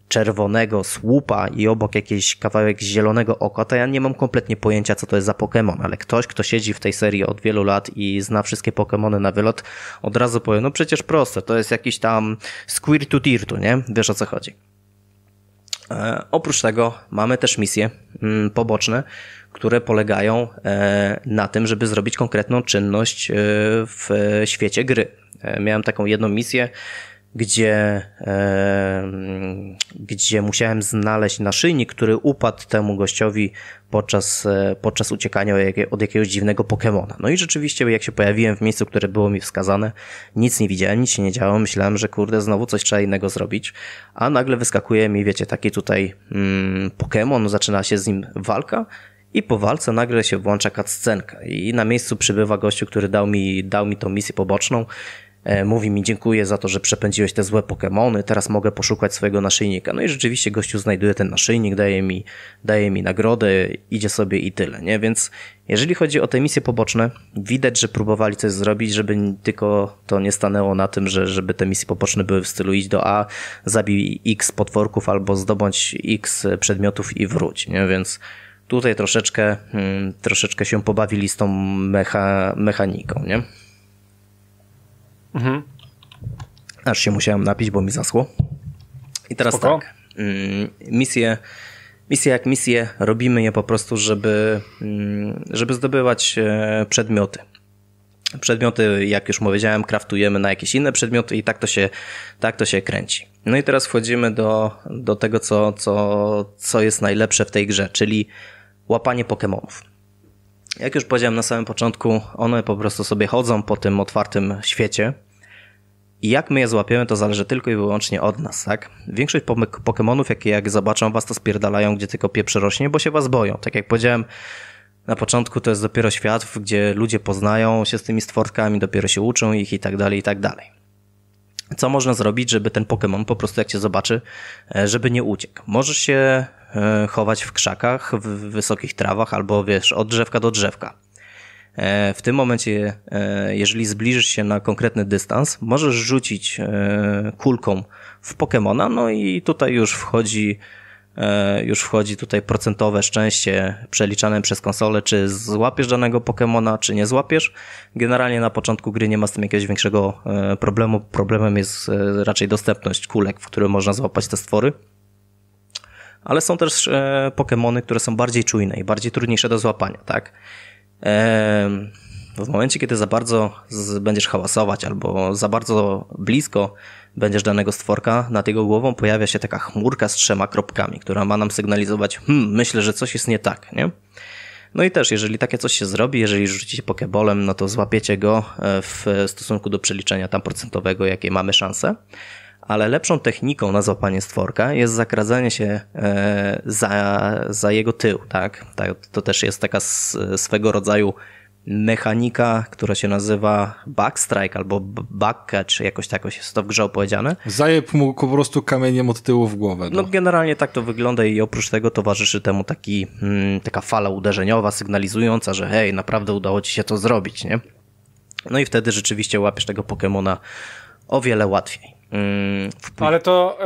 czerwonego słupa i obok jakiś kawałek zielonego oka, to ja nie mam kompletnie pojęcia, co to jest za Pokémon, ale ktoś, kto siedzi w tej serii od wielu lat i zna wszystkie Pokémony na wylot, od razu powie, no przecież proste, to jest jakiś tam Squirtu Dirtu, nie? Wiesz o co chodzi. E, oprócz tego mamy też misje mm, poboczne, które polegają e, na tym, żeby zrobić konkretną czynność e, w e, świecie gry. E, miałem taką jedną misję, gdzie, gdzie musiałem znaleźć naszyjnik, który upadł temu gościowi podczas, e, podczas uciekania od jakiegoś dziwnego Pokemona. No i rzeczywiście, jak się pojawiłem w miejscu, które było mi wskazane, nic nie widziałem, nic się nie działo. Myślałem, że kurde, znowu coś trzeba innego zrobić. A nagle wyskakuje mi, wiecie, taki tutaj mm, Pokemon, zaczyna się z nim walka. I po walce nagle się włącza cutscenka i na miejscu przybywa gościu, który dał mi, dał mi tą misję poboczną E, mówi mi dziękuję za to, że przepędziłeś te złe Pokémony, teraz mogę poszukać swojego naszyjnika. No i rzeczywiście gościu znajduje ten naszyjnik, daje mi, daje mi nagrodę, idzie sobie i tyle, nie? Więc jeżeli chodzi o te misje poboczne, widać, że próbowali coś zrobić, żeby tylko to nie stanęło na tym, że żeby te misje poboczne były w stylu idź do A, zabij x potworków albo zdobądź x przedmiotów i wróć, nie? Więc tutaj troszeczkę, hmm, troszeczkę się pobawili z tą mecha, mechaniką, nie? Mhm. Aż się musiałem napić, bo mi zasło. I teraz Spoko. tak. Mm, misje, misje jak misje, robimy je po prostu, żeby, mm, żeby zdobywać e, przedmioty. Przedmioty, jak już powiedziałem, kraftujemy na jakieś inne przedmioty i tak to się, tak to się kręci. No i teraz wchodzimy do, do tego, co, co, co jest najlepsze w tej grze, czyli łapanie Pokémonów. Jak już powiedziałem na samym początku, one po prostu sobie chodzą po tym otwartym świecie i jak my je złapiemy, to zależy tylko i wyłącznie od nas, tak? Większość Pokémonów, jakie jak zobaczą was, to spierdalają, gdzie tylko pieprz rośnie, bo się was boją. Tak jak powiedziałem, na początku to jest dopiero świat, gdzie ludzie poznają się z tymi stworkami, dopiero się uczą ich i tak dalej, i tak dalej. Co można zrobić, żeby ten Pokémon po prostu jak cię zobaczy, e, żeby nie uciekł? Możesz się e, chować w krzakach, w wysokich trawach albo wiesz, od drzewka do drzewka. E, w tym momencie, e, jeżeli zbliżysz się na konkretny dystans, możesz rzucić e, kulką w Pokémona, no i tutaj już wchodzi już wchodzi tutaj procentowe szczęście przeliczane przez konsolę, czy złapiesz danego Pokémona, czy nie złapiesz. Generalnie na początku gry nie ma z tym jakiegoś większego problemu. Problemem jest raczej dostępność kulek, w które można złapać te stwory. Ale są też Pokémony, które są bardziej czujne i bardziej trudniejsze do złapania, tak? w momencie, kiedy za bardzo będziesz hałasować albo za bardzo blisko będziesz danego stworka, nad jego głową pojawia się taka chmurka z trzema kropkami, która ma nam sygnalizować, hmm, myślę, że coś jest nie tak, nie? No i też, jeżeli takie coś się zrobi, jeżeli rzucicie pokebolem, no to złapiecie go e, w stosunku do przeliczenia tam procentowego, jakie mamy szanse ale lepszą techniką na złapanie stworka jest zakradzanie się e, za, za jego tył, tak? tak to też jest taka swego rodzaju mechanika, która się nazywa backstrike albo backcatch, jakoś tak jakoś jest to w grze opowiedziane. Zajeb mu po prostu kamieniem od tyłu w głowę. No, no generalnie tak to wygląda i oprócz tego towarzyszy temu taki, mm, taka fala uderzeniowa sygnalizująca, że hej, naprawdę udało ci się to zrobić, nie? No i wtedy rzeczywiście łapiesz tego Pokemona o wiele łatwiej. Yy, Ale to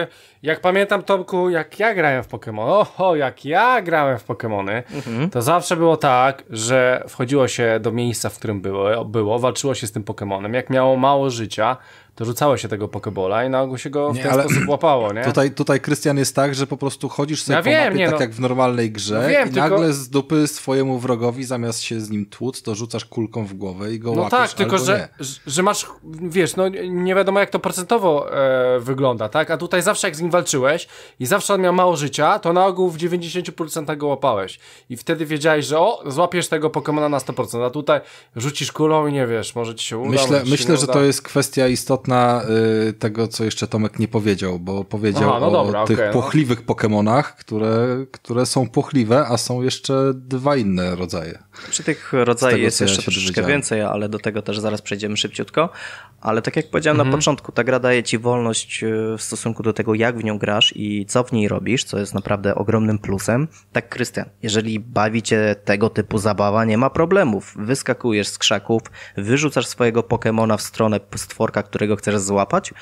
yy, jak pamiętam Tomku, jak ja grałem w Pokémon, oho, jak ja grałem w Pokémony, mhm. to zawsze było tak, że wchodziło się do miejsca, w którym było, było walczyło się z tym Pokémonem. Jak miało mało życia, to rzucało się tego pokebola i na ogół się go w nie, ten sposób łapało, nie? Tutaj, tutaj Krystian jest tak, że po prostu chodzisz sobie ja po wiem, mapie nie, tak no. jak w normalnej grze no wiem, i tylko... nagle z dupy swojemu wrogowi zamiast się z nim tłuc, to rzucasz kulką w głowę i go no łapiesz, No tak, tylko że, że masz, wiesz, no nie wiadomo jak to procentowo e, wygląda, tak? A tutaj zawsze jak z nim walczyłeś i zawsze on miał mało życia, to na ogół w 90% go łapałeś i wtedy wiedziałeś, że o, złapiesz tego Pokemona na 100%, a tutaj rzucisz kulą i nie wiesz, może ci się uda, Myślę, myślę że uda. to jest kwestia istotna istotna y, tego, co jeszcze Tomek nie powiedział, bo powiedział Aha, no o dobra, tych okay, pochliwych no. Pokemonach, które, które są pochliwe, a są jeszcze dwa inne rodzaje. Przy tych rodzajach jest jeszcze ja troszeczkę więcej, ale do tego też zaraz przejdziemy szybciutko. Ale tak jak powiedziałem mhm. na początku, ta gra daje ci wolność y, w stosunku do tego, jak w nią grasz i co w niej robisz, co jest naprawdę ogromnym plusem. Tak, Krystian, jeżeli bawicie tego typu zabawa, nie ma problemów. Wyskakujesz z krzaków, wyrzucasz swojego Pokemona w stronę stworka, którego którego chcesz złapać.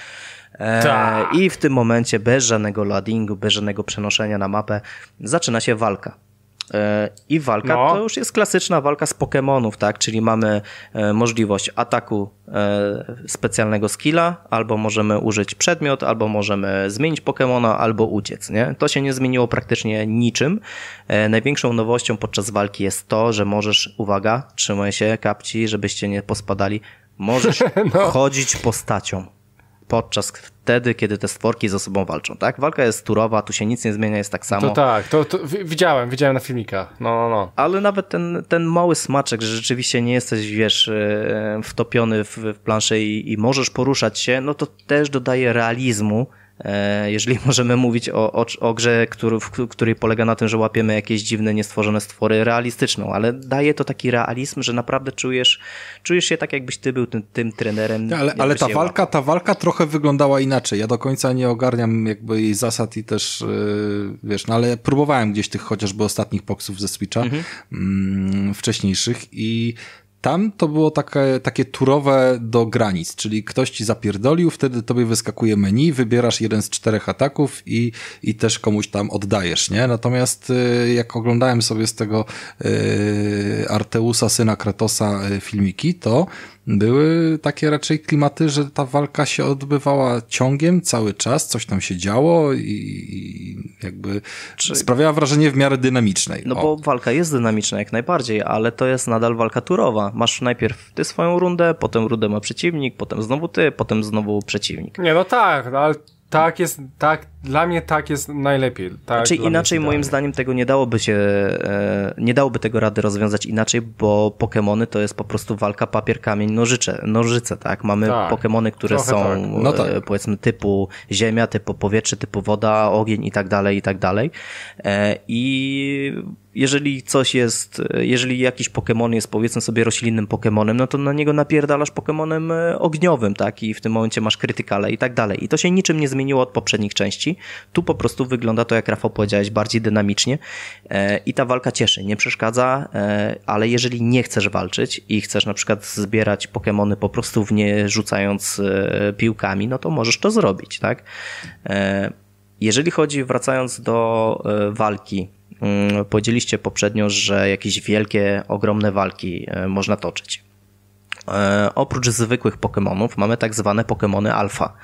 E, tak. I w tym momencie bez żadnego loadingu, bez żadnego przenoszenia na mapę zaczyna się walka. E, I walka no. to już jest klasyczna walka z Pokémonów, tak? Czyli mamy e, możliwość ataku e, specjalnego skilla, albo możemy użyć przedmiot, albo możemy zmienić Pokémona, albo uciec, nie? To się nie zmieniło praktycznie niczym. Największą nowością podczas walki jest to, że możesz, uwaga, trzymaj się kapci, żebyście nie pospadali, Możesz no. chodzić postacią podczas wtedy, kiedy te stworki ze sobą walczą, tak? Walka jest turowa, tu się nic nie zmienia, jest tak samo. To tak, to, to widziałem, widziałem na filmikach, no, no, no. Ale nawet ten, ten mały smaczek, że rzeczywiście nie jesteś, wiesz, e, wtopiony w, w planszę i, i możesz poruszać się, no to też dodaje realizmu E, jeżeli możemy mówić o, o, o grze, który, w której polega na tym, że łapiemy jakieś dziwne, niestworzone stwory, realistyczną, ale daje to taki realizm, że naprawdę czujesz, czujesz się tak, jakbyś ty był tym, tym trenerem. Ale, ale ta walka, ta walka trochę wyglądała inaczej. Ja do końca nie ogarniam jakby jej zasad i też, e, wiesz, no ale próbowałem gdzieś tych chociażby ostatnich boxów ze Switcha, mhm. Mm, wcześniejszych i tam to było takie, takie turowe do granic, czyli ktoś ci zapierdolił, wtedy tobie wyskakuje menu, wybierasz jeden z czterech ataków i, i też komuś tam oddajesz, nie? Natomiast y, jak oglądałem sobie z tego y, Arteusa, syna Kratosa y, filmiki, to były takie raczej klimaty, że ta walka się odbywała ciągiem cały czas, coś tam się działo i, i jakby Czy... sprawiała wrażenie w miarę dynamicznej. No o. bo walka jest dynamiczna jak najbardziej, ale to jest nadal walka turowa. Masz najpierw ty swoją rundę, potem rundę ma przeciwnik, potem znowu ty, potem znowu przeciwnik. Nie, no tak, no ale tak jest, tak dla mnie tak jest najlepiej. Tak znaczy inaczej moim dalej. zdaniem tego nie dałoby się, e, nie dałoby tego rady rozwiązać inaczej, bo Pokémony to jest po prostu walka papier, kamień, nożycze, nożyce, tak? Mamy tak, Pokémony, które są tak. No tak. E, powiedzmy typu ziemia, typu powietrze, typu woda, ogień i tak dalej, i tak dalej. E, I jeżeli coś jest, jeżeli jakiś Pokémon jest powiedzmy sobie roślinnym Pokémonem, no to na niego napierdalasz Pokémonem ogniowym, tak? I w tym momencie masz krytykale i tak dalej. I to się niczym nie zmieniło od poprzednich części. Tu po prostu wygląda to, jak Rafał powiedziałeś, bardziej dynamicznie e, i ta walka cieszy, nie przeszkadza, e, ale jeżeli nie chcesz walczyć i chcesz na przykład zbierać Pokémony po prostu w nie rzucając e, piłkami, no to możesz to zrobić, tak? Jeżeli chodzi, wracając do walki, mm, powiedzieliście poprzednio, że jakieś wielkie, ogromne walki można toczyć. Oprócz zwykłych Pokémonów mamy tak zwane Pokémony alfa.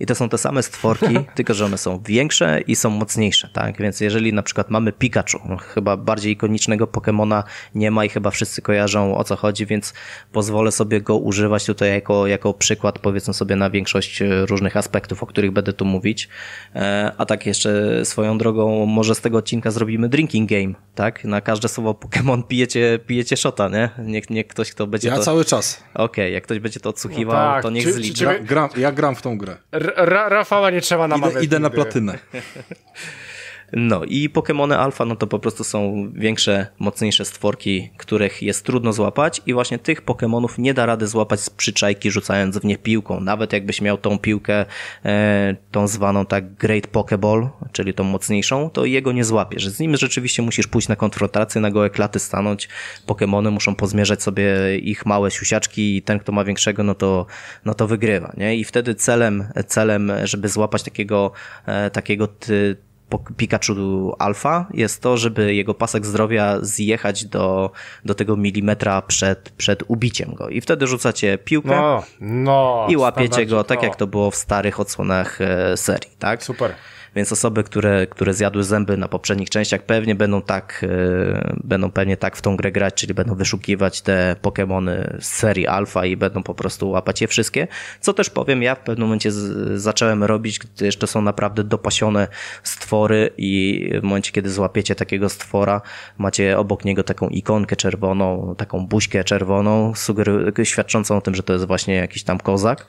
I to są te same stworki, tylko że one są większe i są mocniejsze, tak? Więc jeżeli na przykład mamy Pikachu, no, chyba bardziej ikonicznego Pokemona nie ma i chyba wszyscy kojarzą o co chodzi, więc pozwolę sobie go używać tutaj jako, jako przykład, powiedzmy sobie, na większość e, różnych aspektów, o których będę tu mówić. E, a tak jeszcze swoją drogą, może z tego odcinka zrobimy drinking game, tak? Na każde słowo Pokémon pijecie, pijecie szota nie? Niech, ktoś, kto będzie ja to... cały czas. Okej, okay, jak ktoś będzie to odsłuchiwał, no tak. to niech zliczy. Gra, ja gram w tą grę. Ra Rafała nie trzeba namawiać. Idę, idę na platynę. No i Pokémony Alpha, no to po prostu są większe, mocniejsze stworki, których jest trudno złapać i właśnie tych Pokémonów nie da rady złapać z przyczajki rzucając w nie piłką. Nawet jakbyś miał tą piłkę, e, tą zwaną tak Great Pokeball, czyli tą mocniejszą, to jego nie złapiesz. Z nim rzeczywiście musisz pójść na konfrontację, na gołe klaty stanąć. Pokémony muszą pozmierzać sobie ich małe siusiaczki i ten, kto ma większego, no to, no to wygrywa, nie? I wtedy celem, celem, żeby złapać takiego, e, takiego ty, Pikachu Alpha jest to, żeby jego pasek zdrowia zjechać do, do tego milimetra przed, przed ubiciem go. I wtedy rzucacie piłkę no, no, i łapiecie go tak, no. jak to było w starych odsłonach e, serii. Tak? Super więc osoby, które, które zjadły zęby na poprzednich częściach pewnie będą tak, e, będą pewnie tak w tą grę grać, czyli będą wyszukiwać te Pokémony z serii alfa i będą po prostu łapać je wszystkie, co też powiem, ja w pewnym momencie z, zacząłem robić, gdyż to są naprawdę dopasione stwory i w momencie, kiedy złapiecie takiego stwora, macie obok niego taką ikonkę czerwoną, taką buźkę czerwoną, sugeru- świadczącą o tym, że to jest właśnie jakiś tam kozak.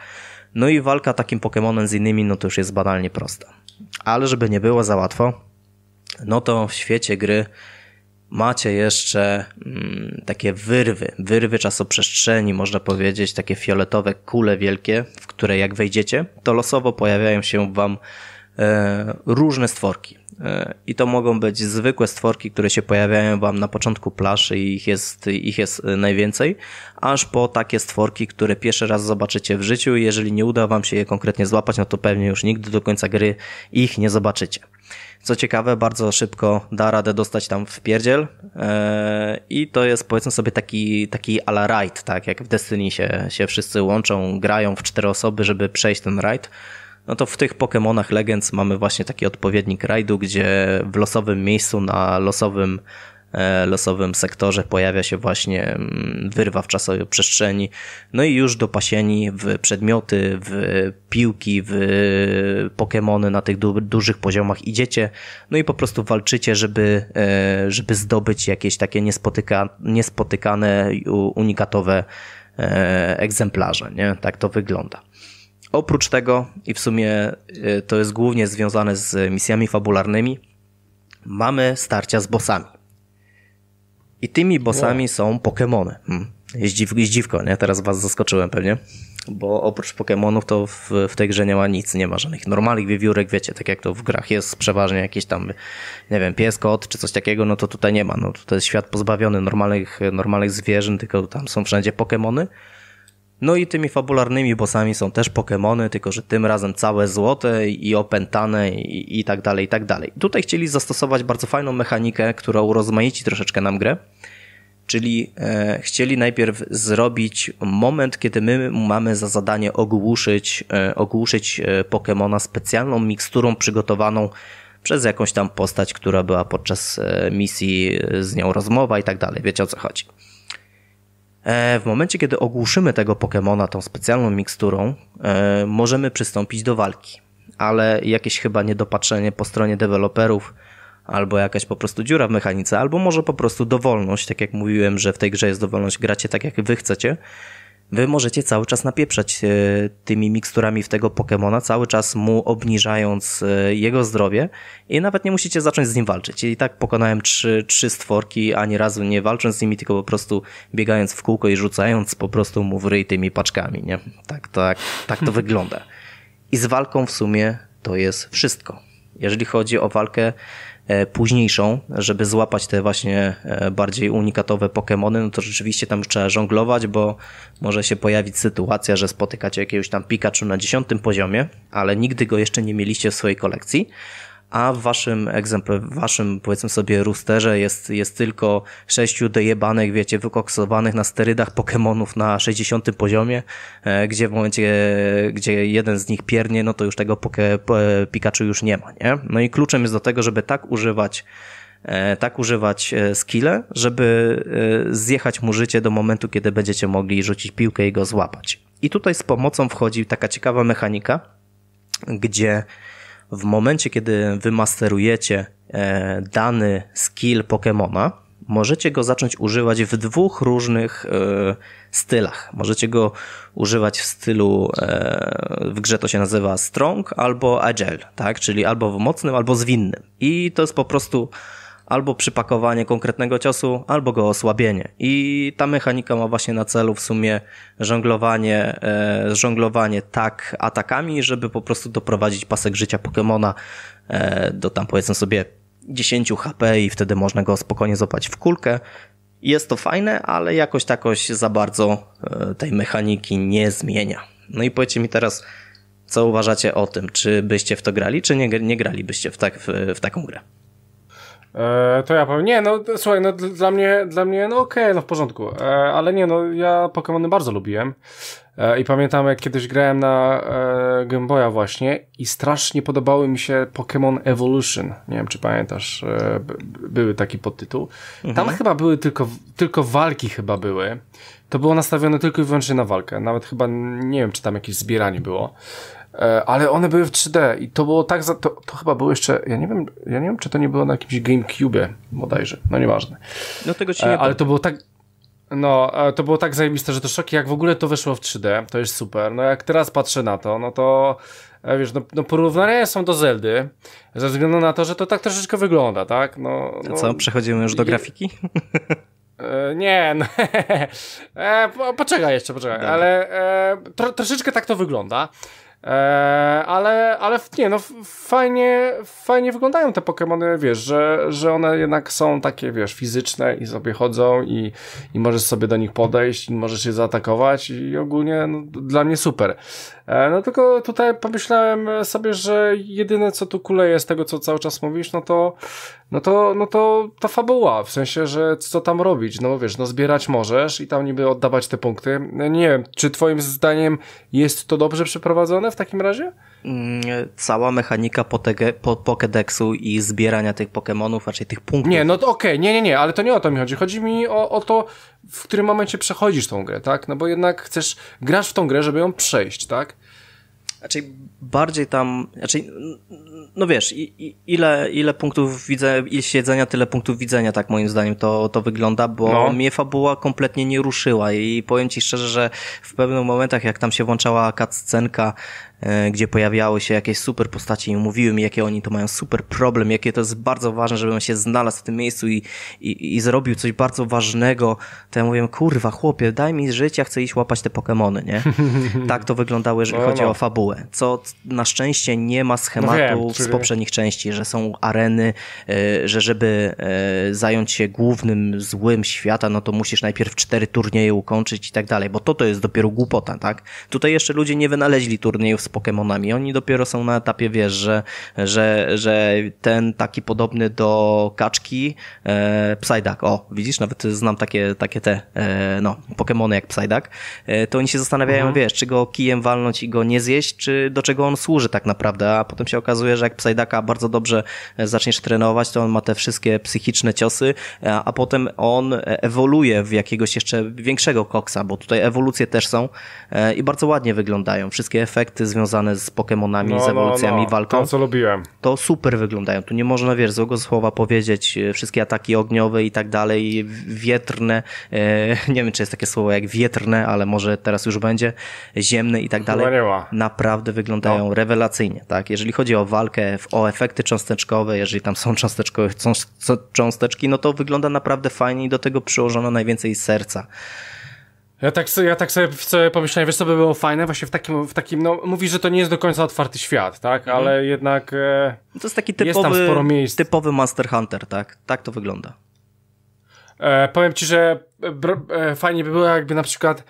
No i walka takim Pokémonem z innymi, no to już jest banalnie prosta. Ale żeby nie było za łatwo, no to w świecie gry macie jeszcze mm, takie wyrwy, wyrwy czasoprzestrzeni, można powiedzieć, takie fioletowe kule wielkie, w które jak wejdziecie, to losowo pojawiają się wam E, różne stworki. E, I to mogą być zwykłe stworki, które się pojawiają Wam na początku plaży i ich jest, ich jest e, najwięcej, aż po takie stworki, które pierwszy raz zobaczycie w życiu i jeżeli nie uda Wam się je konkretnie złapać, no to pewnie już nigdy do końca gry ich nie zobaczycie. Co ciekawe, bardzo szybko da radę dostać tam w pierdziel i to jest powiedzmy sobie taki, taki la ride tak jak w Destiny się, się wszyscy łączą, grają w cztery osoby, żeby przejść ten ride no to w tych Pokémonach Legends mamy właśnie taki odpowiednik rajdu, gdzie w losowym miejscu na losowym e, losowym sektorze pojawia się właśnie mm, wyrwa w czasowej przestrzeni, no i już do pasieni w przedmioty, w piłki, w Pokémony na tych du dużych poziomach idziecie, no i po prostu walczycie, żeby, e, żeby zdobyć jakieś takie niespotyka niespotykane, unikatowe e, egzemplarze, nie? Tak to wygląda. Oprócz tego, i w sumie y, to jest głównie związane z misjami fabularnymi, mamy starcia z bossami. I tymi bossami wow. są Pokémony. Hmm. Jest, dziwko, nie? Teraz was zaskoczyłem pewnie. Bo oprócz Pokémonów to w, w, tej grze nie ma nic, nie ma żadnych normalnych wiewiórek, wiecie, tak jak to w grach jest przeważnie jakieś tam, nie wiem, pies, kot czy coś takiego, no to tutaj nie ma. No to jest świat pozbawiony normalnych, normalnych zwierzyn, tylko tam są wszędzie Pokémony. No i tymi fabularnymi bossami są też Pokémony, tylko że tym razem całe złote i opętane i, i tak dalej, i tak dalej. Tutaj chcieli zastosować bardzo fajną mechanikę, która urozmaici troszeczkę nam grę, czyli e, chcieli najpierw zrobić moment, kiedy my mamy za zadanie ogłuszyć, e, ogłuszyć e, Pokémona specjalną miksturą przygotowaną przez jakąś tam postać, która była podczas e, misji, e, z nią rozmowa i tak dalej. Wiecie o co chodzi. E, w momencie, kiedy ogłuszymy tego Pokemona tą specjalną miksturą, e, możemy przystąpić do walki. Ale jakieś chyba niedopatrzenie po stronie deweloperów, albo jakaś po prostu dziura w mechanice, albo może po prostu dowolność, tak jak mówiłem, że w tej grze jest dowolność, gracie tak jak wy chcecie, wy możecie cały czas napieprzać e, tymi miksturami w tego Pokemona, cały czas mu obniżając e, jego zdrowie i nawet nie musicie zacząć z nim walczyć. I tak pokonałem trzy, trzy stworki, ani razu nie walcząc z nimi, tylko po prostu biegając w kółko i rzucając po prostu mu w ryj tymi paczkami, nie? Tak, tak, tak to wygląda. I z walką w sumie to jest wszystko. Jeżeli chodzi o walkę, E, późniejszą, żeby złapać te właśnie e, bardziej unikatowe Pokémony, no to rzeczywiście tam trzeba żonglować, bo może się pojawić sytuacja, że spotykacie jakiegoś tam Pikachu na dziesiątym poziomie, ale nigdy go jeszcze nie mieliście w swojej kolekcji, a w waszym egzemplarzu, w waszym powiedzmy sobie roosterze jest, jest tylko sześciu dojebanych, wiecie, wykoksowanych na sterydach Pokémonów na 60 poziomie, e, gdzie w momencie, gdzie jeden z nich piernie, no to już tego poke, Pikachu już nie ma, nie? No i kluczem jest do tego, żeby tak używać e, tak używać e, skille, żeby zjechać mu życie do momentu, kiedy będziecie mogli rzucić piłkę i go złapać. I tutaj z pomocą wchodzi taka ciekawa mechanika, gdzie w momencie, kiedy wymasterujecie e, dany skill Pokémona, możecie go zacząć używać w dwóch różnych e, stylach. Możecie go używać w stylu, e, w grze to się nazywa strong albo agile, tak? czyli albo w mocnym, albo zwinnym. I to jest po prostu albo przypakowanie konkretnego ciosu, albo go osłabienie. I ta mechanika ma właśnie na celu w sumie żonglowanie, e, żonglowanie tak atakami, żeby po prostu doprowadzić pasek życia Pokémona e, do tam powiedzmy sobie 10 HP i wtedy można go spokojnie zopać w kulkę. Jest to fajne, ale jakoś takoś za bardzo e, tej mechaniki nie zmienia. No i powiedzcie mi teraz, co uważacie o tym? Czy byście w to grali, czy nie, nie gralibyście w, tak, w, w taką grę? E, to ja powiem, nie, no słuchaj, no dla mnie, dla mnie no okej, okay, no w porządku, e, ale nie, no ja Pokémony bardzo lubiłem e, i pamiętam jak kiedyś grałem na e, Game Boya właśnie i strasznie podobały mi się Pokémon Evolution, nie wiem czy pamiętasz, e, były taki podtytuł, mhm. tam chyba były tylko, tylko walki chyba były, to było nastawione tylko i wyłącznie na walkę, nawet chyba nie wiem czy tam jakieś zbieranie było, E, ale one były w 3D i to było tak za, to, to, chyba było jeszcze, ja nie wiem, ja nie wiem, czy to nie było na jakimś GameCube bodajże, no nieważne. No tego ci nie e, Ale powiem. to było tak, no, e, to było tak zajebiste, że to szoki, jak w ogóle to wyszło w 3D, to jest super, no jak teraz patrzę na to, no to wiesz, no, no porównania są do Zeldy, ze względu na to, że to tak troszeczkę wygląda, tak? No, no co, przechodzimy już do grafiki? Nie, no, e, poczekaj jeszcze, poczekaj, Dobra. ale e, tro, troszeczkę tak to wygląda. Eee, ale, ale nie, no fajnie, fajnie wyglądają te Pokémony, wiesz, że, że one jednak są takie, wiesz, fizyczne i sobie chodzą i, i możesz sobie do nich podejść i możesz je zaatakować i ogólnie no, dla mnie super. Eee, no tylko tutaj pomyślałem sobie, że jedyne co tu kuleje z tego, co cały czas mówisz, no to no to, no to ta fabuła, w sensie, że co tam robić, no wiesz, no zbierać możesz i tam niby oddawać te punkty. Nie wiem, czy twoim zdaniem jest to dobrze przeprowadzone w takim razie? Mm, cała mechanika potege, po, Pokedexu i zbierania tych Pokémonów, raczej tych punktów. Nie, no to okej, okay. nie, nie, nie, ale to nie o to mi chodzi. Chodzi mi o, o to, w którym momencie przechodzisz tą grę, tak? No bo jednak chcesz, grasz w tą grę, żeby ją przejść, tak? raczej bardziej tam, raczej, no wiesz, i, i, ile, ile punktów widzenia, ile siedzenia, tyle punktów widzenia, tak moim zdaniem to, to wygląda, bo no. mnie fabuła kompletnie nie ruszyła i powiem ci szczerze, że w pewnych momentach, jak tam się włączała cutscenka E, gdzie pojawiały się jakieś super postacie i mówiły mi, jakie oni to mają super problem, jakie to jest bardzo ważne, żebym się znalazł w tym miejscu i, i, i zrobił coś bardzo ważnego, to ja mówię, kurwa, chłopie, daj mi życia, ja chcę iść łapać te Pokemony, nie? tak to wyglądało, jeżeli no, chodzi no. o fabułę, co na szczęście nie ma schematu no wiem, z poprzednich części, że są areny, e, że żeby e, zająć się głównym złym świata, no to musisz najpierw cztery turnieje ukończyć i tak dalej, bo to to jest dopiero głupota, tak? Tutaj jeszcze ludzie nie wynaleźli turniejów z Pokémonami. Oni dopiero są na etapie, wiesz, że, że, że ten taki podobny do kaczki e, Psyduck, o, widzisz, nawet znam takie, takie te, e, no, Pokémony jak Psyduck, e, to oni się zastanawiają, mhm. wiesz, czy go kijem walnąć i go nie zjeść, czy do czego on służy tak naprawdę, a potem się okazuje, że jak Psyducka bardzo dobrze e, zaczniesz trenować, to on ma te wszystkie psychiczne ciosy, a, a potem on e, ewoluuje w jakiegoś jeszcze większego koksa, bo tutaj ewolucje też są e, i bardzo ładnie wyglądają. Wszystkie efekty z związane z Pokemonami, no, z no, ewolucjami, no, no. walką. To, co lubiłem. To super wyglądają. Tu nie można, wiesz, złego słowa powiedzieć. E, wszystkie ataki ogniowe i tak dalej, wietrne. E, nie wiem, czy jest takie słowo jak wietrne, ale może teraz już będzie. Ziemne i tak dalej. Naprawdę wyglądają no. rewelacyjnie, tak? Jeżeli chodzi o walkę, o efekty cząsteczkowe, jeżeli tam są cząsteczki, no to wygląda naprawdę fajnie i do tego przyłożono najwięcej serca. Ja tak, ja tak sobie, sobie pomyślałem, wiesz co by było fajne właśnie w takim, w takim no mówi, że to nie jest do końca otwarty świat, tak, mhm. ale jednak e, no To jest taki typowy, jest sporo miejsc. typowy Master Hunter, tak, tak to wygląda. E, powiem ci, że e, fajnie by było jakby na przykład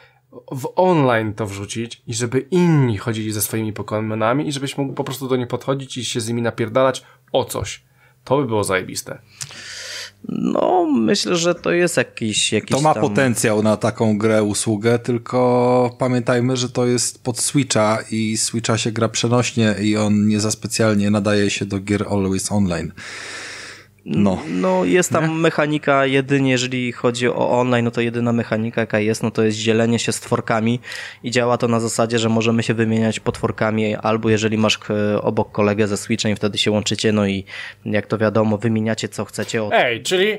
w online to wrzucić i żeby inni chodzili ze swoimi pokonami i żebyś mógł po prostu do nich podchodzić i się z nimi napierdalać o coś. To by było zajebiste. No, myślę, że to jest jakiś. jakiś to ma tam... potencjał na taką grę, usługę, tylko pamiętajmy, że to jest pod Switcha i Switcha się gra przenośnie i on nie za specjalnie nadaje się do gier Always Online. No. no jest tam nie? mechanika jedynie, jeżeli chodzi o online, no to jedyna mechanika jaka jest, no to jest dzielenie się stworkami i działa to na zasadzie, że możemy się wymieniać potworkami albo jeżeli masz e, obok kolegę ze Switchem, wtedy się łączycie, no i jak to wiadomo, wymieniacie co chcecie. Od... Ej, czyli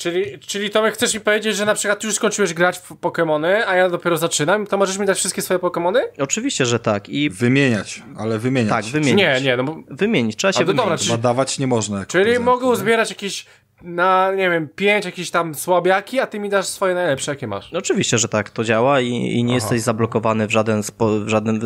Czyli, czyli Tomek, chcesz mi powiedzieć, że na przykład już skończyłeś grać w Pokémony, a ja dopiero zaczynam, to możesz mi dać wszystkie swoje Pokémony? Oczywiście, że tak. I wymieniać, ale wymieniać. Tak, wymienić. Nie, nie, no bo... Wymienić, trzeba się a, wymienić. Dobra, czyli... dawać nie można. Czyli mogą zbierać jakieś na, nie wiem, pięć jakieś tam słabiaki, a ty mi dasz swoje najlepsze, jakie masz. no Oczywiście, że tak to działa i, i nie Aha. jesteś zablokowany w żaden, spo, w, żaden,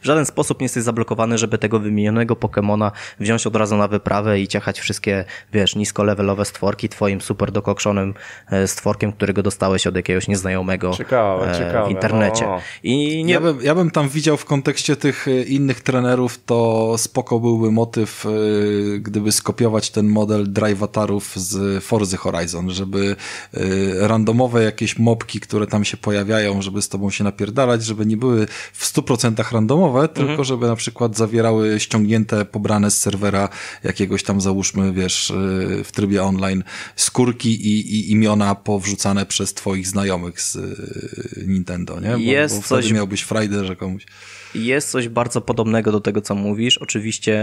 w żaden sposób nie jesteś zablokowany, żeby tego wymienionego Pokemona wziąć od razu na wyprawę i ciechać wszystkie, wiesz, nisko-levelowe stworki twoim super dokokszonym e, stworkiem, którego dostałeś od jakiegoś nieznajomego ciekawe, e, w ciekawe. internecie. No. I nie... ja, bym, ja bym tam widział w kontekście tych e, innych trenerów, to spoko byłby motyw, gdyby skopiować ten model Drive Ataru bohaterów z Forzy Horizon, żeby y, randomowe jakieś mopki, które tam się pojawiają, żeby z tobą się napierdalać, żeby nie były w 100% randomowe, mhm. tylko mhm. żeby na przykład zawierały ściągnięte, pobrane z serwera jakiegoś tam załóżmy, wiesz, y, w trybie online skórki i, i imiona powrzucane przez twoich znajomych z y, Nintendo, nie? Bo, Jest bo wtedy coś... miałbyś frajdę, że komuś... Jest coś bardzo podobnego do tego, co mówisz. Oczywiście,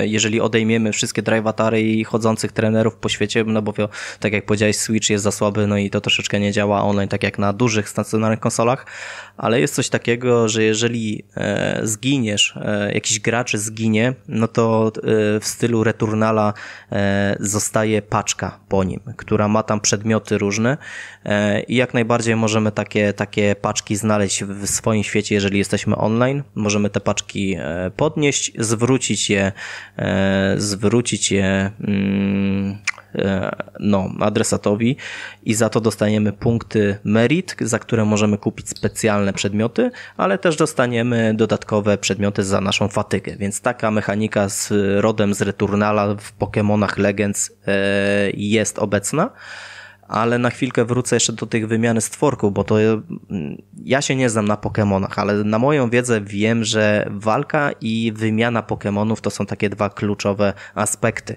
e, jeżeli odejmiemy wszystkie drivatary i chodzących trenerów po świecie, no bo tak jak powiedziałeś, Switch jest za słaby, no i to troszeczkę nie działa online, tak jak na dużych stacjonarnych konsolach, ale jest coś takiego, że jeżeli e, zginiesz, e, jakiś gracz zginie, no to w stylu Returnala zostaje paczka po nim, która ma tam przedmioty różne i jak najbardziej możemy takie, takie paczki znaleźć w swoim świecie, jeżeli jesteśmy online. Możemy te paczki e, podnieść, zwrócić je, e, zwrócić je mm, e, no, adresatowi i za to dostaniemy punkty merit, za które możemy kupić specjalne przedmioty, ale też dostaniemy dodatkowe przedmioty za naszą fatygę, więc taka mechanika z rodem z Returnala w Pokémonach Legends jest obecna ale na chwilkę wrócę jeszcze do tych wymiany stworków, bo to mm, ja się nie znam na Pokémonach, ale na moją wiedzę wiem, że walka i wymiana Pokémonów to są takie dwa kluczowe aspekty.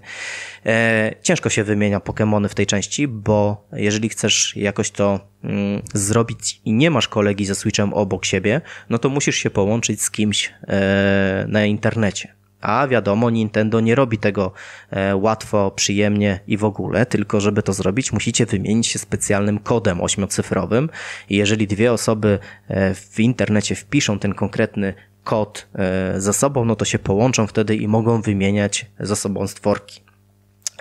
E, ciężko się wymienia Pokémony w tej części, bo jeżeli chcesz jakoś to mm, zrobić i nie masz kolegi ze Switchem obok siebie, no to musisz się połączyć z kimś e, na internecie. A wiadomo, Nintendo nie robi tego e, łatwo, przyjemnie i w ogóle, tylko żeby to zrobić, musicie wymienić się specjalnym kodem ośmiocyfrowym. I jeżeli dwie osoby e, w internecie wpiszą ten konkretny kod e, ze sobą, no to się połączą wtedy i mogą wymieniać ze sobą stworki.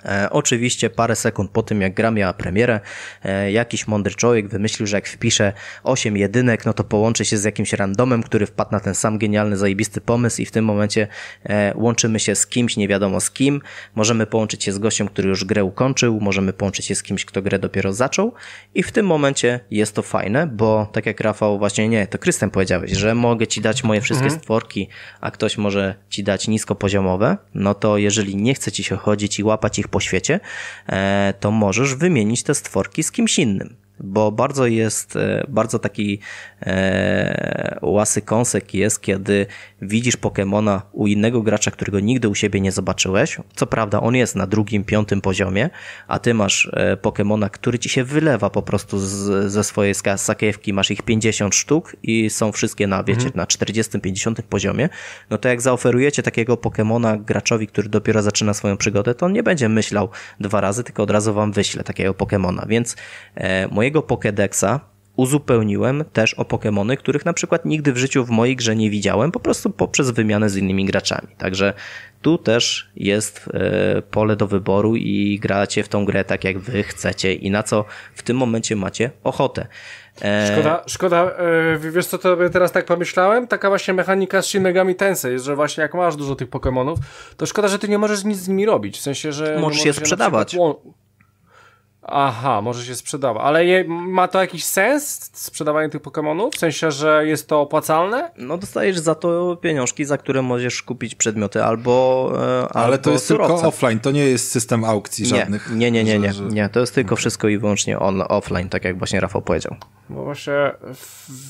E, oczywiście parę sekund po tym, jak gra miała premierę, e, jakiś mądry człowiek wymyślił, że jak wpisze 8 jedynek, no to połączy się z jakimś randomem, który wpadł na ten sam genialny, zajebisty pomysł i w tym momencie e, łączymy się z kimś, nie wiadomo z kim. Możemy połączyć się z gościem, który już grę ukończył, możemy połączyć się z kimś, kto grę dopiero zaczął i w tym momencie jest to fajne, bo tak jak Rafał właśnie, nie, to Krystem powiedziałeś, że mogę ci dać moje wszystkie mhm. stworki, a ktoś może ci dać niskopoziomowe, no to jeżeli nie chce ci się chodzić i łapać ich ich po świecie, e, to możesz wymienić te stworki z kimś innym bo bardzo jest, e, bardzo taki e, łasy kąsek jest, kiedy widzisz Pokemona u innego gracza, którego nigdy u siebie nie zobaczyłeś. Co prawda, on jest na drugim, piątym poziomie, a ty masz e, Pokemona, który ci się wylewa po prostu z, ze swojej sakiewki, masz ich 50 sztuk i są wszystkie na, wiecie, mhm. na 40, 50 poziomie. No to jak zaoferujecie takiego Pokemona graczowi, który dopiero zaczyna swoją przygodę, to on nie będzie myślał dwa razy, tylko od razu wam wyśle takiego Pokemona, więc e, moje mojego Pokédexa uzupełniłem też o Pokémony, których na przykład nigdy w życiu w mojej grze nie widziałem, po prostu poprzez wymianę z innymi graczami. Także tu też jest e, pole do wyboru i gracie w tą grę tak, jak wy chcecie i na co w tym momencie macie ochotę. E, szkoda, szkoda, e, wiesz co to teraz tak pomyślałem? Taka właśnie mechanika z Shin Megami Tensei, że właśnie jak masz dużo tych Pokémonów, to szkoda, że ty nie możesz nic z nimi robić, w sensie, że... Możesz, możesz je sprzedawać. Aha, może się sprzedawa. Ale je, ma to jakiś sens, sprzedawanie tych Pokémonów? W sensie, że jest to opłacalne? No dostajesz za to pieniążki, za które możesz kupić przedmioty albo e, Ale albo to jest surowce. tylko offline, to nie jest system aukcji nie, żadnych. Nie, nie, nie, nie, że, że... nie. To jest tylko okay. wszystko i wyłącznie on, offline, tak jak właśnie Rafał powiedział. Bo właśnie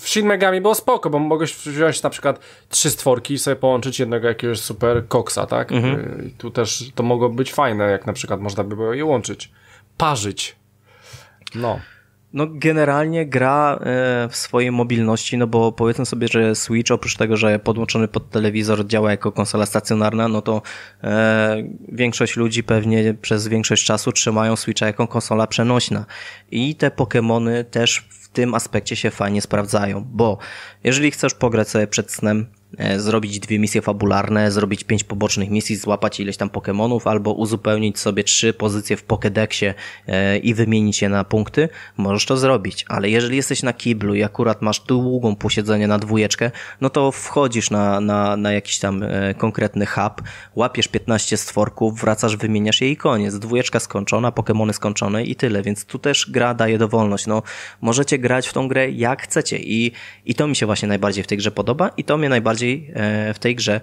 w Shin Megami było spoko, bo mogłeś wziąć na przykład trzy stworki i sobie połączyć jednego jakiegoś super koksa, tak? Mhm. Y, I tu też to mogło być fajne, jak na przykład można by było je łączyć parzyć. No. No generalnie gra e, w swojej mobilności, no bo powiedzmy sobie, że Switch oprócz tego, że podłączony pod telewizor działa jako konsola stacjonarna, no to e, większość ludzi pewnie przez większość czasu trzymają Switcha jako konsola przenośna. I te Pokémony też w tym aspekcie się fajnie sprawdzają, bo jeżeli chcesz pograć sobie przed snem, E, zrobić dwie misje fabularne, zrobić pięć pobocznych misji, złapać ileś tam Pokémonów, albo uzupełnić sobie trzy pozycje w Pokédexie e, i wymienić je na punkty, możesz to zrobić. Ale jeżeli jesteś na kiblu i akurat masz długą posiedzenie na dwójeczkę, no to wchodzisz na, na, na jakiś tam e, konkretny hub, łapiesz 15 stworków, wracasz, wymieniasz je i koniec. Dwójeczka skończona, Pokémony skończone i tyle, więc tu też gra daje dowolność. No, możecie grać w tą grę jak chcecie i, i to mi się właśnie najbardziej w tej grze podoba i to mnie najbardziej bardziej e, w tej grze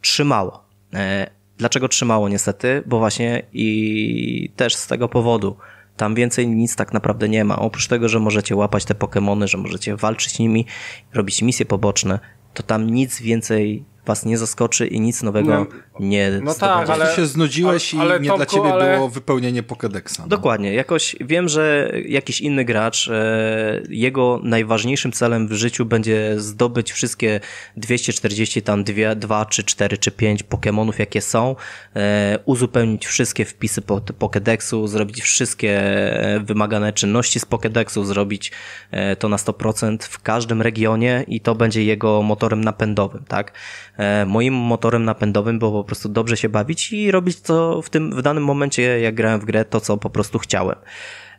trzymało. E, dlaczego trzymało niestety? Bo właśnie i też z tego powodu. Tam więcej nic tak naprawdę nie ma. Oprócz tego, że możecie łapać te Pokémony, że możecie walczyć z nimi, robić misje poboczne, to tam nic więcej was nie zaskoczy i nic nowego no, nie No tak, ale, się znudziłeś ale, ale, i nie Tomku, dla ciebie ale... było wypełnienie pokédexa. No. Dokładnie. Jakoś wiem, że jakiś inny gracz, e, jego najważniejszym celem w życiu będzie zdobyć wszystkie 240 tam 2, 2 czy 4 czy 5 pokémonów, jakie są, e, uzupełnić wszystkie wpisy pod Pokedexu, zrobić wszystkie e, wymagane czynności z Pokedexu, zrobić e, to na 100% w każdym regionie i to będzie jego motorem napędowym, tak? E, moim motorem napędowym było po prostu dobrze się bawić i robić to w tym, w danym momencie, jak grałem w grę, to co po prostu chciałem.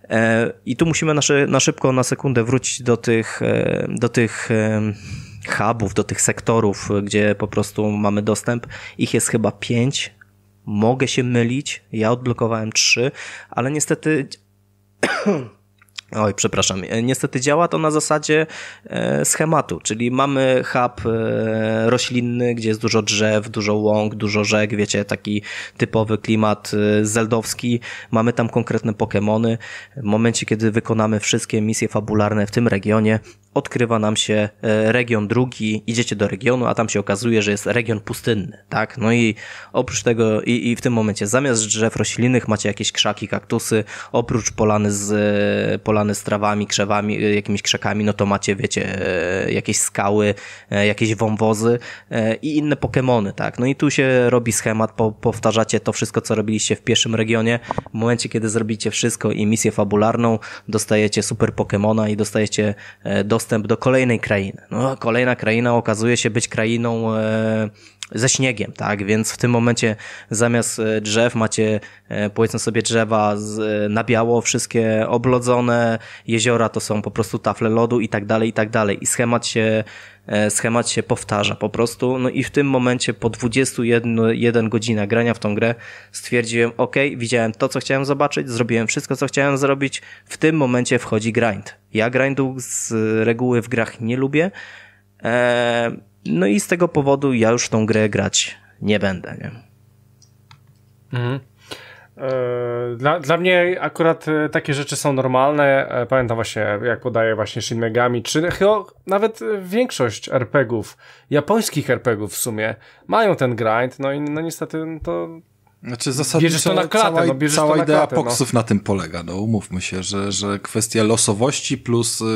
E, I tu musimy na, na szybko, na sekundę wrócić do tych, e, do tych hubów, do tych sektorów, gdzie po prostu mamy dostęp. Ich jest chyba pięć. Mogę się mylić. Ja odblokowałem trzy, ale niestety Oj, przepraszam. E, niestety działa to na zasadzie e, schematu, czyli mamy hub e, roślinny, gdzie jest dużo drzew, dużo łąk, dużo rzek, wiecie, taki typowy klimat zeldowski. Mamy tam konkretne Pokémony. W momencie, kiedy wykonamy wszystkie misje fabularne w tym regionie, odkrywa nam się region drugi, idziecie do regionu, a tam się okazuje, że jest region pustynny, tak? No i oprócz tego, i, i w tym momencie, zamiast drzew roślinnych macie jakieś krzaki, kaktusy, oprócz polany z polany polany z trawami, krzewami, y, jakimiś krzakami, no to macie, wiecie, y, jakieś skały, y, jakieś wąwozy i inne Pokemony, tak. No i tu się robi schemat, po, powtarzacie to wszystko, co robiliście w pierwszym regionie. W momencie, kiedy zrobicie wszystko i misję fabularną, dostajecie super Pokemona i dostajecie e, dostęp do kolejnej krainy. No, kolejna kraina okazuje się być krainą e, ze śniegiem, tak? Więc w tym momencie zamiast e, drzew macie e, powiedzmy sobie drzewa z, e, na biało, wszystkie oblodzone, jeziora to są po prostu tafle lodu i tak dalej, i tak dalej. I schemat się, schemat się powtarza po prostu. No i w tym momencie po 21 godzina grania w tą grę stwierdziłem, ok, widziałem to, co chciałem zobaczyć, zrobiłem wszystko, co chciałem zrobić. W tym momencie wchodzi grind. Ja grindu z reguły w grach nie lubię. Eee, no i z tego powodu ja już tą grę grać nie będę. Nie? Mhm. E, dla, dla mnie akurat e, takie rzeczy są normalne. E, pamiętam właśnie, jak podaje właśnie Shin Megami, czy chyba nawet większość RPGów, japońskich RPGów w sumie, mają ten grind, no i no niestety to... Znaczy zasadniczo bierzesz to na klatę, cała, no, bierzesz cała to na idea poksów no. na tym polega, no umówmy się, że, że kwestia losowości plus yy,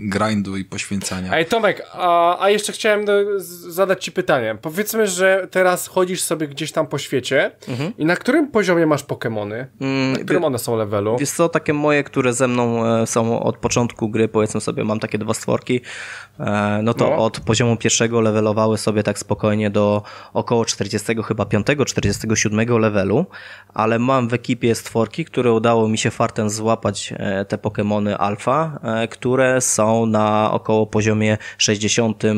grindu i poświęcania. Ej Tomek, a, a jeszcze chciałem do, no, zadać ci pytanie. Powiedzmy, że teraz chodzisz sobie gdzieś tam po świecie mhm. i na którym poziomie masz Pokémony? Mm, na którym one są levelu? Więc to takie moje, które ze mną e, są od początku gry, powiedzmy sobie, mam takie dwa stworki, e, no to no. od poziomu pierwszego levelowały sobie tak spokojnie do około 40 chyba 5, 47 levelu, ale mam w ekipie stworki, które udało mi się fartem złapać e, te Pokémony alfa, które są na około poziomie 60 e,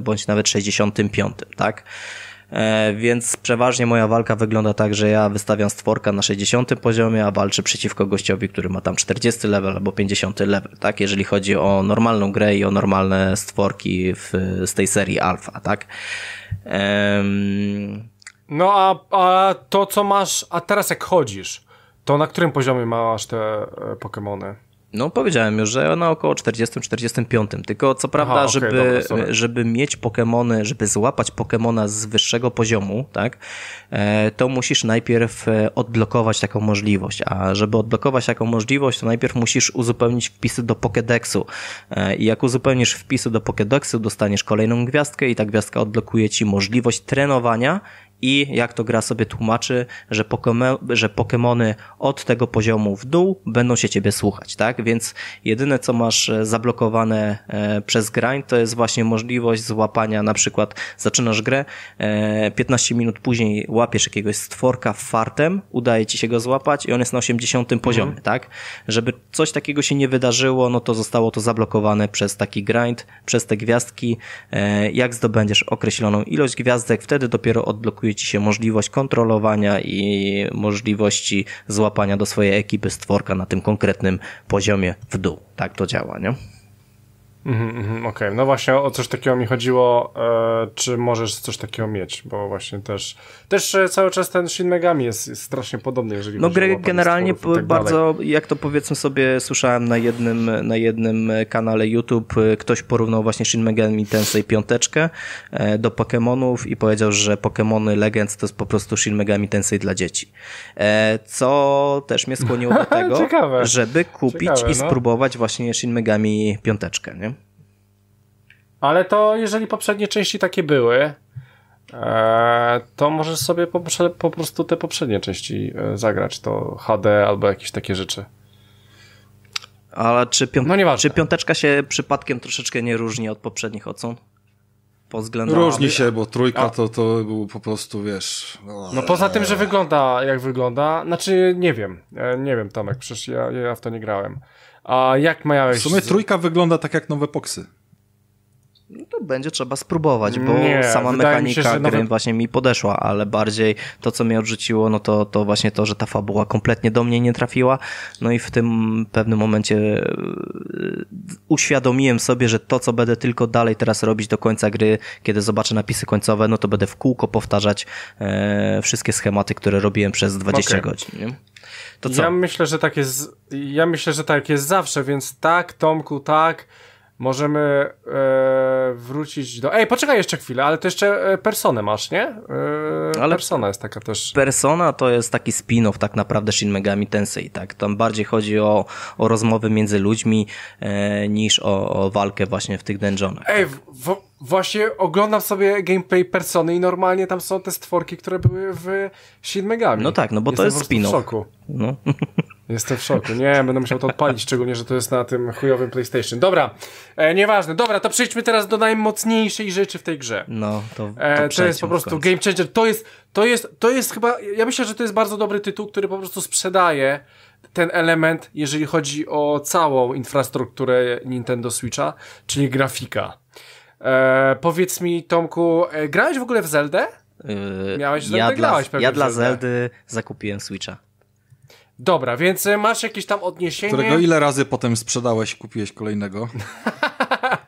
bądź nawet 65, tak? E, więc przeważnie moja walka wygląda tak, że ja wystawiam stworka na 60 poziomie, a walczę przeciwko gościowi, który ma tam 40 level albo 50 level, tak? Jeżeli chodzi o normalną grę i o normalne stworki w, z tej serii alfa, tak? Um... No a, a to co masz, a teraz jak chodzisz, to na którym poziomie masz te e, Pokémony? No powiedziałem już, że na około 40-45. Tylko co prawda, Aha, okay, żeby, dobra, żeby mieć Pokemony, żeby złapać Pokemona z wyższego poziomu, tak, e, to musisz najpierw e, odblokować taką możliwość. A żeby odblokować taką możliwość, to najpierw musisz uzupełnić wpisy do Pokedexu. E, I jak uzupełnisz wpisy do Pokedexu, dostaniesz kolejną gwiazdkę i ta gwiazdka odblokuje ci możliwość trenowania i jak to gra sobie tłumaczy, że, pokeme, że Pokemony od tego poziomu w dół będą się ciebie słuchać, tak? Więc jedyne co masz e, zablokowane e, przez grind to jest właśnie możliwość złapania, na przykład zaczynasz grę, 15 e, minut później łapiesz jakiegoś stworka fartem, udaje ci się go złapać i on jest na 80 poziomie, mhm. tak? Żeby coś takiego się nie wydarzyło, no to zostało to zablokowane przez taki grind, przez te gwiazdki. Jak zdobędziesz określoną ilość gwiazdek, wtedy dopiero odblokujesz blokuje ci się możliwość kontrolowania i możliwości złapania do swojej ekipy stworka na tym konkretnym poziomie w dół. Tak to działa, nie? Mhm, mm Okej, okay. no właśnie o coś takiego mi chodziło, e, czy możesz coś takiego mieć, bo właśnie też też e, cały czas ten Shin Megami jest, jest strasznie podobny, jeżeli No gry generalnie tak bardzo, dalej. jak to powiedzmy sobie, słyszałem na jednym, na jednym e, kanale YouTube, e, ktoś porównał właśnie Shin Megami Tensei piąteczkę do Pokémonów i powiedział, że Pokémony Legends to jest po prostu Shin Megami Tensei dla dzieci. E, co też mnie skłoniło do tego, żeby kupić Ciekawe, no. i spróbować właśnie Shin Megami piąteczkę, nie? Ale to jeżeli poprzednie części takie były, e, to możesz sobie po, prostu te poprzednie części e, zagrać. To HD albo jakieś takie rzeczy. Ale czy, pią no czy piąteczka się przypadkiem troszeczkę nie różni od poprzednich odsłon? Różni się, bo trójka to, to był po prostu, wiesz. No, no poza tym, że wygląda jak wygląda, znaczy nie wiem, e, nie wiem Tomek, przecież ja, ja w to nie grałem. A jak miałeś... W sumie trójka wygląda tak jak nowe poksy to będzie trzeba spróbować, bo nie, sama mechanika się, gry nawet... właśnie mi podeszła, ale bardziej to, co mnie odrzuciło, no to, to właśnie to, że ta fabuła kompletnie do mnie nie trafiła, no i w tym pewnym momencie e, uświadomiłem sobie, że to, co będę tylko dalej teraz robić do końca gry, kiedy zobaczę napisy końcowe, no to będę w kółko powtarzać e, wszystkie schematy, które robiłem przez 20 okay. godzin. Nie? To co? Ja myślę, że tak jest, ja myślę, że tak jest zawsze, więc tak, Tomku, tak, możemy e, wrócić do. Ej, poczekaj jeszcze chwilę, ale to jeszcze e, Personę masz, nie? E, ale Persona jest taka też. Persona to jest taki spin-off tak naprawdę Shin Megami Tensei, tak? Tam bardziej chodzi o, o rozmowy między ludźmi e, niż o, o, walkę właśnie w tych dungeonach. Ej, tak? w, właśnie oglądam sobie gameplay Persony i normalnie tam są te stworki, które były w Shin Megami. No tak, no bo Jestem to jest spin-off. No. Jestem w szoku. Nie, będę musiał to odpalić, szczególnie, że to jest na tym chujowym PlayStation. Dobra, e, nieważne. Dobra, to przejdźmy teraz do najmocniejszej rzeczy w tej grze. No, to, to, e, to jest po prostu game changer. To jest, to jest, to jest chyba, ja myślę, że to jest bardzo dobry tytuł, który po prostu sprzedaje ten element, jeżeli chodzi o całą infrastrukturę Nintendo Switcha, czyli grafika. E, powiedz mi, Tomku, e, grałeś w ogóle w Zeldę? Yy, Miałeś Zelda, Ja, grałeś pewnie ja dla Zeldy zakupiłem Switcha. Dobra, więc e, masz jakieś tam odniesienie. Którego ile razy potem sprzedałeś, kupiłeś kolejnego?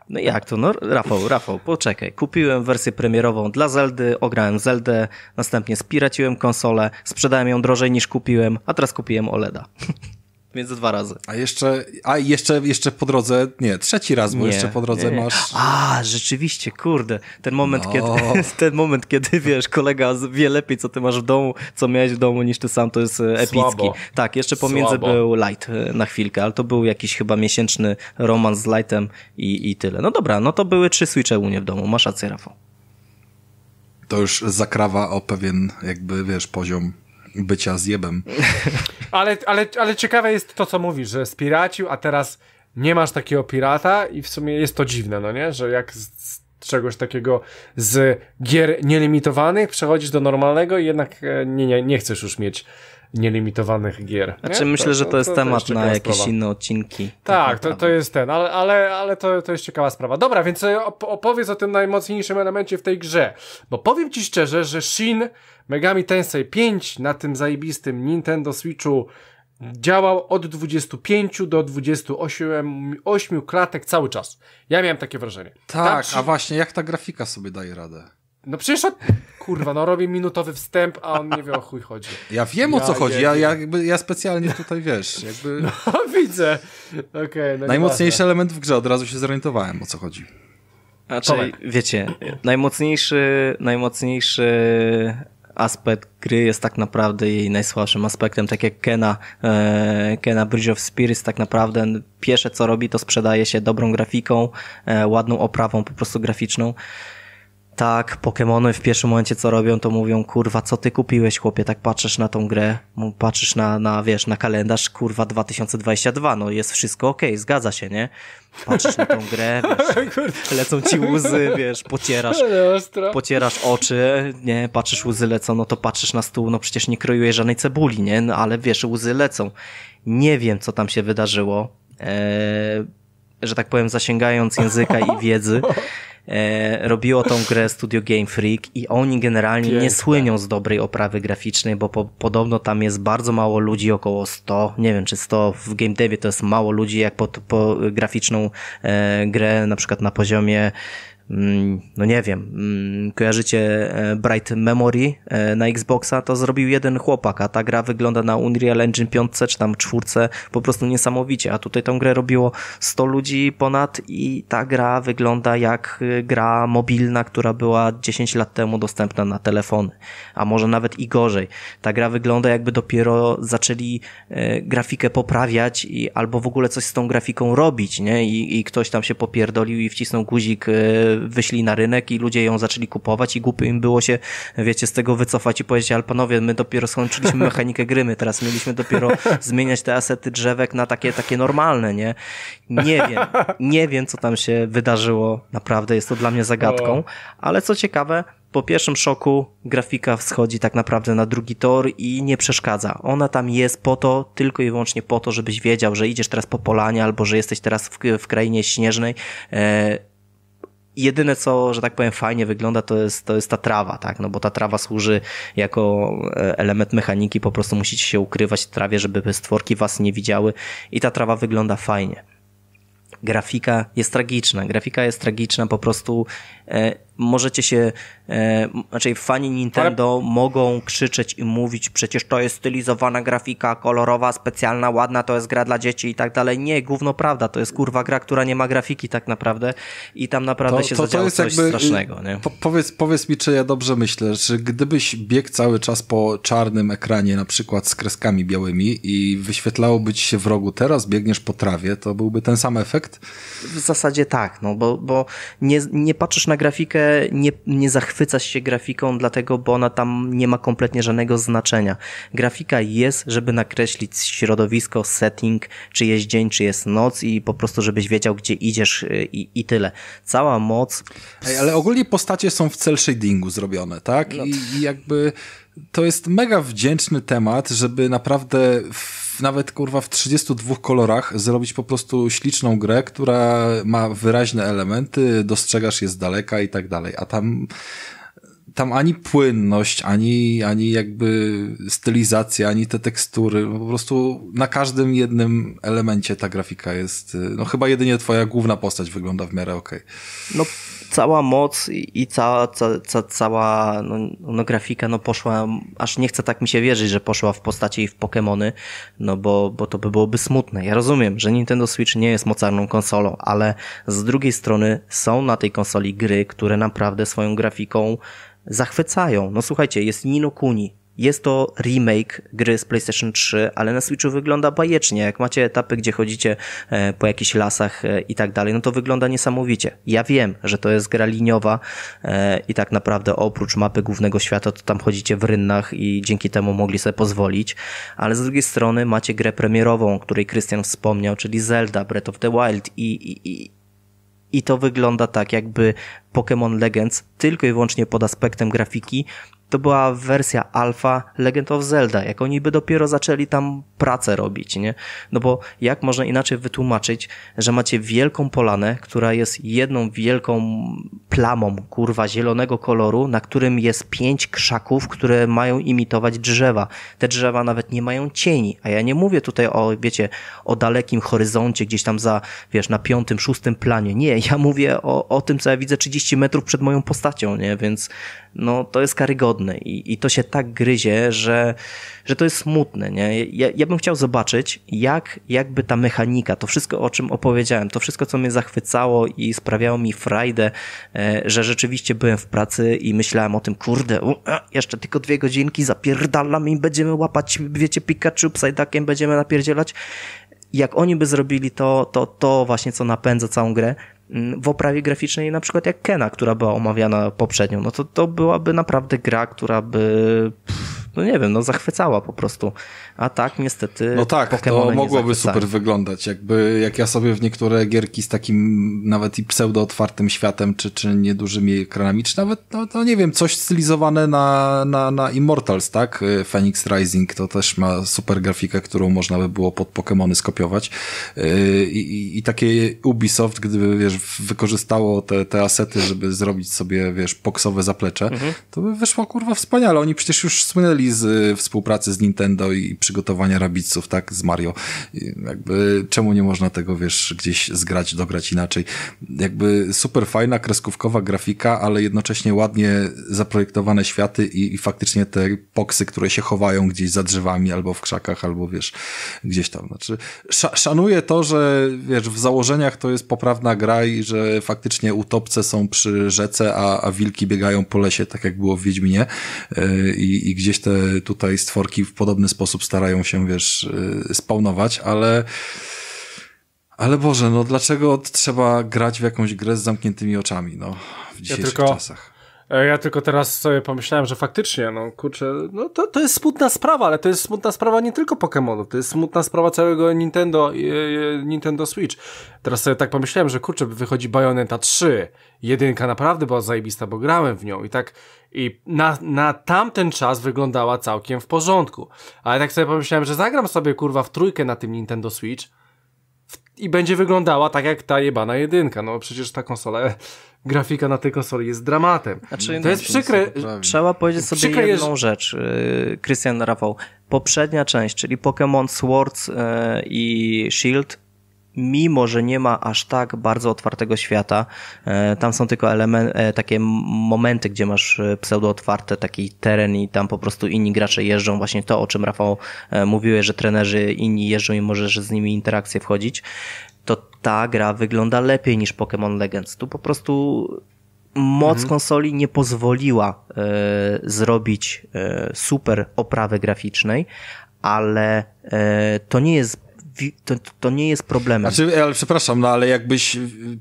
No jak to? No Rafał, Rafał, poczekaj. Kupiłem wersję premierową dla Zeldy, ograłem Zeldę, następnie spiraciłem konsolę, sprzedałem ją drożej niż kupiłem, a teraz kupiłem OLEDa. między dwa razy. A jeszcze, a jeszcze, jeszcze po drodze, nie, trzeci raz, bo nie, jeszcze po drodze nie. masz... A, rzeczywiście, kurde, ten moment, no. kiedy, ten moment, kiedy, wiesz, kolega wie lepiej, co ty masz w domu, co miałeś w domu, niż ty sam, to jest e, epicki. Słabo. Tak, jeszcze pomiędzy Słabo. był Light e, na chwilkę, ale to był jakiś chyba miesięczny romans z Lightem i, i tyle. No dobra, no to były trzy Switche u mnie w domu, masz rację, Rafał. To już zakrawa o pewien, jakby, wiesz, poziom bycia zjebem. Ale, ale, ale ciekawe jest to, co mówisz, że spiracił, a teraz nie masz takiego pirata i w sumie jest to dziwne, no nie? Że jak z, z czegoś takiego z gier nielimitowanych przechodzisz do normalnego i jednak e, nie, nie, nie chcesz już mieć nielimitowanych gier. Znaczy nie? myślę, to, że to, to jest to, temat na jakieś inne odcinki. Tak, tak to, to jest ten, ale, ale, ale to, to jest ciekawa sprawa. Dobra, więc e, op opowiedz o tym najmocniejszym elemencie w tej grze, bo powiem ci szczerze, że Shin Megami Tensei 5 na tym zajebistym Nintendo Switchu działał od 25 do 28 8 klatek cały czas. Ja miałem takie wrażenie. Tak, Tam, a właśnie jak ta grafika sobie daje radę? No przecież od... Kurwa, no robię minutowy wstęp, a on nie wie o chuj chodzi. Ja wiem ja, o co chodzi, ja, ja, jakby, ja specjalnie tutaj wiesz, jakby... No widzę. Okay, no Najmocniejszy element w grze, od razu się zorientowałem o co chodzi. Znaczy, wiecie, najmocniejszy, najmocniejszy aspekt gry jest tak naprawdę jej najsłabszym aspektem, tak jak Kena, e, Kena Bridge of Spirits tak naprawdę pierwsze co robi to sprzedaje się dobrą grafiką, e, ładną oprawą po prostu graficzną tak, Pokémony w pierwszym momencie co robią, to mówią, kurwa, co ty kupiłeś, chłopie, tak patrzysz na tą grę, patrzysz na, na wiesz, na kalendarz, kurwa, 2022, no jest wszystko okej, okay, zgadza się, nie? Patrzysz na tą grę, wiesz, no, lecą ci łzy, wiesz, pocierasz, pocierasz oczy, nie, patrzysz łzy lecą, no to patrzysz na stół, no przecież nie krojujesz żadnej cebuli, nie, no, ale wiesz, łzy lecą. Nie wiem, co tam się wydarzyło, eee, że tak powiem, zasięgając języka i wiedzy, e, robiło tą grę Studio Game Freak i oni generalnie Piękne. nie słynią z dobrej oprawy graficznej, bo po, podobno tam jest bardzo mało ludzi, około 100, nie wiem czy 100 w game devie to jest mało ludzi, jak pod po graficzną e, grę na przykład na poziomie Mm, no nie wiem, mm, kojarzycie e, Bright Memory e, na Xboxa, to zrobił jeden chłopak, a ta gra wygląda na Unreal Engine 5 czy tam 4 po prostu niesamowicie, a tutaj tą grę robiło 100 ludzi ponad i ta gra wygląda jak e, gra mobilna, która była 10 lat temu dostępna na telefony, a może nawet i gorzej. Ta gra wygląda jakby dopiero zaczęli grafikę poprawiać i albo w ogóle coś z tą grafiką robić, nie? I, i ktoś tam się popierdolił i wcisnął guzik wyszli na rynek i ludzie ją zaczęli kupować i głupy im było się, wiecie, z tego wycofać i powiedzieć, ale panowie, my dopiero skończyliśmy mechanikę gry, my teraz mieliśmy dopiero zmieniać te asety drzewek na takie, takie normalne, nie? Nie wiem, nie wiem, co tam się wydarzyło, naprawdę jest to dla mnie zagadką, ale co ciekawe, po pierwszym szoku grafika wschodzi tak naprawdę na drugi tor i nie przeszkadza. Ona tam jest po to, tylko i wyłącznie po to, żebyś wiedział, że idziesz teraz po polanie albo że jesteś teraz w, w krainie śnieżnej. E, jedyne co, że tak powiem, fajnie wygląda, to jest, to jest ta trawa, tak? No bo ta trawa służy jako e, element mechaniki, po prostu musicie się ukrywać w trawie, żeby stworki was nie widziały i ta trawa wygląda fajnie grafika jest tragiczna. Grafika jest tragiczna, po prostu e, możecie się, e, znaczy fani Nintendo Ale... mogą krzyczeć i mówić, przecież to jest stylizowana grafika, kolorowa, specjalna, ładna, to jest gra dla dzieci i tak dalej. Nie, gówno prawda, to jest kurwa gra, która nie ma grafiki tak naprawdę i tam naprawdę to, się to, zadziało to jest coś jakby, strasznego. Nie? Po, powiedz, powiedz mi, czy ja dobrze myślę, że gdybyś biegł cały czas po czarnym ekranie, na przykład z kreskami białymi i wyświetlałoby ci się w rogu, teraz biegniesz po trawie, to byłby ten sam efekt? W zasadzie tak, no bo, bo nie, nie patrzysz na grafikę nie, nie się grafiką, dlatego, bo ona tam nie ma kompletnie żadnego znaczenia. Grafika jest, żeby nakreślić środowisko, setting, czy jest dzień, czy jest noc i po prostu, żebyś wiedział, gdzie idziesz y, i, i tyle. Cała moc... Ej, ale ogólnie postacie są w cel shadingu zrobione, tak? No. I, i jakby to jest mega wdzięczny temat, żeby naprawdę w nawet kurwa w 32 kolorach zrobić po prostu śliczną grę, która ma wyraźne elementy, dostrzegasz jest daleka i tak dalej. A tam tam ani płynność, ani, ani jakby stylizacja, ani te tekstury. No po prostu na każdym jednym elemencie ta grafika jest. Y, no chyba jedynie twoja główna postać wygląda w miarę okej. Okay. No cała moc i, i cała, ca, ca, cała no, no, grafika no poszła, aż nie chcę tak mi się wierzyć, że poszła w postaci i w Pokémony, no bo, bo to by byłoby smutne. Ja rozumiem, że Nintendo Switch nie jest mocarną konsolą, ale z drugiej strony są na tej konsoli gry, które naprawdę swoją grafiką zachwycają. No słuchajcie, jest Nino Kuni, jest to remake gry z PlayStation 3, ale na Switchu wygląda bajecznie. Jak macie etapy, gdzie chodzicie e, po jakichś lasach e, i tak dalej, no to wygląda niesamowicie. Ja wiem, że to jest gra liniowa e, i tak naprawdę oprócz mapy głównego świata, to tam chodzicie w rynnach i dzięki temu mogli sobie pozwolić, ale z drugiej strony macie grę premierową, o której Krystian wspomniał, czyli Zelda Breath of the Wild i, i, i i to wygląda tak, jakby Pokémon Legends tylko i wyłącznie pod aspektem grafiki to była wersja alfa Legend of Zelda, jak oni by dopiero zaczęli tam pracę robić, nie? No bo jak można inaczej wytłumaczyć, że macie wielką polanę, która jest jedną wielką plamą, kurwa, zielonego koloru, na którym jest pięć krzaków, które mają imitować drzewa. Te drzewa nawet nie mają cieni, a ja nie mówię tutaj o, wiecie, o dalekim horyzoncie, gdzieś tam za, wiesz, na piątym, szóstym planie. Nie, ja mówię o, o tym, co ja widzę 30 metrów przed moją postacią, nie? Więc no to jest karygodne i, i to się tak gryzie, że, że to jest smutne. Nie? Ja, ja bym chciał zobaczyć, jak jakby ta mechanika, to wszystko o czym opowiedziałem, to wszystko co mnie zachwycało i sprawiało mi frajdę, e, że rzeczywiście byłem w pracy i myślałem o tym, kurde, u, jeszcze tylko dwie godzinki zapierdalam i będziemy łapać, wiecie, Pikachu, Psyduckiem będziemy napierdzielać. Jak oni by zrobili to, to, to właśnie co napędza całą grę, Mm, w oprawie graficznej na przykład jak Kena, która była omawiana poprzednio, no to to byłaby naprawdę gra, która by pff, no nie wiem, no zachwycała po prostu. A tak niestety. No tak, Pokemony to mogłoby super wyglądać. Jakby jak ja sobie w niektóre gierki z takim nawet i pseudo otwartym światem, czy, czy niedużymi ekranami, czy nawet, no, to no nie wiem, coś stylizowane na, na, na Immortals, tak? Y, Phoenix Rising to też ma super grafikę, którą można by było pod Pokémony skopiować. Y, I, i, i takie Ubisoft, gdyby wiesz, wykorzystało te, te asety, żeby zrobić sobie, wiesz, poksowe zaplecze, mhm. to by wyszło kurwa wspaniale. Oni przecież już słynęli z współpracy z Nintendo i przygotowania rabiców, tak, z Mario. Jakby, czemu nie można tego, wiesz, gdzieś zgrać, dograć inaczej? Jakby super fajna, kreskówkowa grafika, ale jednocześnie ładnie zaprojektowane światy i, i faktycznie te poksy, które się chowają gdzieś za drzewami albo w krzakach, albo wiesz, gdzieś tam. Znaczy, szanuję to, że wiesz, w założeniach to jest poprawna gra i że faktycznie utopce są przy rzece, a, a wilki biegają po lesie, tak jak było w Wiedźminie. E, i, I gdzieś te tutaj stworki w podobny sposób starają się, wiesz, y, spawnować, ale... Ale Boże, no dlaczego trzeba grać w jakąś grę z zamkniętymi oczami, no, w dzisiejszych ja tylko... czasach? E, ja tylko teraz sobie pomyślałem, że faktycznie, no kurczę, no to, to jest smutna sprawa, ale to jest smutna sprawa nie tylko Pokémonu, to jest smutna sprawa całego Nintendo, e, e, Nintendo Switch. Teraz sobie tak pomyślałem, że kurczę, wychodzi Bayonetta 3. Jedynka naprawdę była zajebista, bo grałem w nią i tak i na, na tamten czas wyglądała całkiem w porządku. Ale tak sobie pomyślałem, że zagram sobie kurwa w trójkę na tym Nintendo Switch i będzie wyglądała tak jak ta jebana jedynka. No przecież ta konsola, grafika na tej konsoli jest dramatem. Znaczy, to jest no, przykre. Trzeba powiedzieć sobie przykre jedną jest... rzecz, Krystian y, Rafał. Poprzednia część, czyli Pokémon Swords y, i Shield mimo że nie ma aż tak bardzo otwartego świata, e, tam są tylko element, e, takie momenty, gdzie masz e, pseudo otwarte taki teren i tam po prostu inni gracze jeżdżą, właśnie to o czym Rafał mówiłeś, że trenerzy inni jeżdżą i możesz z nimi interakcje wchodzić, to ta gra wygląda lepiej niż Pokémon Legends. Tu po prostu moc mhm. konsoli nie pozwoliła e, zrobić e, super oprawy graficznej, ale e, to nie jest to, to nie jest problemem. Znaczy, ale przepraszam, no ale jakbyś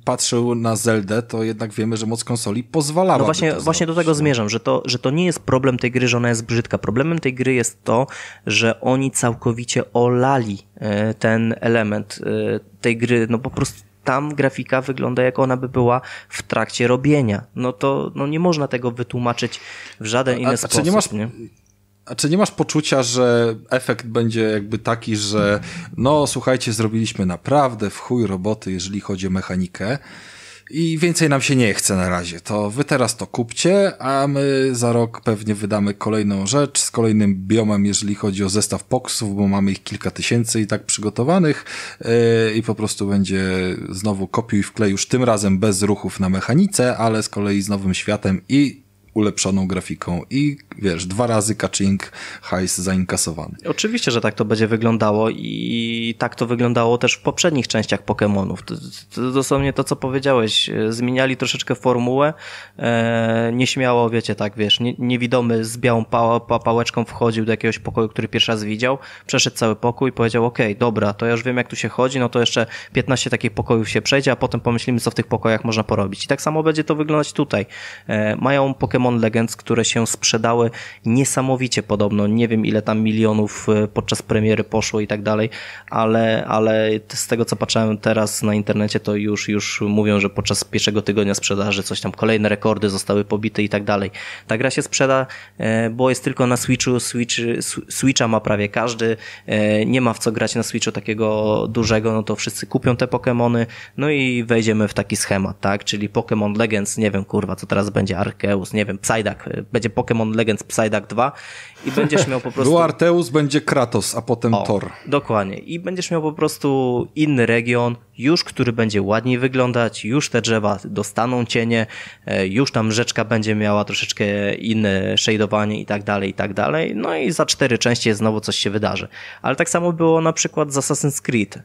patrzył na Zeldę, to jednak wiemy, że moc konsoli pozwalała. No właśnie, właśnie do tego no. zmierzam, że to, że to nie jest problem tej gry, że ona jest brzydka. Problemem tej gry jest to, że oni całkowicie olali e, ten element e, tej gry, no po prostu tam grafika wygląda jak ona by była w trakcie robienia. No to no nie można tego wytłumaczyć w żaden a, inny a, sposób. Czy nie masz... Nie? A czy nie masz poczucia, że efekt będzie jakby taki, że no słuchajcie, zrobiliśmy naprawdę w chuj roboty, jeżeli chodzi o mechanikę i więcej nam się nie chce na razie. To wy teraz to kupcie, a my za rok pewnie wydamy kolejną rzecz z kolejnym biomem, jeżeli chodzi o zestaw poksów, bo mamy ich kilka tysięcy i tak przygotowanych yy, i po prostu będzie znowu kopiuj i wklej już tym razem bez ruchów na mechanice, ale z kolei z nowym światem i ulepszoną grafiką i wiesz, dwa razy catching hajs zainkasowany. Oczywiście, że tak to będzie wyglądało i tak to wyglądało też w poprzednich częściach Pokémonów. dosłownie to, co powiedziałeś, e, zmieniali troszeczkę formułę, e, nieśmiało, wiecie, tak, wiesz, nie, niewidomy z białą pa, pa, pałeczką wchodził do jakiegoś pokoju, który pierwszy raz widział, przeszedł cały pokój i powiedział, okej, okay, dobra, to ja już wiem, jak tu się chodzi, no to jeszcze 15 takich pokojów się przejdzie, a potem pomyślimy, co w tych pokojach można porobić. I tak samo będzie to wyglądać tutaj. E, mają Pokémon Pokémon Legends, które się sprzedały niesamowicie podobno. Nie wiem ile tam milionów y, podczas premiery poszło i tak dalej, ale, ale z tego co patrzałem teraz na internecie, to już, już mówią, że podczas pierwszego tygodnia sprzedaży coś tam kolejne rekordy zostały pobite i tak dalej. Ta gra się sprzeda, e, bo jest tylko na Switchu. Switch, Switcha ma prawie każdy. E, nie ma w co grać na Switchu takiego dużego, no to wszyscy kupią te Pokémony, no i wejdziemy w taki schemat, tak? Czyli Pokémon Legends, nie wiem kurwa, co teraz będzie Arceus, nie wiem, wiem, Psyduck, y, będzie Pokémon Legends Psyduck 2 i będziesz miał po prostu... Był Arteus, będzie Kratos, a potem o, Thor. Dokładnie. I będziesz miał po prostu inny region, już który będzie ładniej wyglądać, już te drzewa dostaną cienie, e, już tam rzeczka będzie miała troszeczkę inne shadowanie i tak dalej, i tak dalej. No i za cztery części znowu coś się wydarzy. Ale tak samo było na przykład z Assassin's Creed e,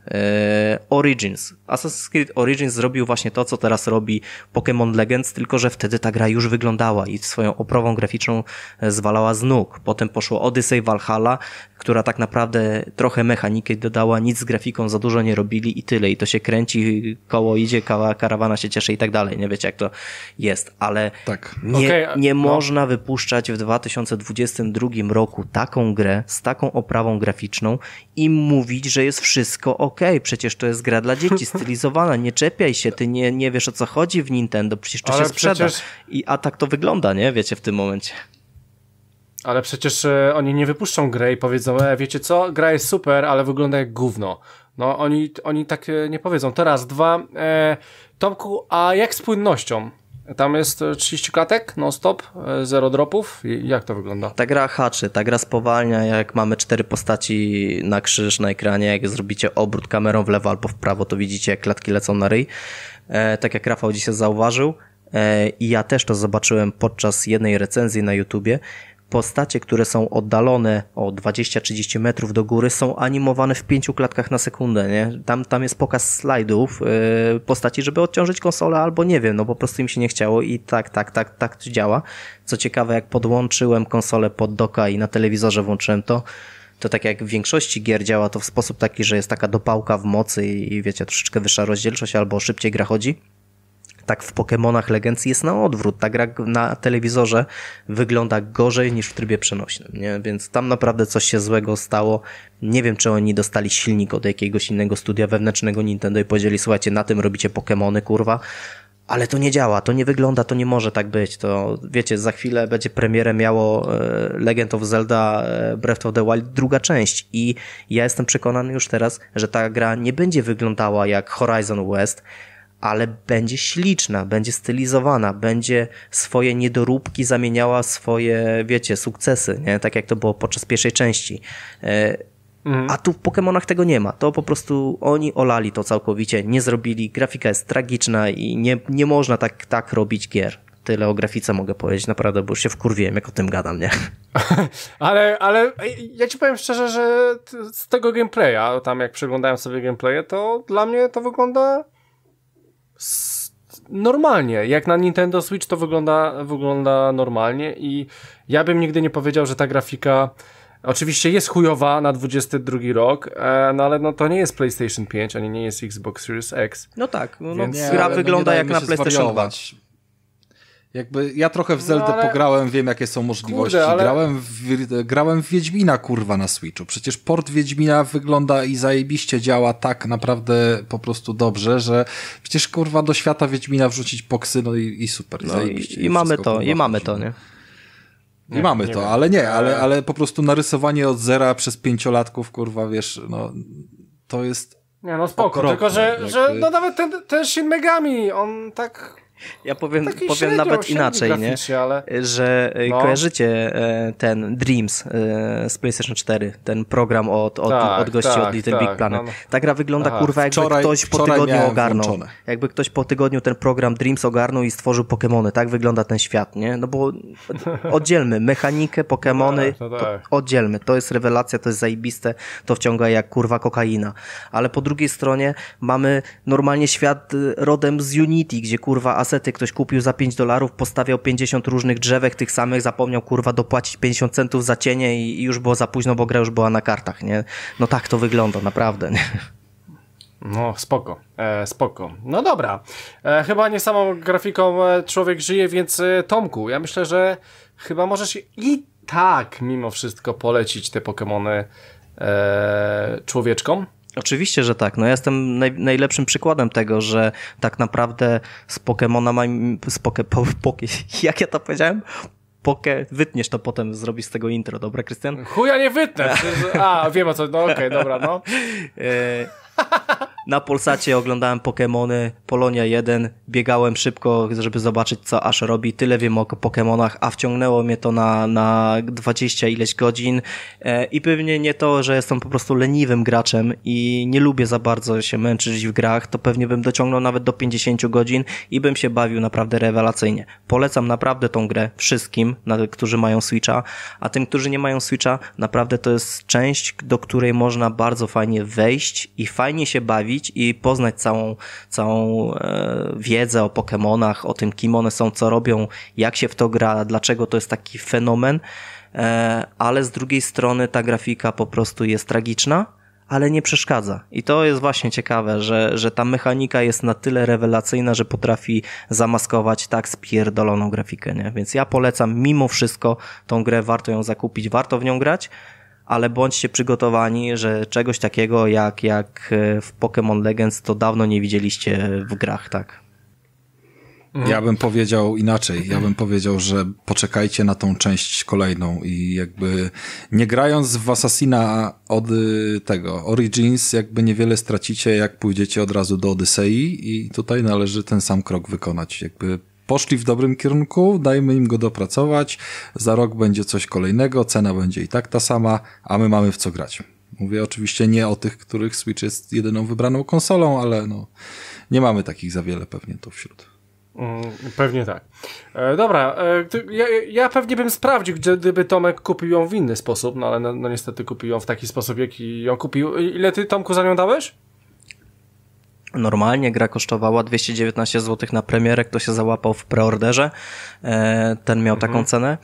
Origins. Assassin's Creed Origins zrobił właśnie to, co teraz robi Pokémon Legends, tylko że wtedy ta gra już wyglądała i swoją oprawą graficzną e, zwalała z nóg. Potem poszło Odyssey, Valhalla, która tak naprawdę trochę mechaniki dodała, nic z grafiką za dużo nie robili i tyle. I to się kręci, koło idzie, kała, karawana się cieszy i tak dalej. Nie wiecie, jak to jest, ale tak. nie, okay. nie no. można wypuszczać w 2022 roku taką grę z taką oprawą graficzną i mówić, że jest wszystko ok. Przecież to jest gra dla dzieci, stylizowana, nie czepiaj się, ty nie, nie wiesz o co chodzi w Nintendo, przecież to ale się sprzeda. Przecież... I, a tak to wygląda, nie? Wiecie, w tym momencie. Ale przecież e, oni nie wypuszczą gry i powiedzą, e, wiecie co, gra jest super, ale wygląda jak gówno. No, oni, oni tak e, nie powiedzą. Teraz dwa. E, Tomku, a jak z płynnością? Tam jest 30 e, klatek non-stop, zero dropów. Jak to wygląda? Ta gra haczy, ta gra spowalnia, jak mamy cztery postaci na krzyż na ekranie, jak zrobicie obrót kamerą w lewo albo w prawo, to widzicie, jak klatki lecą na ryj. E, tak jak Rafał dzisiaj zauważył, i ja też to zobaczyłem podczas jednej recenzji na YouTubie, Postacie, które są oddalone o 20-30 metrów do góry są animowane w 5 klatkach na sekundę, nie? Tam, tam jest pokaz slajdów yy, postaci, żeby odciążyć konsolę albo nie wiem, no po prostu im się nie chciało i tak, tak, tak, tak to działa. Co ciekawe, jak podłączyłem konsolę pod doka i na telewizorze włączyłem to, to tak jak w większości gier działa to w sposób taki, że jest taka dopałka w mocy i, i wiecie, troszeczkę wyższa rozdzielczość albo szybciej gra chodzi tak w Pokémonach Legends jest na odwrót. Ta gra na telewizorze wygląda gorzej niż w trybie przenośnym, nie? więc tam naprawdę coś się złego stało. Nie wiem, czy oni dostali silnik od jakiegoś innego studia wewnętrznego Nintendo i powiedzieli, słuchajcie, na tym robicie Pokémony, kurwa, ale to nie działa, to nie wygląda, to nie może tak być. To wiecie, za chwilę będzie premierę miało e, Legend of Zelda e, Breath of the Wild druga część i ja jestem przekonany już teraz, że ta gra nie będzie wyglądała jak Horizon West, ale będzie śliczna, będzie stylizowana, będzie swoje niedoróbki zamieniała swoje, wiecie, sukcesy, nie? tak jak to było podczas pierwszej części. E, mhm. A tu w Pokémonach tego nie ma. To po prostu oni olali to całkowicie, nie zrobili. Grafika jest tragiczna i nie, nie można tak, tak robić gier tyle o grafice mogę powiedzieć, naprawdę, bo już się wkurwiłem, jak o tym gadam, nie? ale, ale ja ci powiem szczerze, że z tego gameplaya, tam jak przeglądałem sobie gameplaye, to dla mnie to wygląda normalnie. Jak na Nintendo Switch to wygląda, wygląda normalnie i ja bym nigdy nie powiedział, że ta grafika oczywiście jest chujowa na 22 rok, e, no ale no to nie jest PlayStation 5, ani nie jest Xbox Series X. No tak, no, no więc... gra no wygląda jak na PlayStation 2. Jakby ja trochę w no Zeldę no, ale... pograłem, wiem jakie są możliwości. Kurde, ale... grałem, w, grałem w Wiedźmina kurwa na Switchu. Przecież port Wiedźmina wygląda i zajebiście działa tak naprawdę po prostu dobrze, że przecież kurwa do świata Wiedźmina wrzucić poksy no i, i super. No, zajebiście. I, i mamy to, i mamy to, nie? I nie, mamy nie to, wiem. ale nie, ale, ale po prostu narysowanie od zera przez pięciolatków, kurwa, wiesz, no to jest. Nie, no spoko, okropne, tylko że, jakby... że no nawet ten, ten Shin Megami, on tak ja powiem, powiem nawet inaczej, nie? Ale... że e, no. kojarzycie e, ten Dreams e, z PlayStation 4 ten program od, od, tak, od gości tak, od Little tak, Big Planet. No, no. Ta gra wygląda Aha. kurwa jakby wczoraj, ktoś po tygodniu ogarnął. Włączone. Jakby ktoś po tygodniu ten program Dreams ogarnął i stworzył Pokémony. Tak wygląda ten świat, nie? No bo oddzielmy mechanikę, Pokémony, no, tak, no tak. oddzielmy. To jest rewelacja, to jest zajebiste, to wciąga jak kurwa kokaina. Ale po drugiej stronie mamy normalnie świat y, rodem z Unity, gdzie kurwa kasety ktoś kupił za 5 dolarów, postawiał 50 różnych drzewek tych samych, zapomniał kurwa dopłacić 50 centów za cienie i, już było za późno, bo gra już była na kartach, nie? No tak to wygląda, naprawdę, nie? No, spoko, e, spoko. No dobra, e, chyba nie samą grafiką e, człowiek żyje, więc e, Tomku, ja myślę, że chyba możesz i tak mimo wszystko polecić te Pokémony e, człowieczkom. Oczywiście, że tak. No ja jestem naj, najlepszym przykładem tego, że tak naprawdę z Pokemona mam... Z poke, po, jak ja to powiedziałem? Poke, wytniesz to potem, zrobisz z tego intro, dobra Krystian? Chuja nie wytnę! a, wiem o co, no okej, okay, dobra, no. E, na Polsacie oglądałem Pokémony, Polonia 1, biegałem szybko, żeby zobaczyć co Ash robi, tyle wiem o Pokémonach, a wciągnęło mnie to na, na 20 ileś godzin e, i pewnie nie to, że jestem po prostu leniwym graczem i nie lubię za bardzo się męczyć w grach, to pewnie bym dociągnął nawet do 50 godzin i bym się bawił naprawdę rewelacyjnie. Polecam naprawdę tą grę wszystkim, którzy mają Switcha, a tym, którzy nie mają Switcha, naprawdę to jest część, do której można bardzo fajnie wejść i fajnie się bawić, i poznać całą, całą e, wiedzę o Pokémonach, o tym kim one są, co robią, jak się w to gra, dlaczego to jest taki fenomen, e, ale z drugiej strony ta grafika po prostu jest tragiczna, ale nie przeszkadza. I to jest właśnie ciekawe, że, że ta mechanika jest na tyle rewelacyjna, że potrafi zamaskować tak spierdoloną grafikę, nie? Więc ja polecam mimo wszystko tą grę, warto ją zakupić, warto w nią grać, ale bądźcie przygotowani, że czegoś takiego jak, jak e, w Pokémon Legends to dawno nie widzieliście w grach, tak? Mhm. Ja bym powiedział inaczej. Ja bym powiedział, że poczekajcie na tą część kolejną i jakby nie grając w Assassina od y, tego Origins, jakby niewiele stracicie, jak pójdziecie od razu do Odyssey i tutaj należy ten sam krok wykonać. Jakby poszli w dobrym kierunku, dajmy im go dopracować, za rok będzie coś kolejnego, cena będzie i tak ta sama, a my mamy w co grać. Mówię oczywiście nie o tych, których Switch jest jedyną wybraną konsolą, ale no, nie mamy takich za wiele pewnie tu wśród. Mm, pewnie tak. E, dobra, e, ja, ja, pewnie bym sprawdził, gdyby Tomek kupił ją w inny sposób, no ale no, no niestety kupił ją w taki sposób, jaki ją kupił. Ile ty, Tomku, za nią dałeś? Normalnie gra kosztowała 219 zł na premierę, kto się załapał w preorderze, e, ten miał mhm. taką cenę.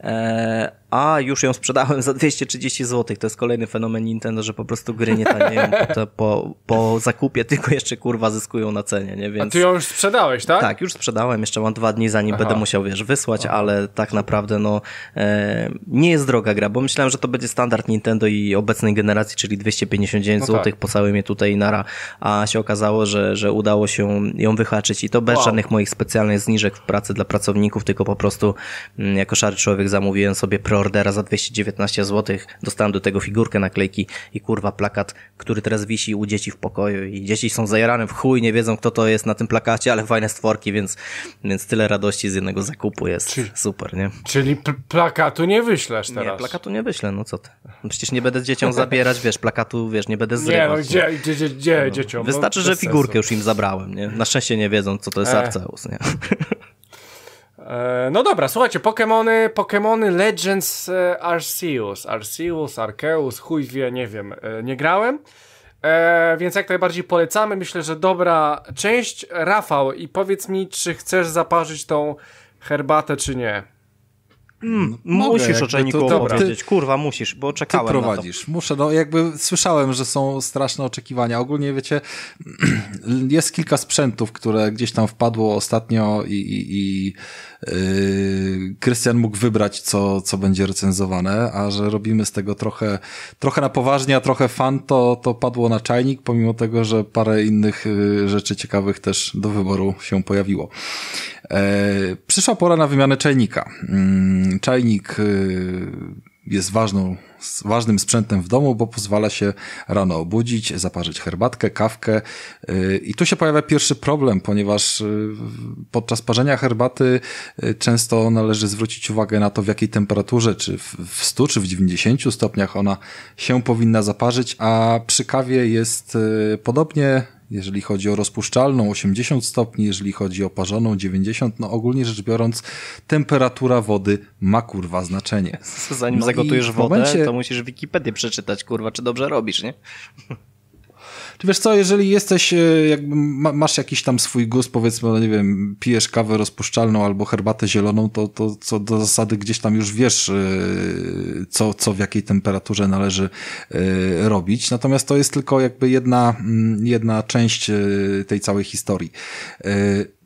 E, a już ją sprzedałem za 230 zł. To jest kolejny fenomen Nintendo, że po prostu gry nie tanieją po, po, po, zakupie, tylko jeszcze kurwa zyskują na cenie, nie? Więc... A ty ją już sprzedałeś, tak? Tak, już sprzedałem, jeszcze mam dwa dni zanim Aha. będę musiał, wiesz, wysłać, Aha. ale tak naprawdę no e, nie jest droga gra, bo myślałem, że to będzie standard Nintendo i obecnej generacji, czyli 259 no zł tak. po całym je tutaj nara, a się okazało, że, że udało się ją wyhaczyć i to bez wow. żadnych moich specjalnych zniżek w pracy dla pracowników, tylko po prostu mm, jako szary człowiek zamówiłem sobie pro preordera za 219 zł. Dostałem do tego figurkę naklejki i kurwa plakat, który teraz wisi u dzieci w pokoju i dzieci są zajarane w chuj, nie wiedzą kto to jest na tym plakacie, ale fajne stworki, więc, więc tyle radości z jednego zakupu jest. Czyli, Super, nie? Czyli plakatu nie wyślesz teraz? Nie, plakatu nie wyślę, no co ty. No przecież nie będę dzieciom zabierać, wiesz, plakatu, wiesz, nie będę zrywać. No nie, no gdzie, gdzie, gdzie, no. dzieciom? No, wystarczy, że figurkę sensu. już im zabrałem, nie? Na szczęście nie wiedzą, co to jest e. Arceus, nie? E, no dobra, słuchajcie, Pokémony, Pokémony Legends e, Arceus, Arceus, Arceus, chuj wie, nie wiem, e, nie grałem, e, więc jak najbardziej polecamy, myślę, że dobra część. Rafał, i powiedz mi, czy chcesz zaparzyć tą herbatę, czy nie? Mm, mogę, musisz o czajniku powiedzieć, kurwa, musisz, bo czekałem ty prowadzisz, na to. muszę, no jakby słyszałem, że są straszne oczekiwania. Ogólnie wiecie, jest kilka sprzętów, które gdzieś tam wpadło ostatnio i, i, i Yy, Krystian mógł wybrać, co, co będzie recenzowane, a że robimy z tego trochę, trochę na poważnie, a trochę fan, to, to padło na czajnik, pomimo tego, że parę innych yy, rzeczy ciekawych też do wyboru się pojawiło. Yy, przyszła pora na wymianę czajnika. Czajnik jest ważną, ważnym sprzętem w domu, bo pozwala się rano obudzić, zaparzyć herbatkę, kawkę. Y, I tu się pojawia pierwszy problem, ponieważ y, podczas parzenia herbaty y, często należy zwrócić uwagę na to, w jakiej temperaturze, czy w 100, czy w 90 stopniach ona się powinna zaparzyć, a przy kawie jest podobnie jeżeli chodzi o rozpuszczalną 80 stopni, jeżeli chodzi o parzoną 90, no ogólnie rzecz biorąc temperatura wody ma kurwa znaczenie. Zanim no zagotujesz wodę, momencie... to musisz Wikipedię przeczytać kurwa, czy dobrze robisz, nie? Czy wiesz co, jeżeli jesteś, e, jakby masz jakiś tam swój gust, powiedzmy, no nie wiem, pijesz kawę rozpuszczalną albo herbatę zieloną, to, to co do zasady gdzieś tam już wiesz, e, co, co w jakiej temperaturze należy e, robić. Natomiast to jest tylko jakby jedna, mm, jedna część tej całej historii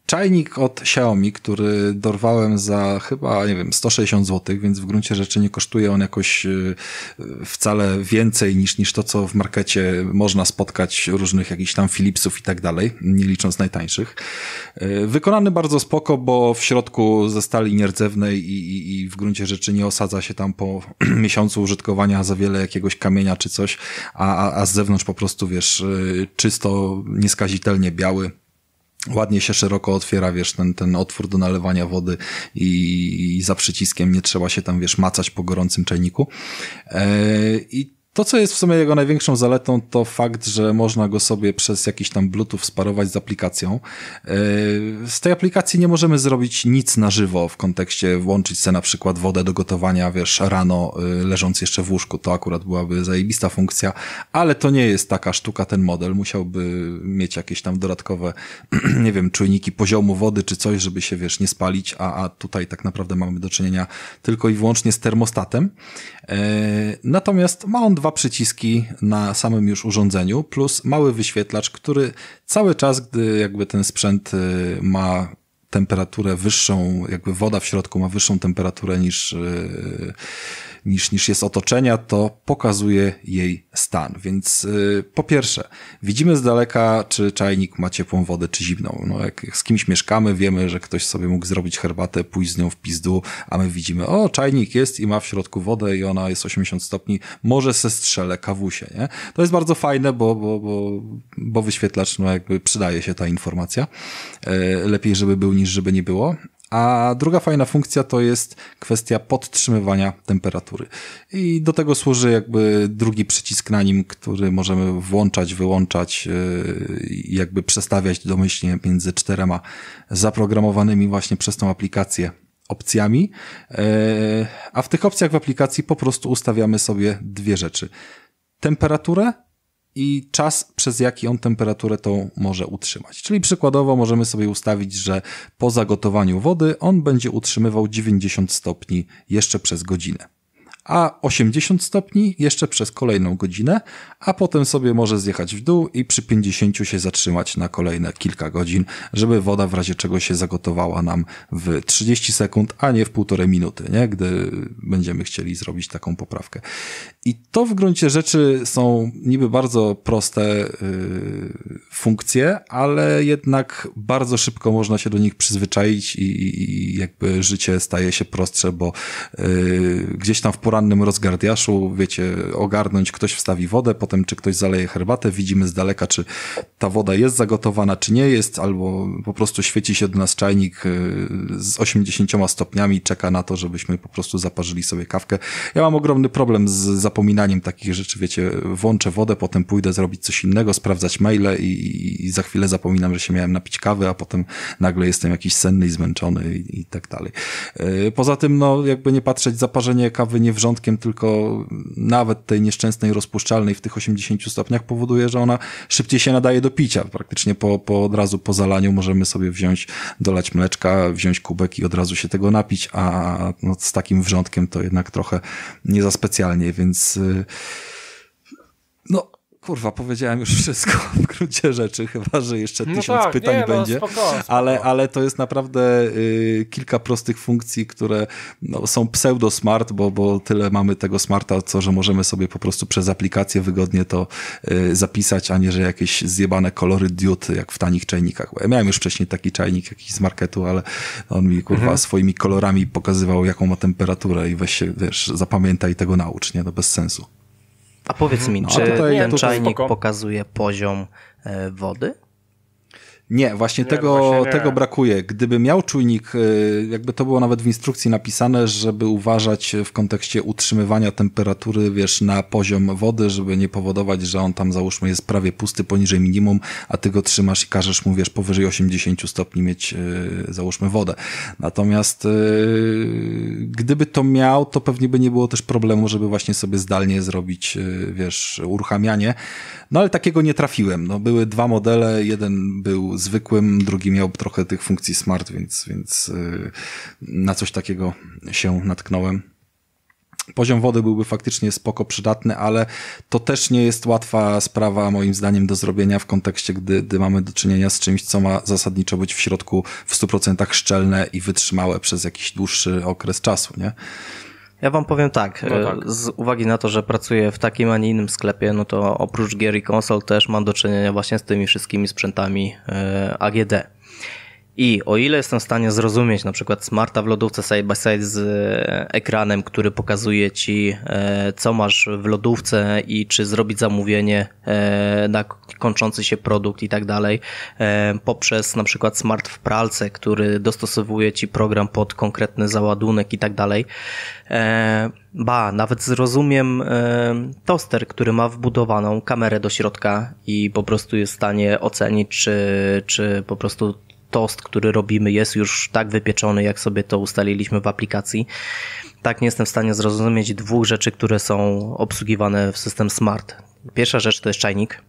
czajnik od Xiaomi, który dorwałem za chyba, nie wiem, 160 zł, więc w gruncie rzeczy nie kosztuje on jakoś y, y, wcale więcej niż, niż to, co w markecie można spotkać różnych jakichś tam Philipsów i tak dalej, nie licząc najtańszych. Y, wykonany bardzo spoko, bo w środku ze stali nierdzewnej i, i, i w gruncie rzeczy nie osadza się tam po miesiącu użytkowania za wiele jakiegoś kamienia czy coś, a, a, a z zewnątrz po prostu, wiesz, czysto, nieskazitelnie biały ładnie się szeroko otwiera, wiesz, ten, ten otwór do nalewania wody i, i za przyciskiem nie trzeba się tam, wiesz, macać po gorącym czajniku. Yy, I to, co jest w sumie jego największą zaletą, to fakt, że można go sobie przez jakiś tam Bluetooth sparować z aplikacją. E, z tej aplikacji nie możemy zrobić nic na żywo w kontekście włączyć sobie na przykład wodę do gotowania, wiesz, rano e, leżąc jeszcze w łóżku. To akurat byłaby zajebista funkcja, ale to nie jest taka sztuka ten model. Musiałby mieć jakieś tam dodatkowe, nie wiem, czujniki poziomu wody czy coś, żeby się, wiesz, nie spalić, a, a tutaj tak naprawdę mamy do czynienia tylko i wyłącznie z termostatem. E, natomiast ma on dwa dwa przyciski na samym już urządzeniu, plus mały wyświetlacz, który cały czas, gdy jakby ten sprzęt y, ma temperaturę wyższą, jakby woda w środku ma wyższą temperaturę niż y, niż, niż jest otoczenia, to pokazuje jej stan. Więc yy, po pierwsze, widzimy z daleka, czy czajnik ma ciepłą wodę, czy zimną. No, jak, z kimś mieszkamy, wiemy, że ktoś sobie mógł zrobić herbatę, pójść z nią w pizdu, a my widzimy, o, czajnik jest i ma w środku wodę i ona jest 80 stopni, może se strzelę kawusie, nie? To jest bardzo fajne, bo, bo, bo, bo wyświetlacz, no jakby przydaje się ta informacja. E, lepiej, żeby był niż żeby nie było. A druga fajna funkcja to jest kwestia podtrzymywania temperatury. I do tego służy jakby drugi przycisk na nim, który możemy włączać, wyłączać, e, jakby przestawiać domyślnie między czterema zaprogramowanymi właśnie przez tą aplikację opcjami. E, a w tych opcjach w aplikacji po prostu ustawiamy sobie dwie rzeczy. Temperaturę i czas, przez jaki on temperaturę tą może utrzymać. Czyli przykładowo możemy sobie ustawić, że po zagotowaniu wody on będzie utrzymywał 90 stopni jeszcze przez godzinę a 80 stopni jeszcze przez kolejną godzinę, a potem sobie może zjechać w dół i przy 50 się zatrzymać na kolejne kilka godzin, żeby woda w razie czego się zagotowała nam w 30 sekund, a nie w półtorej minuty, nie? gdy będziemy chcieli zrobić taką poprawkę. I to w gruncie rzeczy są niby bardzo proste yy, funkcje, ale jednak bardzo szybko można się do nich przyzwyczaić i, i, jakby życie staje się prostsze, bo yy, gdzieś tam w porannym rozgardiaszu, wiecie, ogarnąć, ktoś wstawi wodę, potem czy ktoś zaleje herbatę, widzimy z daleka, czy ta woda jest zagotowana, czy nie jest, albo po prostu świeci się do nas czajnik y, z 80 stopniami, czeka na to, żebyśmy po prostu zaparzyli sobie kawkę. Ja mam ogromny problem z zapominaniem takich rzeczy, wiecie, włączę wodę, potem pójdę zrobić coś innego, sprawdzać maile i, i za chwilę zapominam, że się miałem napić kawy, a potem nagle jestem jakiś senny i zmęczony i, i tak dalej. Y, poza tym, no, jakby nie patrzeć, zaparzenie kawy nie wrzątkiem, tylko nawet tej nieszczęsnej, rozpuszczalnej w tych 80 stopniach powoduje, że ona szybciej się nadaje do picia. Praktycznie po, po od razu po zalaniu możemy sobie wziąć, dolać mleczka, wziąć kubek i od razu się tego napić, a no, z takim wrzątkiem to jednak trochę nie za specjalnie, więc y, no kurwa, powiedziałem już wszystko w gruncie rzeczy, chyba, że jeszcze no tysiąc tak, pytań nie, no, będzie, spoko, spoko. Ale, ale to jest naprawdę y, kilka prostych funkcji, które no, są pseudo-smart, bo, bo tyle mamy tego smarta, co, że możemy sobie po prostu przez aplikację wygodnie to y, zapisać, a nie, że jakieś zjebane kolory diod, jak w tanich czajnikach. Ja miałem już wcześniej taki czajnik jakiś z marketu, ale on mi, kurwa, mhm. swoimi kolorami pokazywał, jaką ma temperaturę i weź się, wiesz, zapamiętaj tego naucz, nie? No bez sensu. A powiedz mi, no, mhm. czy ten czajnik pokazuje poziom e, wody? Nie, właśnie nie, tego, właśnie nie. tego brakuje. Gdyby miał czujnik, y, jakby to było nawet w instrukcji napisane, żeby uważać w kontekście utrzymywania temperatury, wiesz, na poziom wody, żeby nie powodować, że on tam załóżmy jest prawie pusty poniżej minimum, a ty go trzymasz i każesz mu, wiesz, powyżej 80 stopni mieć, y, załóżmy, wodę. Natomiast y, gdyby to miał, to pewnie by nie było też problemu, żeby właśnie sobie zdalnie zrobić, wiesz, uruchamianie. No ale takiego nie trafiłem. No były dwa modele, jeden był zwykłym, drugi miał trochę tych funkcji smart, więc, więc y, na coś takiego się natknąłem. Poziom wody byłby faktycznie spoko przydatny, ale to też nie jest łatwa sprawa moim zdaniem do zrobienia w kontekście, gdy, gdy mamy do czynienia z czymś, co ma zasadniczo być w środku w 100% szczelne i wytrzymałe przez jakiś dłuższy okres czasu, nie? Ja wam powiem tak, no e, tak, z uwagi na to, że pracuję w takim, a nie innym sklepie, no to oprócz gier i konsol też mam do czynienia właśnie z tymi wszystkimi sprzętami e, AGD. I o ile jestem w stanie zrozumieć na przykład smarta w lodówce side by side z e, ekranem, który pokazuje ci, e, co masz w lodówce i czy zrobić zamówienie e, na kończący się produkt i tak dalej, poprzez na przykład smart w pralce, który dostosowuje ci program pod konkretny załadunek i tak dalej. Ba, nawet zrozumiem toster, który ma wbudowaną kamerę do środka i po prostu jest w stanie ocenić, czy, czy po prostu tost, który robimy jest już tak wypieczony, jak sobie to ustaliliśmy w aplikacji. Tak nie jestem w stanie zrozumieć dwóch rzeczy, które są obsługiwane w system smart. Pierwsza rzecz to jest czajnik,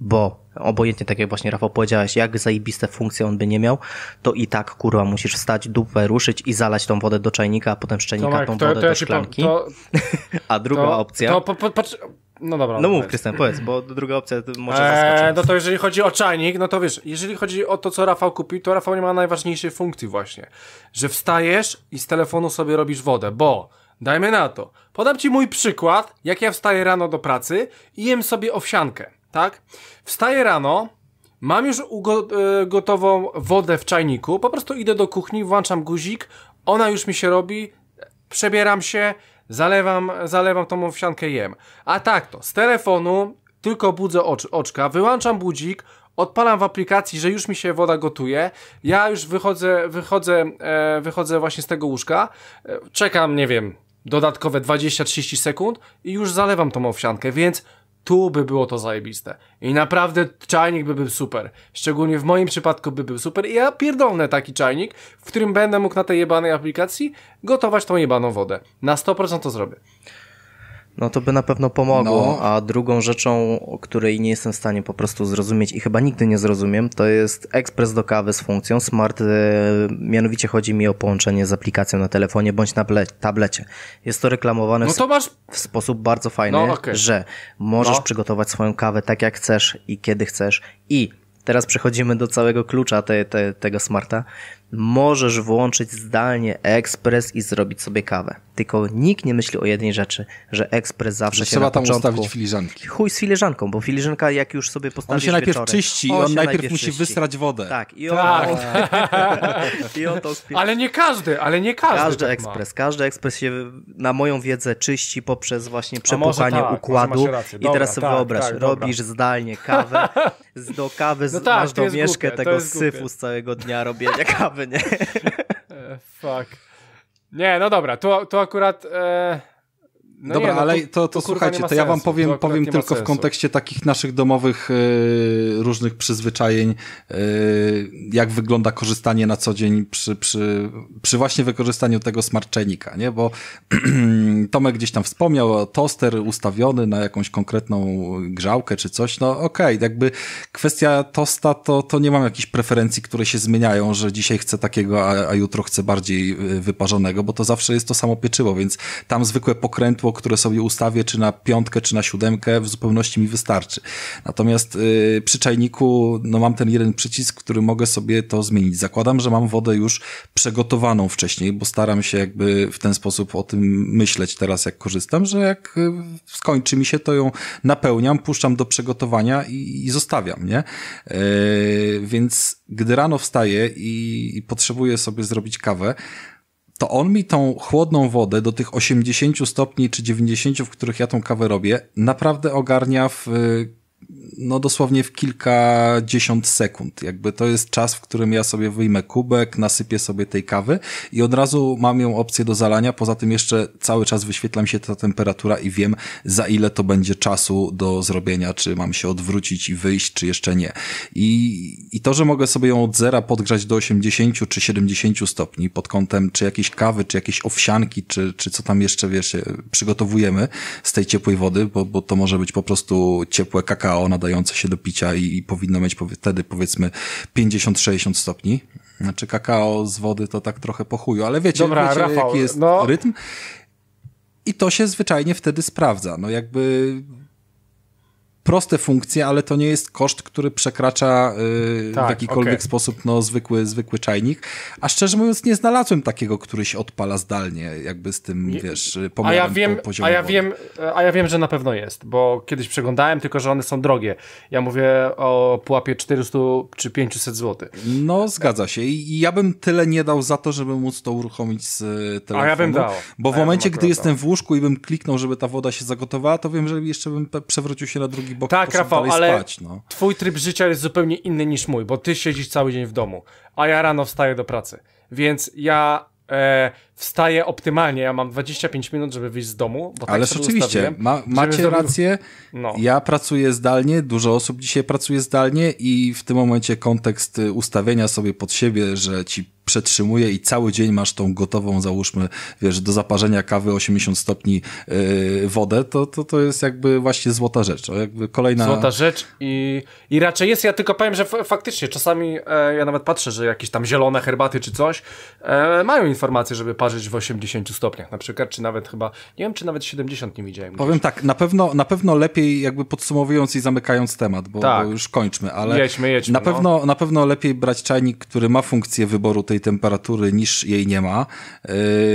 bo obojętnie tak jak właśnie Rafał powiedziałeś, jak zajebiste funkcje on by nie miał, to i tak kurwa musisz wstać, dupę ruszyć i zalać tą wodę do czajnika, a potem z czajnika Tomek, tą to, wodę to ja do szklanki. Po, to, a druga to, opcja... Po, po, no dobra. No mów, Krystian, powiedz, bo druga opcja może eee, zaskoczyć. No to jeżeli chodzi o czajnik, no to wiesz, jeżeli chodzi o to, co Rafał kupi, to Rafał nie ma najważniejszej funkcji właśnie, że wstajesz i z telefonu sobie robisz wodę, bo dajmy na to, podam Ci mój przykład, jak ja wstaję rano do pracy i jem sobie owsiankę, tak? Wstaję rano, mam już e, gotową wodę w czajniku, po prostu idę do kuchni, włączam guzik, ona już mi się robi, przebieram się, zalewam, zalewam tą owsiankę jem. A tak to, z telefonu tylko budzę ocz, oczka, wyłączam budzik, odpalam w aplikacji, że już mi się woda gotuje, ja już wychodzę, wychodzę, e, wychodzę właśnie z tego łóżka, e, czekam, nie wiem, dodatkowe 20-30 sekund i już zalewam tą owsiankę, więc tu by było to zajebiste. I naprawdę czajnik by był super. Szczególnie w moim przypadku by był super. I ja pierdolnę taki czajnik, w którym będę mógł na tej jebanej aplikacji gotować tą jebaną wodę. Na 100% to zrobię. No to by na pewno pomogło. No. A drugą rzeczą, o której nie jestem w stanie po prostu zrozumieć i chyba nigdy nie zrozumiem, to jest ekspres do kawy z funkcją smart. E, mianowicie chodzi mi o połączenie z aplikacją na telefonie bądź na tablecie. Jest to reklamowane no to masz... w sposób bardzo fajny, no, okay. że możesz no. przygotować swoją kawę tak jak chcesz i kiedy chcesz i Teraz przechodzimy do całego klucza te, te, tego smarta. Możesz włączyć zdalnie ekspres i zrobić sobie kawę tylko nikt nie myśli o jednej rzeczy, że ekspres zawsze że się trzeba tam zostawić ustawić filiżanki. Chuj z filiżanką, bo filiżanka jak już sobie postawisz On się najpierw wieczorem, czyści, on, on najpierw, musi czyści. wysrać wodę. Tak, i on, tak. I on to Ale nie każdy, ale nie każdy. Każdy tak ekspres, ma. każdy ekspres się na moją wiedzę czyści poprzez właśnie przepuchanie tak, układu. dobra, I teraz sobie tak, wyobraź, tak, robisz dobra. zdalnie kawę, do kawy no tak, masz mieszkę głupie, tego syfu z całego dnia robienia kawy, nie? E, fuck. Nie, no dobra, tu, tu akurat... E no Dobra, nie, no ale to, to, to słuchajcie, to ja wam powiem, powiem tylko w kontekście takich naszych domowych yy, różnych przyzwyczajeń, yy, jak wygląda korzystanie na co dzień przy, przy, przy właśnie wykorzystaniu tego smarczenika, nie? Bo Tomek gdzieś tam wspomniał toster ustawiony na jakąś konkretną grzałkę czy coś, no okej, okay, jakby kwestia tosta to, to nie mam jakichś preferencji, które się zmieniają, że dzisiaj chcę takiego, a, a jutro chcę bardziej e, wyparzonego, bo to zawsze jest to samo pieczywo, więc tam zwykłe pokrętło światło, które sobie ustawię, czy na piątkę, czy na siódemkę, w zupełności mi wystarczy. Natomiast yy, przy czajniku no, mam ten jeden przycisk, który mogę sobie to zmienić. Zakładam, że mam wodę już przygotowaną wcześniej, bo staram się jakby w ten sposób o tym myśleć teraz, jak korzystam, że jak y, skończy mi się, to ją napełniam, puszczam do przygotowania i, i zostawiam, nie? Yy, więc gdy rano wstaję i, i potrzebuję sobie zrobić kawę, to on mi tą chłodną wodę do tych 80 stopni czy 90, w których ja tą kawę robię, naprawdę ogarnia w y, no dosłownie w kilkadziesiąt sekund. Jakby to jest czas, w którym ja sobie wyjmę kubek, nasypię sobie tej kawy i od razu mam ją opcję do zalania. Poza tym jeszcze cały czas wyświetla mi się ta temperatura i wiem za ile to będzie czasu do zrobienia, czy mam się odwrócić i wyjść, czy jeszcze nie. I, i to, że mogę sobie ją od zera podgrzać do 80 czy 70 stopni pod kątem czy jakiejś kawy, czy jakiejś owsianki, czy, czy co tam jeszcze, wiesz, przygotowujemy z tej ciepłej wody, bo, bo to może być po prostu ciepłe kakao na nadające się do picia i, i powinno mieć powie, wtedy powiedzmy 50-60 stopni. Znaczy kakao z wody to tak trochę po chuju, ale wiecie, Dobra, wiecie Rafał, jaki jest no... rytm. I to się zwyczajnie wtedy sprawdza. No jakby proste funkcje, ale to nie jest koszt, który przekracza yy, tak, w jakikolwiek okay. sposób no, zwykły, zwykły czajnik. A szczerze mówiąc, nie znalazłem takiego, który się odpala zdalnie, jakby z tym, nie, wiesz, a ja y, wiem, po a ja wiem, A ja wiem, że na pewno jest, bo kiedyś przeglądałem, tylko że one są drogie. Ja mówię o pułapie 400 czy 500 zł. No, zgadza się. I ja bym tyle nie dał za to, żeby móc to uruchomić z telefonu. Y, a ja bym dał. Bo w ja momencie, gdy jestem w łóżku i bym kliknął, żeby ta woda się zagotowała, to wiem, że jeszcze bym przewrócił się na drugi bo tak, Rafał, ale spać, no. twój tryb życia jest zupełnie inny niż mój, bo ty siedzisz cały dzień w domu, a ja rano wstaję do pracy. Więc ja e, wstaję optymalnie, ja mam 25 minut, żeby wyjść z domu. Bo Ależ tak oczywiście, ma, macie żeby... rację, no. ja pracuję zdalnie, dużo osób dzisiaj pracuje zdalnie i w tym momencie kontekst y, ustawienia sobie pod siebie, że ci przetrzymuje i cały dzień masz tą gotową, załóżmy, wiesz, do zaparzenia kawy 80 stopni yy, wodę, to, to, to jest jakby właśnie złota rzecz. Jakby kolejna... Złota rzecz i, i raczej jest, ja tylko powiem, że faktycznie czasami e, ja nawet patrzę, że jakieś tam zielone herbaty czy coś e, mają informację, żeby parzyć w 80 stopniach na przykład, czy nawet chyba, nie wiem, czy nawet 70 nie widziałem. Powiem tak, na pewno, na pewno lepiej jakby podsumowując i zamykając temat, bo, tak. bo już kończmy, ale jedźmy, jedźmy, na, no. pewno, na pewno lepiej brać czajnik, który ma funkcję wyboru tej tej temperatury niż jej nie ma.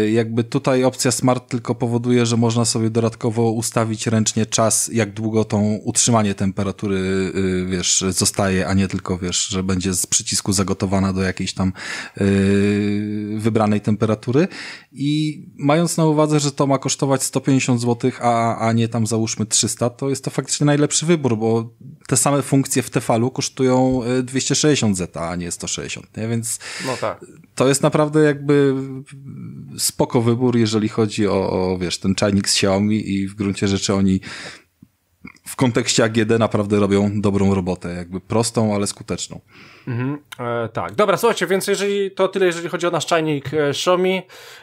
Y, jakby tutaj opcja smart tylko powoduje, że można sobie dodatkowo ustawić ręcznie czas, jak długo tą utrzymanie temperatury, y, wiesz, zostaje, a nie tylko, wiesz, że będzie z przycisku zagotowana do jakiejś tam y, wybranej temperatury. I mając na uwadze, że to ma kosztować 150 zł, a, a nie tam załóżmy 300, to jest to faktycznie najlepszy wybór, bo te same funkcje w Tefalu kosztują 260 zł, a nie 160, nie? Więc no tak to jest naprawdę jakby spoko wybór, jeżeli chodzi o, o, wiesz, ten czajnik z Xiaomi i w gruncie rzeczy oni w kontekście AGD naprawdę robią dobrą robotę, jakby prostą, ale skuteczną. Mhm, e, tak, dobra, słuchajcie, więc jeżeli to tyle, jeżeli chodzi o nasz czajnik e, Xiaomi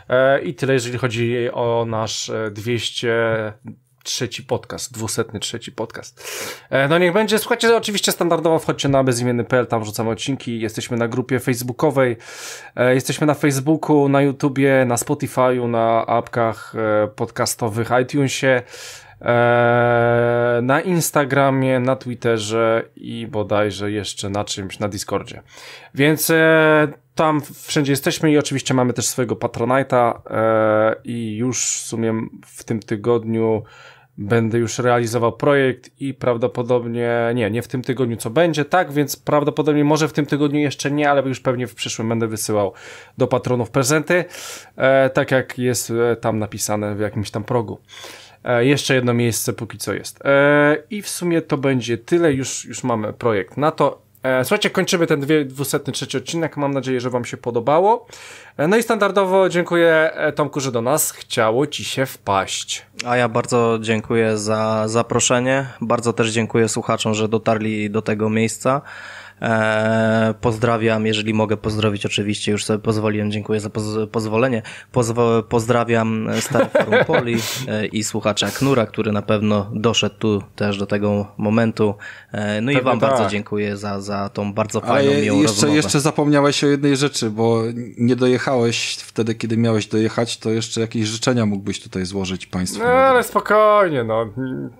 e, i tyle, jeżeli chodzi o nasz 200 e, trzeci podcast, dwusetny trzeci podcast. E, no niech będzie, słuchajcie, no, oczywiście standardowo wchodźcie na bezimienny.pl, tam wrzucamy odcinki, jesteśmy na grupie facebookowej, e, jesteśmy na Facebooku, na YouTubie, na Spotify'u, na apkach e, podcastowych, iTunesie, na Instagramie, na Twitterze i bodajże jeszcze na czymś, na Discordzie. Więc tam wszędzie jesteśmy i oczywiście mamy też swojego Patronite'a i już w sumie w tym tygodniu będę już realizował projekt i prawdopodobnie, nie, nie w tym tygodniu co będzie, tak, więc prawdopodobnie może w tym tygodniu jeszcze nie, ale już pewnie w przyszłym będę wysyłał do patronów prezenty, e, tak jak jest e, tam napisane w jakimś tam progu. E, jeszcze jedno miejsce póki co jest. E, I w sumie to będzie tyle, już, już mamy projekt na to E, słuchajcie, kończymy ten 203 odcinek. Mam nadzieję, że Wam się podobało. E, no i standardowo dziękuję e, Tomku, że do nas chciało Ci się wpaść. A ja bardzo dziękuję za zaproszenie. Bardzo też dziękuję słuchaczom, że dotarli do tego miejsca. E, pozdrawiam, jeżeli mogę pozdrowić, oczywiście już sobie pozwoliłem, dziękuję za poz pozwolenie. Pozwo pozdrawiam Star Forum Poli e, i słuchacza Knura, który na pewno doszedł tu też do tego momentu. E, no i wam tak. bardzo dziękuję za, za tą bardzo fajną, miłą jeszcze, rozmowę. Jeszcze zapomniałeś o jednej rzeczy, bo nie dojechałeś wtedy, kiedy miałeś dojechać, to jeszcze jakieś życzenia mógłbyś tutaj złożyć państwu. No ale spokojnie, no.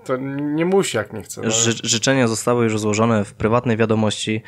To nie musi, jak nie chce. No. Ży życzenia zostały już złożone w prywatnej wiadomości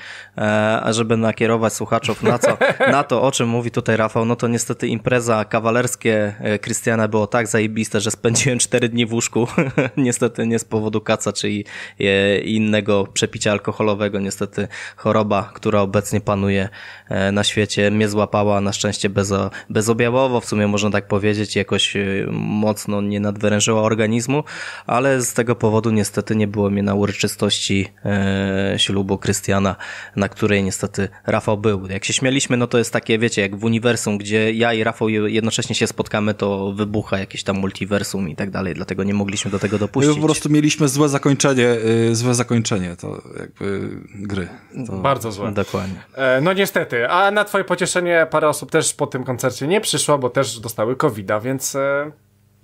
E, żeby nakierować słuchaczów na, co, na to, o czym mówi tutaj Rafał, no to niestety impreza kawalerskie Krystiana e, było tak zajebiste, że spędziłem 4 dni w łóżku, niestety nie z powodu kaca, czyli e, innego przepicia alkoholowego, niestety choroba, która obecnie panuje E, na świecie mnie złapała na szczęście bezo, bezobjawowo, w sumie można tak powiedzieć, jakoś e, mocno nie nadwyrężyła organizmu, ale z tego powodu niestety nie było mnie na uroczystości e, ślubu Krystiana, na której niestety Rafał był. Jak się śmialiśmy, no to jest takie, wiecie, jak w uniwersum, gdzie ja i Rafał jednocześnie się spotkamy, to wybucha jakieś tam multiversum i tak dalej, dlatego nie mogliśmy do tego dopuścić. My po prostu mieliśmy złe zakończenie, złe zakończenie to jakby gry. To... Bardzo złe. Dokładnie. No niestety, a na twoje pocieszenie parę osób też po tym koncercie nie przyszło, bo też dostały covid więc e,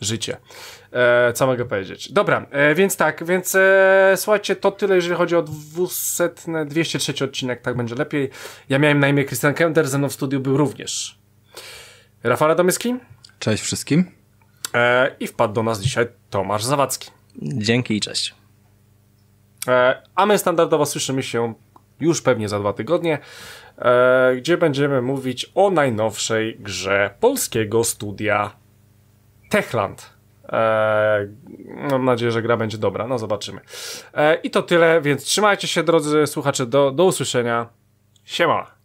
życie. E, co mogę powiedzieć? Dobra, e, więc tak, więc słuchajcie, to tyle, jeżeli chodzi o 200, 203 odcinek, tak będzie lepiej. Ja miałem na imię Christian Kender, ze mną w studiu był również Rafał Radomyski. Cześć wszystkim. I wpadł do nas dzisiaj Tomasz Zawadzki. Dzięki i cześć. a my standardowo słyszymy się już pewnie za dwa tygodnie. E, gdzie będziemy mówić o najnowszej grze polskiego studia Techland. E, mam nadzieję, że gra będzie dobra. No zobaczymy. E, I to tyle, więc trzymajcie się, drodzy słuchacze. Do, do usłyszenia. Siema.